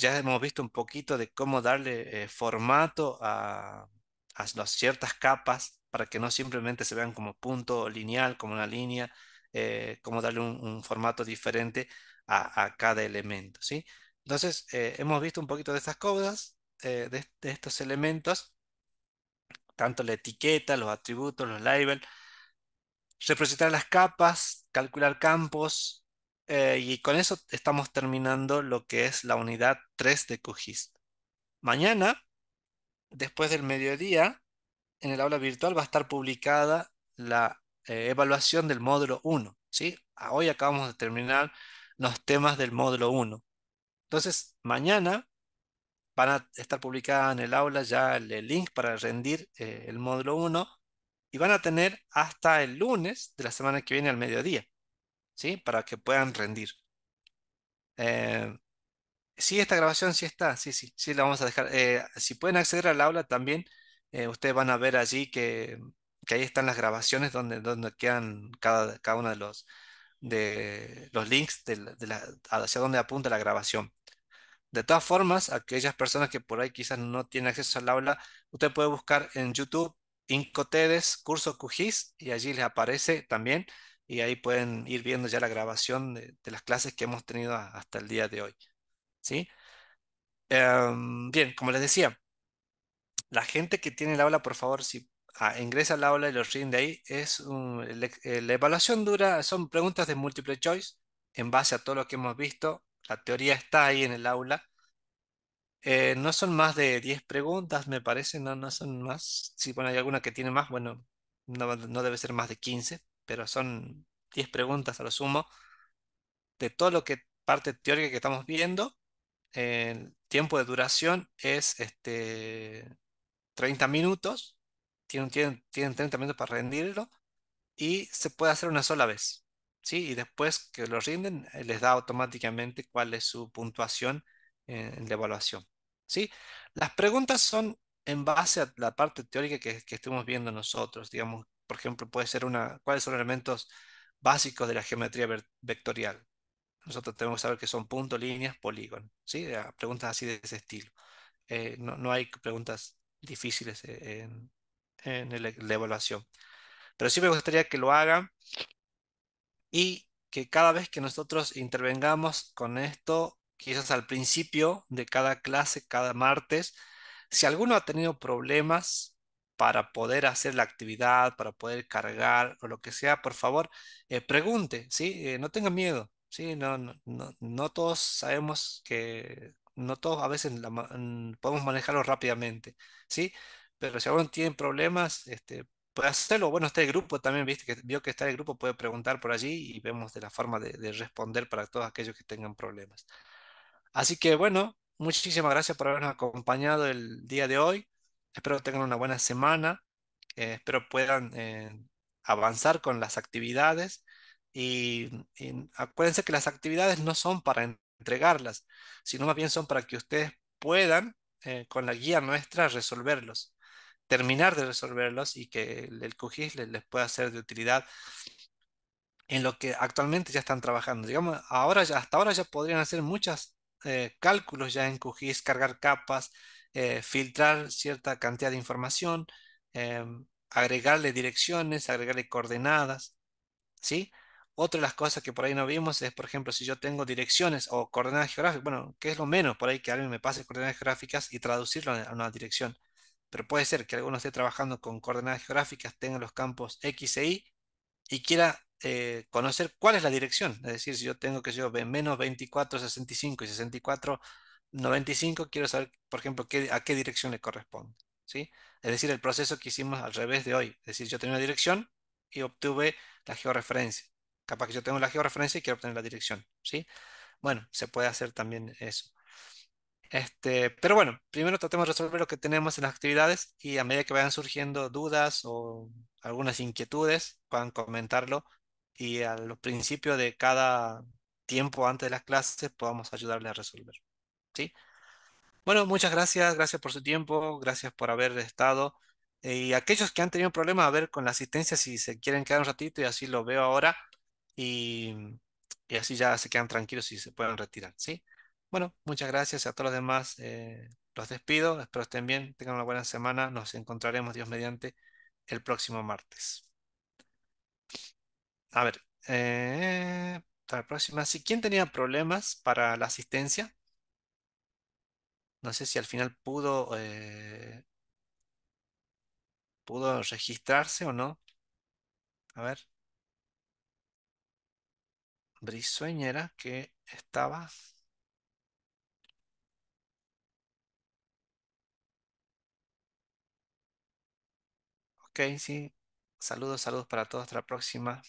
ya hemos visto un poquito de cómo darle eh, formato a, las ciertas capas para que no simplemente se vean como punto lineal, como una línea, eh, cómo darle un, formato diferente a, cada elemento. ¿sí? Entonces, eh, hemos visto un poquito de estas cosas, de, de, estos elementos, tanto la etiqueta, los atributos, los labels, representar las capas, calcular campos, eh, y con eso estamos terminando lo que es la unidad 3 de QGIS. Mañana, después del mediodía, en el aula virtual va a estar publicada la eh, evaluación del módulo 1. ¿sí? Ah, hoy acabamos de terminar los temas del módulo 1. Entonces, mañana van a estar publicada en el aula ya el, link para rendir eh, el módulo 1 y van a tener hasta el lunes de la semana que viene al mediodía para que puedan rendir. Eh, sí, esta grabación sí está, sí, sí, sí la vamos a dejar. Eh, si pueden acceder al aula también, eh, ustedes van a ver allí que, que, ahí están las grabaciones donde, donde quedan cada, cada uno de los, de los links de hacia donde apunta la grabación. De todas formas, aquellas personas que por ahí quizás no tienen acceso al aula, usted puede buscar en YouTube Incotedes, curso QGIS, y allí les aparece también y ahí pueden ir viendo ya la grabación de, las clases que hemos tenido hasta el día de hoy. ¿sí? Em, bien, como les decía, la gente que tiene el aula, por favor, si ah, ingresa al aula y los rinde ahí, es eh, la evaluación dura, son preguntas de múltiple choice en base a todo lo que hemos visto. La teoría está ahí en el aula. Eh, no son más de 10 preguntas, me parece, no, no son más. Si bueno, hay alguna que tiene más, bueno, no, no debe ser más de 15 pero son 10 preguntas a lo sumo, de todo lo que parte teórica que estamos viendo, el tiempo de duración es este, 30 minutos, tienen, tienen, 30 minutos para rendirlo y se puede hacer una sola vez. ¿sí? Y después que lo rinden, eh, les da automáticamente cuál es su puntuación en la evaluación. ¿sí? Las preguntas son en base a la parte teórica que, que viendo nosotros, digamos, por ejemplo, puede ser una, cuáles son elementos básicos de la geometría vectorial. Nosotros tenemos que saber que son puntos, líneas, polígonos. ¿sí? Ah, preguntas así de ese estilo. Eh, no, no, hay preguntas difíciles eh, en, en la evaluación. Pero sí me gustaría que lo hagan y que cada vez que nosotros intervengamos con esto, quizás al principio de cada clase, cada martes, si alguno ha tenido problemas para poder hacer la actividad, para poder cargar o lo que sea, por favor, eh, pregunte, ¿sí? Eh, no tenga miedo, ¿sí? No, no, no, todos sabemos que, no todos a veces mm, podemos manejarlo rápidamente, ¿sí? Pero si aún tienen problemas, este, puede hacerlo. Bueno, está el grupo también, viste, que vio que está el grupo, puede preguntar por allí y vemos de la forma de responder para todos aquellos que tengan problemas. Así que bueno, muchísimas gracias por habernos acompañado el día de hoy. Espero tengan una buena semana. Eh, espero puedan eh, avanzar con las actividades. Y, acuérdense que las actividades no son para entregarlas, sino más bien son para que ustedes puedan, eh, con la guía nuestra, resolverlos, terminar de resolverlos y que el, QGIS les, pueda ser de utilidad en lo que actualmente ya están trabajando. Digamos, ahora ya, hasta ahora ya podrían hacer muchos cálculos ya en QGIS, cargar capas, eh, filtrar cierta cantidad de información, em, agregarle direcciones, agregarle coordenadas, ¿sí? Otra de las cosas que por ahí no vimos es, por ejemplo, si yo tengo direcciones o coordenadas geográficas, bueno, ¿qué es lo menos por ahí que alguien me pase coordenadas geográficas y traducirlo a una dirección? Pero puede ser que alguno esté trabajando con coordenadas geográficas, tenga los campos X e Y y quiera eh, conocer cuál es la dirección. Es decir, si yo tengo que yo menos 24, 65 y 64, 95 quiero saber, por ejemplo, a qué dirección le corresponde. ¿sí? Es decir, el proceso que hicimos al revés de hoy. Es decir, yo tenía una dirección y obtuve la georreferencia. Capaz que yo tengo la georreferencia y quiero obtener la dirección. ¿sí? Bueno, se puede hacer también eso. Este, pero bueno, primero tratemos de resolver lo que tenemos en las actividades y a medida que vayan surgiendo dudas o algunas inquietudes, puedan comentarlo y al principio de cada tiempo antes de las clases podamos ayudarle a resolver. Bueno, muchas gracias, gracias por su tiempo, gracias por haber estado. y aquellos que han tenido problemas, a ver, con la asistencia, si se quieren quedar un ratito y así lo veo ahora y, así ya se quedan tranquilos y se pueden retirar, ¿sí? Bueno, muchas gracias a todos los demás. Eh, los despido, espero estén bien, tengan una buena semana, nos encontraremos, Dios mediante, el próximo martes. A ver, eh, para la próxima, si quién tenía problemas para la asistencia, no sé si al final pudo, eh, pudo registrarse o no. A ver. Brisueñera que estaba. Ok, sí. Saludos, saludos para todos. Hasta la próxima.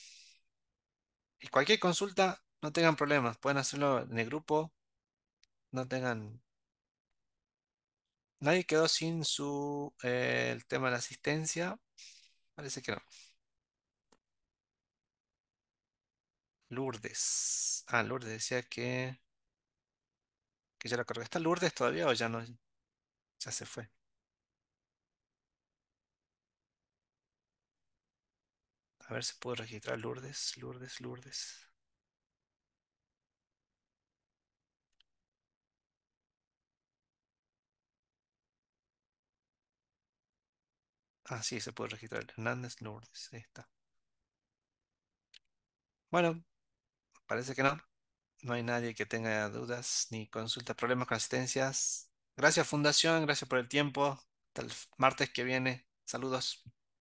Y cualquier consulta, no tengan problemas. Pueden hacerlo en el grupo. No tengan Nadie quedó sin su eh, el tema de la asistencia. Parece que no. Lourdes. Ah, Lourdes decía que que ya la cargó. ¿Está Lourdes todavía o ya no? Ya se fue. A ver si puedo registrar Lourdes, Lourdes, Lourdes. Ah, sí, se puede registrar. Hernández Lourdes, ahí está. Bueno, parece que no. No hay nadie que tenga dudas ni consultas, problemas con asistencias. Gracias, Fundación. Gracias por el tiempo. Hasta el martes que viene. Saludos.